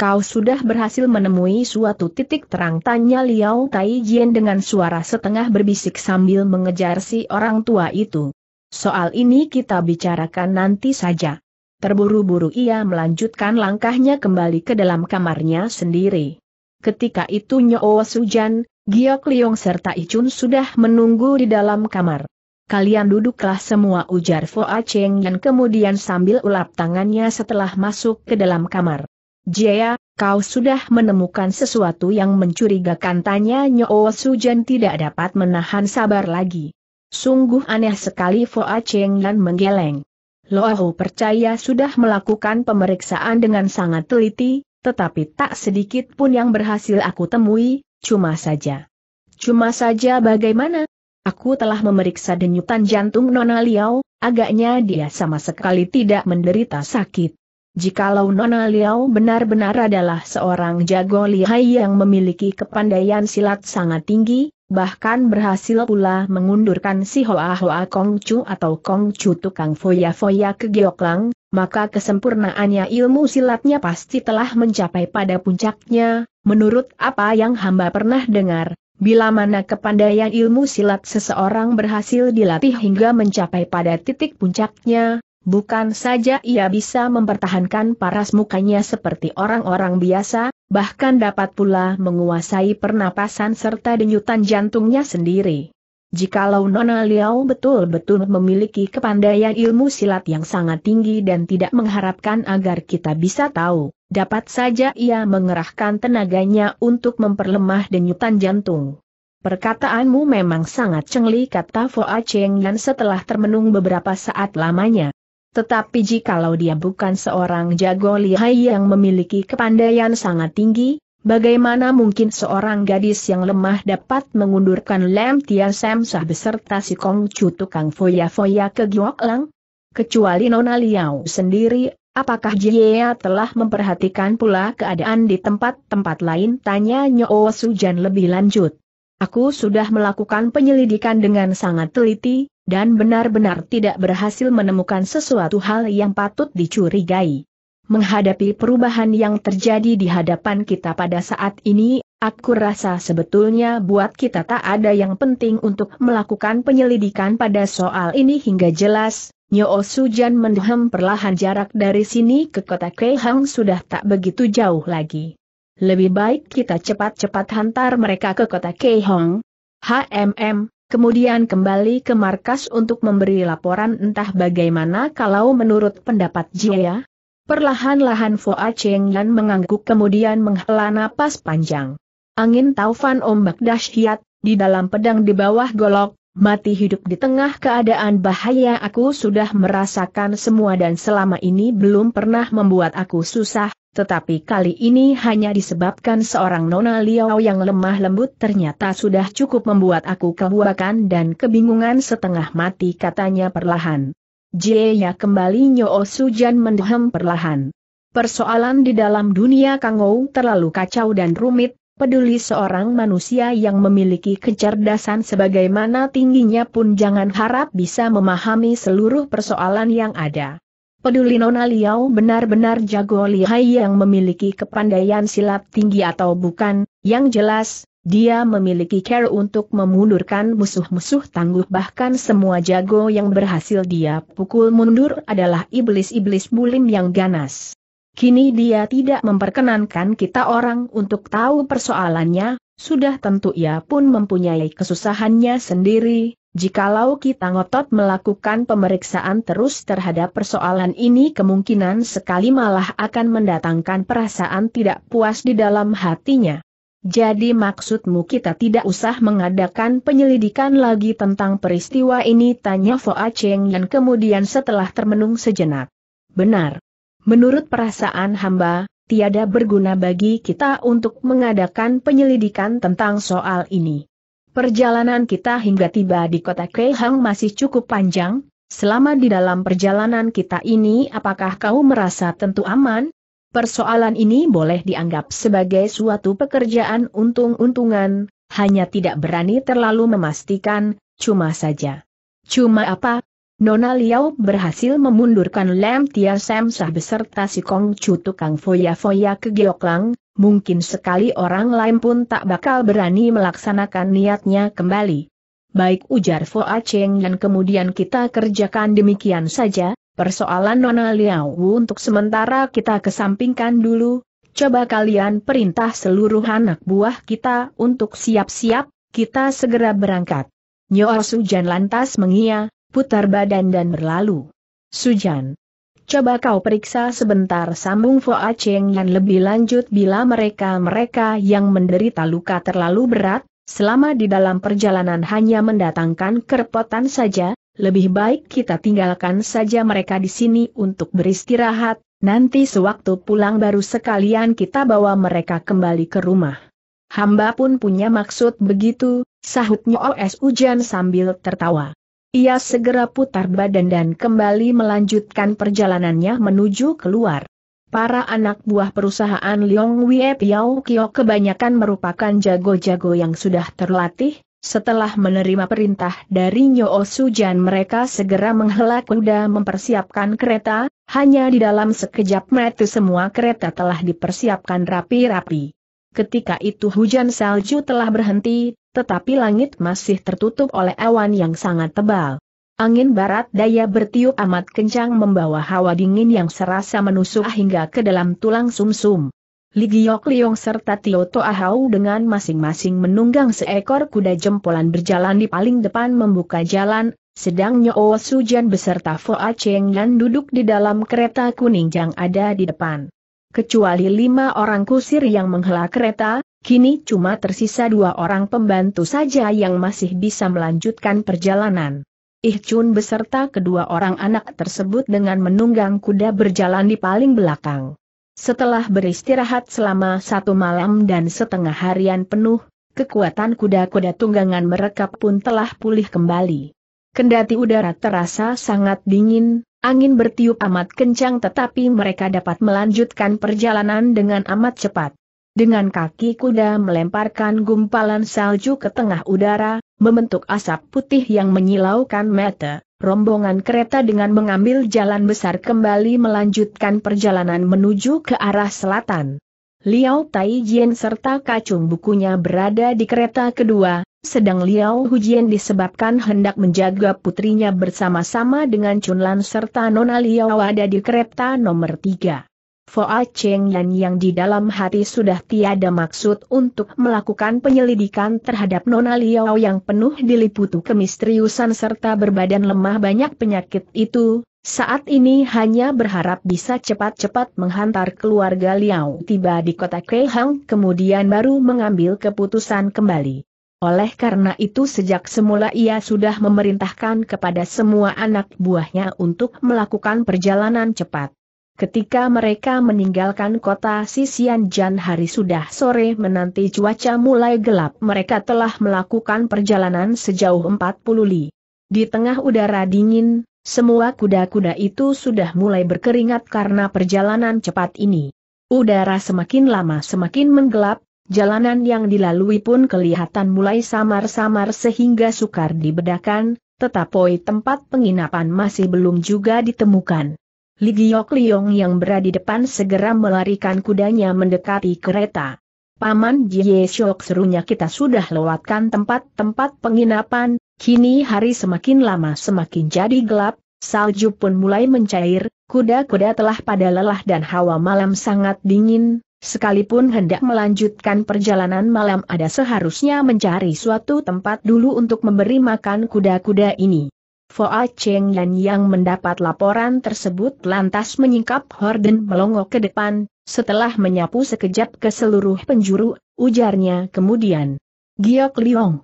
Kau sudah berhasil menemui suatu titik terang tanya Liao Tai Jian dengan suara setengah berbisik sambil mengejar si orang tua itu. Soal ini kita bicarakan nanti saja. Terburu-buru ia melanjutkan langkahnya kembali ke dalam kamarnya sendiri. Ketika itu Nyo Sujan, Giok Liong serta Icun sudah menunggu di dalam kamar. Kalian duduklah semua ujar A Cheng dan kemudian sambil ulap tangannya setelah masuk ke dalam kamar. Jaya, kau sudah menemukan sesuatu yang mencurigakan tanya Nyo Sujan tidak dapat menahan sabar lagi. Sungguh aneh sekali A Cheng dan menggeleng. Loahu percaya sudah melakukan pemeriksaan dengan sangat teliti, tetapi tak sedikit pun yang berhasil aku temui, cuma saja. Cuma saja bagaimana? Aku telah memeriksa denyutan jantung Nona Liao, agaknya dia sama sekali tidak menderita sakit. Jikalau Nona Liao benar-benar adalah seorang jago lihai yang memiliki kepandaian silat sangat tinggi, bahkan berhasil pula mengundurkan si Hoa Hoa Kong Chu atau Kong Chu tukang foya-foya ke Geoklang, maka kesempurnaannya ilmu silatnya pasti telah mencapai pada puncaknya, menurut apa yang hamba pernah dengar, Bila mana kepandaian ilmu silat seseorang berhasil dilatih hingga mencapai pada titik puncaknya, bukan saja ia bisa mempertahankan paras mukanya seperti orang-orang biasa, bahkan dapat pula menguasai pernapasan serta denyutan jantungnya sendiri. Jikalau Nona Liao betul-betul memiliki kepandaian ilmu silat yang sangat tinggi dan tidak mengharapkan agar kita bisa tahu, dapat saja ia mengerahkan tenaganya untuk memperlemah denyutan jantung. Perkataanmu memang sangat cengli kata Fo Cheng dan setelah termenung beberapa saat lamanya. Tetapi jikalau dia bukan seorang jago lihai yang memiliki kepandaian sangat tinggi, bagaimana mungkin seorang gadis yang lemah dapat mengundurkan Lem Tian Sam Sah beserta si Kong Chu tukang foya-foya ke Giok Lang? Kecuali Nona Liao sendiri, apakah Jia telah memperhatikan pula keadaan di tempat-tempat lain? Tanya Nyo Jan lebih lanjut. Aku sudah melakukan penyelidikan dengan sangat teliti, dan benar-benar tidak berhasil menemukan sesuatu hal yang patut dicurigai. Menghadapi perubahan yang terjadi di hadapan kita pada saat ini, aku rasa sebetulnya buat kita tak ada yang penting untuk melakukan penyelidikan pada soal ini hingga jelas. Nyo Sujan mendehem perlahan jarak dari sini ke kota Keihang sudah tak begitu jauh lagi. Lebih baik kita cepat-cepat hantar mereka ke kota Keihong. HMM, kemudian kembali ke markas untuk memberi laporan entah bagaimana kalau menurut pendapat Jia. Perlahan-lahan Fu Cheng Yan mengangguk kemudian menghela napas panjang. Angin taufan ombak dahsyat, di dalam pedang di bawah golok, mati hidup di tengah keadaan bahaya aku sudah merasakan semua dan selama ini belum pernah membuat aku susah, tetapi kali ini hanya disebabkan seorang Nona Liao yang lemah lembut ternyata sudah cukup membuat aku kebuakan dan kebingungan setengah mati katanya perlahan. Jaya kembali Nyoo Sujan mendehem perlahan. Persoalan di dalam dunia Kangou terlalu kacau dan rumit, peduli seorang manusia yang memiliki kecerdasan sebagaimana tingginya pun jangan harap bisa memahami seluruh persoalan yang ada. Peduli Nona Liao benar-benar jago lihai yang memiliki kepandaian silat tinggi atau bukan, yang jelas, dia memiliki care untuk memundurkan musuh-musuh tangguh bahkan semua jago yang berhasil dia pukul mundur adalah iblis-iblis bulim yang ganas. Kini dia tidak memperkenankan kita orang untuk tahu persoalannya, sudah tentu ia pun mempunyai kesusahannya sendiri, Jikalau kita ngotot melakukan pemeriksaan terus terhadap persoalan ini kemungkinan sekali malah akan mendatangkan perasaan tidak puas di dalam hatinya. Jadi maksudmu kita tidak usah mengadakan penyelidikan lagi tentang peristiwa ini tanya Foa Cheng Yan kemudian setelah termenung sejenak. Benar. Menurut perasaan hamba, tiada berguna bagi kita untuk mengadakan penyelidikan tentang soal ini. Perjalanan kita hingga tiba di kota Keihang masih cukup panjang, selama di dalam perjalanan kita ini apakah kau merasa tentu aman? Persoalan ini boleh dianggap sebagai suatu pekerjaan untung-untungan, hanya tidak berani terlalu memastikan, cuma saja. Cuma apa, Nona Liao berhasil memundurkan Lam Tia Sam Sah beserta si Kong Chu tukang foya-foya ke Geoklang, mungkin sekali orang lain pun tak bakal berani melaksanakan niatnya kembali. Baik ujar A Cheng dan kemudian kita kerjakan demikian saja, persoalan Nona Liao untuk sementara kita kesampingkan dulu, coba kalian perintah seluruh anak buah kita untuk siap-siap, kita segera berangkat. Su Sujan lantas mengia, putar badan dan berlalu. Sujan. Coba kau periksa sebentar sambung Fo Cheng dan lebih lanjut bila mereka-mereka yang menderita luka terlalu berat, selama di dalam perjalanan hanya mendatangkan kerepotan saja, lebih baik kita tinggalkan saja mereka di sini untuk beristirahat, nanti sewaktu pulang baru sekalian kita bawa mereka kembali ke rumah. Hamba pun punya maksud begitu, sahutnya OS Ujan sambil tertawa. Ia segera putar badan dan kembali melanjutkan perjalanannya menuju keluar. Para anak buah perusahaan Leong Wie Piao Kio kebanyakan merupakan jago-jago yang sudah terlatih, setelah menerima perintah dari Nyo Sujan mereka segera menghela kuda mempersiapkan kereta, hanya di dalam sekejap mata semua kereta telah dipersiapkan rapi-rapi. Ketika itu hujan salju telah berhenti, tetapi langit masih tertutup oleh awan yang sangat tebal. Angin barat daya bertiup amat kencang membawa hawa dingin yang serasa menusuk hingga ke dalam tulang sumsum. -sum. Ligiok Liong serta Tio Toahau dengan masing-masing menunggang seekor kuda jempolan berjalan di paling depan membuka jalan, sedang Nyo Sujan beserta Fo Acheng Yan duduk di dalam kereta kuning yang ada di depan kecuali lima orang kusir yang menghela kereta, kini cuma tersisa dua orang pembantu saja yang masih bisa melanjutkan perjalanan. Chun beserta kedua orang anak tersebut dengan menunggang kuda berjalan di paling belakang. Setelah beristirahat selama satu malam dan setengah harian penuh, kekuatan kuda-kuda tunggangan mereka pun telah pulih kembali. Kendati udara terasa sangat dingin, Angin bertiup amat kencang tetapi mereka dapat melanjutkan perjalanan dengan amat cepat. Dengan kaki kuda melemparkan gumpalan salju ke tengah udara, membentuk asap putih yang menyilaukan mata, rombongan kereta dengan mengambil jalan besar kembali melanjutkan perjalanan menuju ke arah selatan. Liao Taijian serta kacung bukunya berada di kereta kedua, sedang Liao Hujian disebabkan hendak menjaga putrinya bersama-sama dengan Chunlan serta Nona Liao ada di kereta nomor tiga. Foa Cheng Yan yang di dalam hati sudah tiada maksud untuk melakukan penyelidikan terhadap Nona Liao yang penuh diliputi kemisteriusan serta berbadan lemah banyak penyakit itu, saat ini hanya berharap bisa cepat-cepat menghantar keluarga Liao tiba di kota Keihang kemudian baru mengambil keputusan kembali. Oleh karena itu sejak semula ia sudah memerintahkan kepada semua anak buahnya untuk melakukan perjalanan cepat. Ketika mereka meninggalkan kota Sisianjan hari sudah sore menanti cuaca mulai gelap mereka telah melakukan perjalanan sejauh 40 li. Di tengah udara dingin, semua kuda-kuda itu sudah mulai berkeringat karena perjalanan cepat ini. Udara semakin lama semakin menggelap, Jalanan yang dilalui pun kelihatan mulai samar-samar sehingga sukar dibedakan, tetapi tempat penginapan masih belum juga ditemukan. Ligiok Liong yang berada di depan segera melarikan kudanya mendekati kereta. Paman Jie Shok serunya kita sudah lewatkan tempat-tempat penginapan, kini hari semakin lama semakin jadi gelap, salju pun mulai mencair, kuda-kuda telah pada lelah dan hawa malam sangat dingin, Sekalipun hendak melanjutkan perjalanan malam ada seharusnya mencari suatu tempat dulu untuk memberi makan kuda-kuda ini. Foa Cheng Yan yang mendapat laporan tersebut lantas menyingkap Horden melongo ke depan, setelah menyapu sekejap ke seluruh penjuru, ujarnya kemudian. Giok Liong.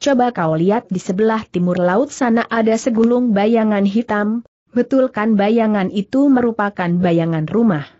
Coba kau lihat di sebelah timur laut sana ada segulung bayangan hitam, betulkan bayangan itu merupakan bayangan rumah.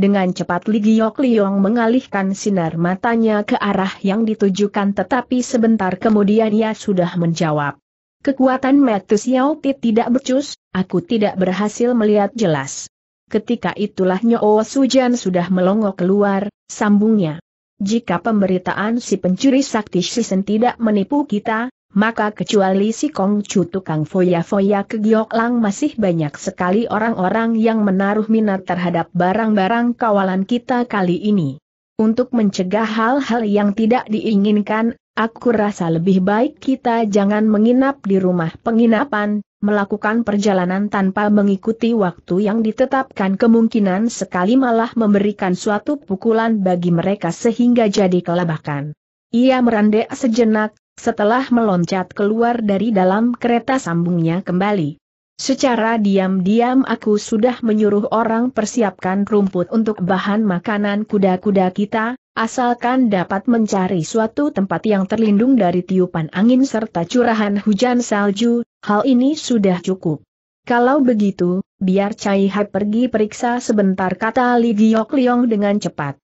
Dengan cepat Li Giok Liong mengalihkan sinar matanya ke arah yang ditujukan tetapi sebentar kemudian ia sudah menjawab. Kekuatan Metu Xiao Ti tidak becus, aku tidak berhasil melihat jelas. Ketika itulah Nyo Sujan sudah melongo keluar, sambungnya. Jika pemberitaan si pencuri sakti Shisen tidak menipu kita, maka kecuali si Kong Chu tukang foya-foya ke lang masih banyak sekali orang-orang yang menaruh minat terhadap barang-barang kawalan kita kali ini. Untuk mencegah hal-hal yang tidak diinginkan, aku rasa lebih baik kita jangan menginap di rumah penginapan, melakukan perjalanan tanpa mengikuti waktu yang ditetapkan kemungkinan sekali malah memberikan suatu pukulan bagi mereka sehingga jadi kelabakan. Ia merendek sejenak, setelah meloncat keluar dari dalam kereta sambungnya kembali. Secara diam-diam aku sudah menyuruh orang persiapkan rumput untuk bahan makanan kuda-kuda kita, asalkan dapat mencari suatu tempat yang terlindung dari tiupan angin serta curahan hujan salju, hal ini sudah cukup. Kalau begitu, biar Cai Hai pergi periksa sebentar kata Li Giok Liong dengan cepat.